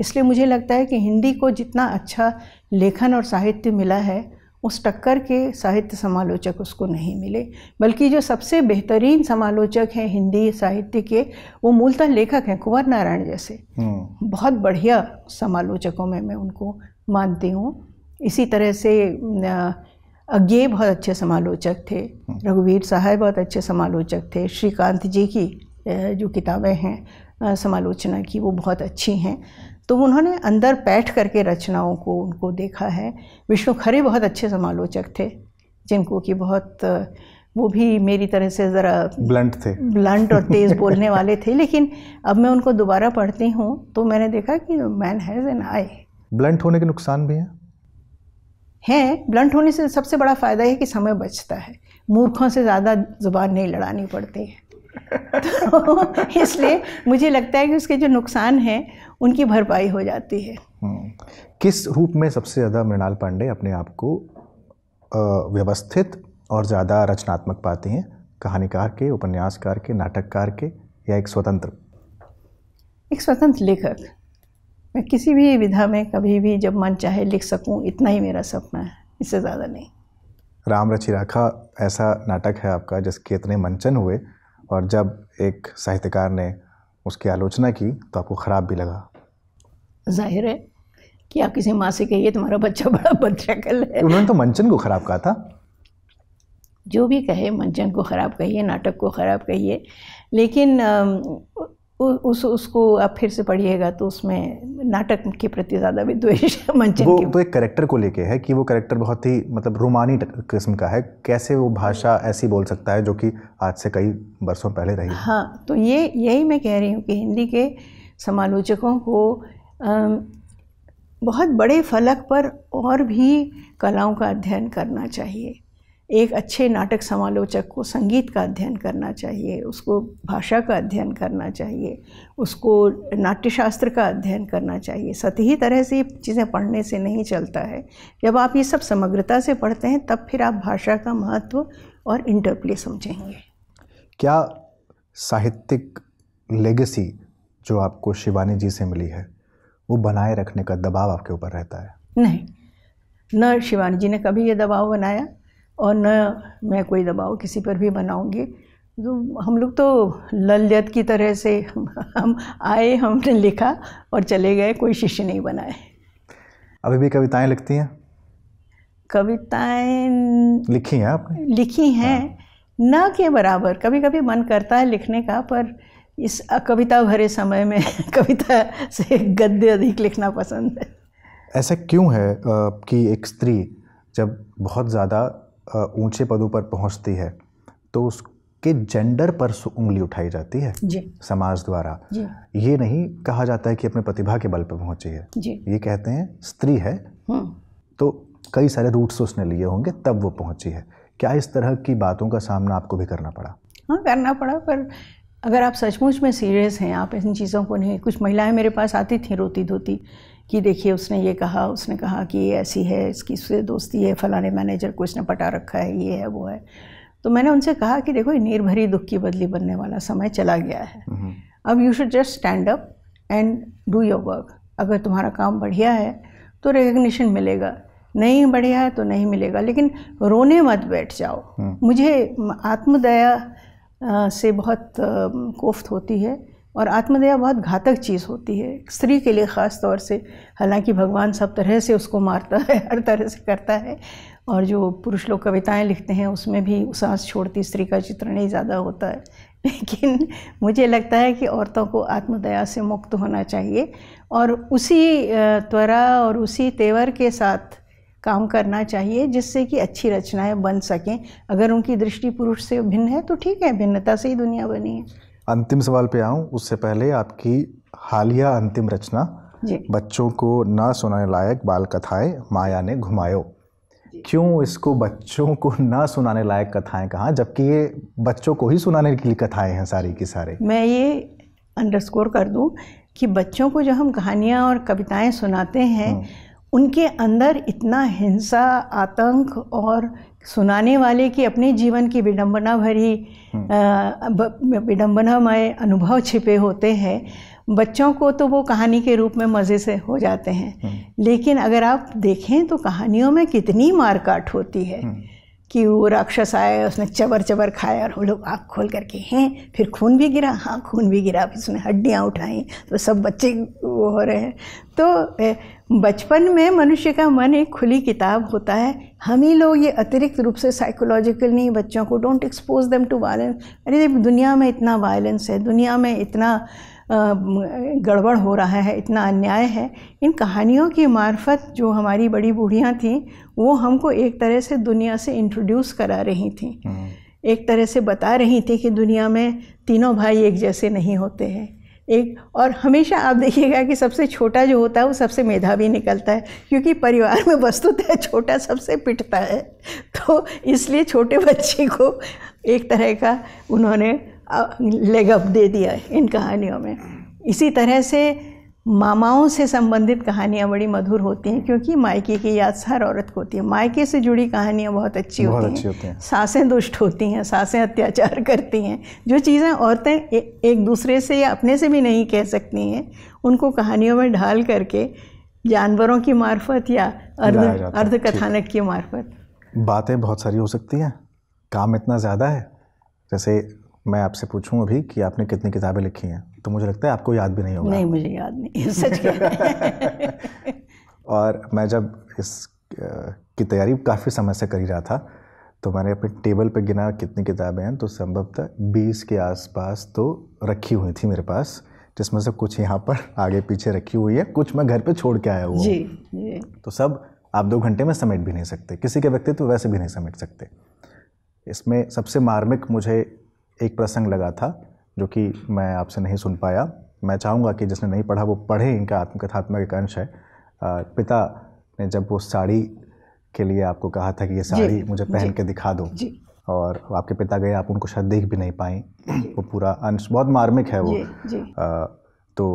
Speaker 1: इसलिए मुझे लगता है कि हिंदी को जितना अच्छा लेखन और साहित्य मिला है उस टक्कर के साहित्य समालोचक उसको नहीं मिले बल्कि जो सबसे बेहतरीन समालोचक हैं हिंदी साहित्य के वो मूलतः लेखक हैं कुंवर नारायण जैसे हम्म। बहुत बढ़िया समालोचकों में मैं उनको मानती हूँ इसी तरह से अज्ञे बहुत अच्छे समालोचक थे हम्म। रघुवीर सहाय बहुत अच्छे समालोचक थे श्रीकांत जी की जो किताबें हैं समालोचना की वो बहुत अच्छी हैं तो उन्होंने अंदर बैठ करके रचनाओं को उनको देखा है विष्णु खरे बहुत अच्छे समालोचक थे जिनको कि बहुत वो भी मेरी तरह से ज़रा ब्लंट थे ब्लंट और तेज़ बोलने वाले थे लेकिन अब मैं उनको दोबारा पढ़ती हूँ तो मैंने देखा कि man has an eye
Speaker 2: blunt होने के नुकसान भी हैं
Speaker 1: हैं ब्लंट होने से सबसे बड़ा फ़ायदा है कि समय बचता है मूर्खों से ज़्यादा जुबान नहीं लड़ानी पड़ती है तो इसलिए मुझे लगता है कि उसके जो नुकसान हैं उनकी भरपाई हो जाती है
Speaker 2: हम्म। किस रूप में सबसे ज़्यादा मृणाल पांडे अपने आप को व्यवस्थित और ज़्यादा रचनात्मक पाती हैं कहानीकार के उपन्यासकार के नाटककार के या एक स्वतंत्र
Speaker 1: एक स्वतंत्र लेखक मैं किसी भी विधा में कभी भी जब मन चाहे लिख सकूं इतना ही मेरा सपना है इससे ज़्यादा नहीं
Speaker 2: राम रचिराखा ऐसा नाटक है आपका जिसके इतने मंचन हुए और जब एक साहित्यकार ने उसकी आलोचना की तो आपको ख़राब भी लगा
Speaker 1: जाहिर है कि आप किसी माँ से कहिए तुम्हारा बच्चा बड़ा बदशकल
Speaker 2: है उन्होंने तो मंचन को ख़राब कहा था
Speaker 1: जो भी कहे मंचन को ख़राब कहिए नाटक को ख़राब कहिए लेकिन उस उसको आप फिर से पढ़िएगा तो उसमें नाटक के प्रति ज़्यादा द्वेष मंचन वो
Speaker 2: तो एक करेक्टर को लेके है कि वो करेक्टर बहुत ही मतलब रोमानी किस्म का है कैसे वो भाषा ऐसी बोल सकता है जो कि आज से कई वर्षों पहले रही
Speaker 1: हाँ तो ये यही मैं कह रही हूँ कि हिंदी के समालोचकों को बहुत बड़े फलक पर और भी कलाओं का अध्ययन करना चाहिए एक अच्छे नाटक समालोचक को संगीत का अध्ययन करना चाहिए उसको भाषा का अध्ययन करना चाहिए उसको नाट्यशास्त्र का अध्ययन करना चाहिए सतही तरह से ये चीज़ें पढ़ने से नहीं चलता है जब आप ये सब समग्रता से पढ़ते हैं तब फिर आप भाषा का महत्व और इंटरप्ले समझेंगे
Speaker 2: क्या साहित्यिक लेगेसी जो आपको शिवानी जी से मिली है वो बनाए रखने का दबाव आपके ऊपर रहता है
Speaker 1: नहीं न शिवानी जी ने कभी ये दबाव बनाया और न मैं कोई दबाव किसी पर भी बनाऊंगी तो हम लोग तो ललित की तरह से हम आए हमने लिखा और चले गए कोई शिष्य नहीं बनाए
Speaker 2: अभी भी कविताएं लिखती
Speaker 1: हैं कविताएं
Speaker 2: लिखी हैं आपने
Speaker 1: लिखी हैं हाँ। ना के बराबर कभी कभी मन करता है लिखने का पर इस कविता भरे समय में कविता से गद्य अधिक लिखना पसंद है
Speaker 2: ऐसा क्यों है कि एक स्त्री जब बहुत ज़्यादा ऊंचे पदों पर पहुंचती है तो उसके जेंडर पर उंगली उठाई जाती है जी। समाज द्वारा जी। ये नहीं कहा जाता है कि अपने प्रतिभा के बल पर पहुंची है जी। ये कहते हैं स्त्री है हम्म। तो कई सारे रूट्स उसने लिए होंगे तब वो पहुंची है क्या इस तरह की बातों का सामना आपको भी करना पड़ा
Speaker 1: हाँ करना पड़ा पर अगर आप सचमुच में सीरियस हैं आप इन चीज़ों को नहीं कुछ महिलाएं मेरे पास आती थी रोती धोती कि देखिए उसने ये कहा उसने कहा कि ये ऐसी है इसकी इससे दोस्ती है फलाने मैनेजर को इसने पटा रखा है ये है वो है तो मैंने उनसे कहा कि देखो ये नीर भरी दुख की बदली बनने वाला समय चला गया है हम्म। अब you should just stand up and do your work अगर तुम्हारा काम बढ़िया है तो रिकग्निशन मिलेगा नहीं बढ़िया है तो नहीं मिलेगा लेकिन रोने मत बैठ जाओ हम्म। मुझे आत्मदया से बहुत कोफ्त होती है और आत्मदया बहुत घातक चीज़ होती है स्त्री के लिए ख़ास तौर से हालांकि भगवान सब तरह से उसको मारता है हर तरह से करता है और जो पुरुष लोग कविताएं लिखते हैं उसमें भी सांस छोड़ती स्त्री का चित्रण ही ज़्यादा होता है लेकिन मुझे लगता है कि औरतों को आत्मदया से मुक्त होना चाहिए और उसी त्वरा और उसी तेवर के साथ काम करना चाहिए जिससे कि अच्छी रचनाएं बन सकें अगर उनकी दृष्टि पुरुष से भिन्न है तो ठीक है भिन्नता से ही दुनिया बनी है
Speaker 2: अंतिम सवाल पे आऊँ उससे पहले आपकी हालिया अंतिम रचना बच्चों को ना सुनाने लायक बाल कथाएं माया ने घुमायो क्यों इसको बच्चों को ना सुनाने लायक कथाएं कहाँ जबकि ये बच्चों को ही सुनाने के लिए कथाएं हैं सारी की सारी
Speaker 1: मैं ये अंडरस्कोर कर दूं कि बच्चों को जो हम कहानियाँ और कविताएं सुनाते हैं हम्म। उनके अंदर इतना हिंसा आतंक और सुनाने वाले की अपने जीवन की विडंबना भरी हम्म। विडंबनामय अनुभव छिपे होते हैं बच्चों को तो वो कहानी के रूप में मज़े से हो जाते हैं हम्म। लेकिन अगर आप देखें तो कहानियों में कितनी मारकाट होती है हम्म। कि वो राक्षस आया उसने चबर चबर खाया और वो लोग आँख खोल करके हैं फिर खून भी गिरा हाँ खून भी गिरा फिर उसने हड्डियाँ उठाई तो सब बच्चे वो हो रहे हैं तो बचपन में मनुष्य का मन एक खुली किताब होता है हम ही लोग ये अतिरिक्त रूप से साइकोलॉजिकल नहीं बच्चों को don't expose them to violence अरे दुनिया में इतना वायलेंस है दुनिया में इतना गड़बड़ हो रहा है इतना अन्याय है इन कहानियों की मार्फत जो हमारी बड़ी बूढ़ियाँ थीं वो हमको एक तरह से दुनिया से इंट्रोड्यूस करा रही थीं हम्म। एक तरह से बता रही थी कि दुनिया में तीनों भाई एक जैसे नहीं होते हैं एक और हमेशा आप देखिएगा कि सबसे छोटा जो होता है वो सबसे मेधावी निकलता है क्योंकि परिवार में वस्तुतः छोटा सबसे पिटता है तो इसलिए छोटे बच्चे को एक तरह का उन्होंने लेगअप दे दिया इन कहानियों में इसी तरह से मामाओं से संबंधित कहानियाँ बड़ी मधुर होती हैं क्योंकि मायके की याद हर औरत को होती है मायके से जुड़ी कहानियाँ बहुत अच्छी बहुत होती अच्छी हैं होती सासें दुष्ट होती हैं सासें अत्याचार करती हैं जो चीज़ें औरतें ए, एक दूसरे से या अपने से भी नहीं कह सकती हैं उनको कहानियों में ढाल करके जानवरों की मार्फत या अर्ध अर्ध कथानक की मार्फत
Speaker 2: बातें बहुत सारी हो सकती हैं काम इतना ज़्यादा है जैसे मैं आपसे पूछूं अभी कि आपने कितनी किताबें लिखी हैं तो मुझे लगता है आपको याद भी नहीं होगा नहीं
Speaker 1: मुझे याद नहीं सच
Speaker 2: और मैं जब इस की तैयारी काफ़ी समय से करी रहा था तो मैंने अपने टेबल पर गिना कितनी किताबें हैं तो संभवतः बीस के आसपास तो रखी हुई थी मेरे पास जिसमें से कुछ यहाँ पर आगे पीछे रखी हुई है कुछ मैं घर पर छोड़ के आया हुआ जी, जी। तो सब आप दो घंटे में समेट भी नहीं सकते किसी के व्यक्तित्व तो वैसे भी नहीं समेट सकते इसमें सबसे मार्मिक मुझे एक प्रसंग लगा था जो कि मैं आपसे नहीं सुन पाया मैं चाहूँगा कि जिसने नहीं पढ़ा वो पढ़े इनका आत्मकथात्मक एक अंश है पिता ने जब वो साड़ी के लिए आपको कहा था कि ये साड़ी मुझे पहन के दिखा दो और आपके पिता गए आप उनको शायद देख भी नहीं पाए वो पूरा अंश बहुत मार्मिक है वो तो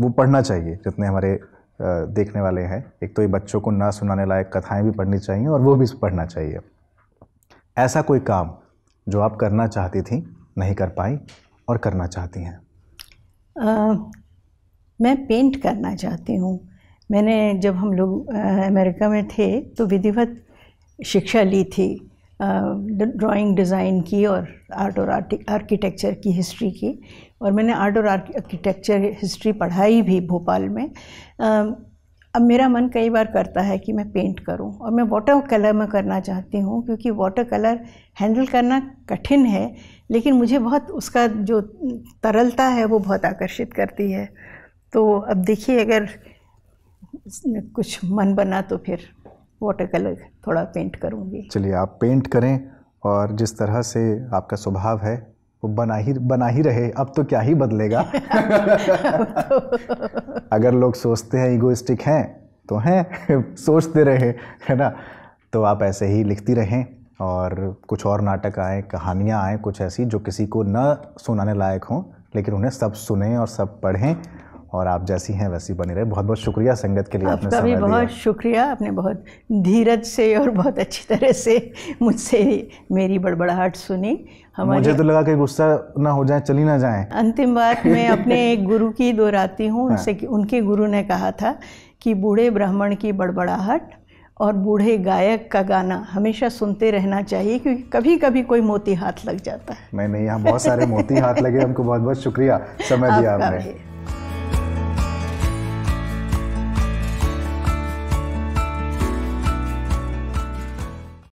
Speaker 2: वो पढ़ना चाहिए जितने हमारे देखने वाले हैं एक तो ये बच्चों को ना सुनाने लायक कथाएं भी पढ़नी चाहिए और वो भी पढ़ना चाहिए ऐसा कोई काम जो आप करना चाहती थी नहीं कर पाई और करना चाहती हैं
Speaker 1: मैं पेंट करना चाहती हूँ मैंने जब हम लोग अमेरिका में थे तो विधिवत शिक्षा ली थी ड्राइंग डिज़ाइन की और आर्ट और आर्किटेक्चर की हिस्ट्री की और मैंने आर्ट और आर्किटेक्चर हिस्ट्री पढ़ाई भी भोपाल में अब मेरा मन कई बार करता है कि मैं पेंट करूं और मैं वाटर कलर में करना चाहती हूं क्योंकि वाटर कलर हैंडल करना कठिन है लेकिन मुझे बहुत उसका जो तरलता है वो बहुत आकर्षित करती है तो अब देखिए अगर कुछ मन बना तो फिर वाटर कलर थोड़ा पेंट करूँगी
Speaker 2: चलिए आप पेंट करें और जिस तरह से आपका स्वभाव है वो बना ही बना ही रहे अब तो क्या ही बदलेगा अगर लोग सोचते हैं ईगोइस्टिक हैं तो हैं सोचते रहे है ना तो आप ऐसे ही लिखती रहें और कुछ और नाटक आए कहानियाँ आएँ कुछ ऐसी जो किसी को न सुनाने लायक हों लेकिन उन्हें सब सुने और सब पढ़ें और आप जैसी हैं वैसी बनी रहे बहुत बहुत शुक्रिया संगत के लिए आपने समय दिया बहुत
Speaker 1: शुक्रिया आपने बहुत धीरज से और बहुत अच्छी तरह से मुझसे मेरी बड़बड़ाहट सुनी मुझे तो
Speaker 2: लगा कि गुस्सा ना हो जाए चली ना जाए
Speaker 1: अंतिम बात मैं अपने एक गुरु की दोहराती हूँ हाँ। उनसे उनके गुरु ने कहा था कि बूढ़े ब्राह्मण की बड़बड़ाहट और बूढ़े गायक का गाना हमेशा सुनते रहना चाहिए क्योंकि कभी कभी कोई मोती हाथ लग जाता है
Speaker 2: नहीं नहीं यहाँ बहुत सारे मोती हाथ लगे हमको बहुत बहुत शुक्रिया समय दिया आपने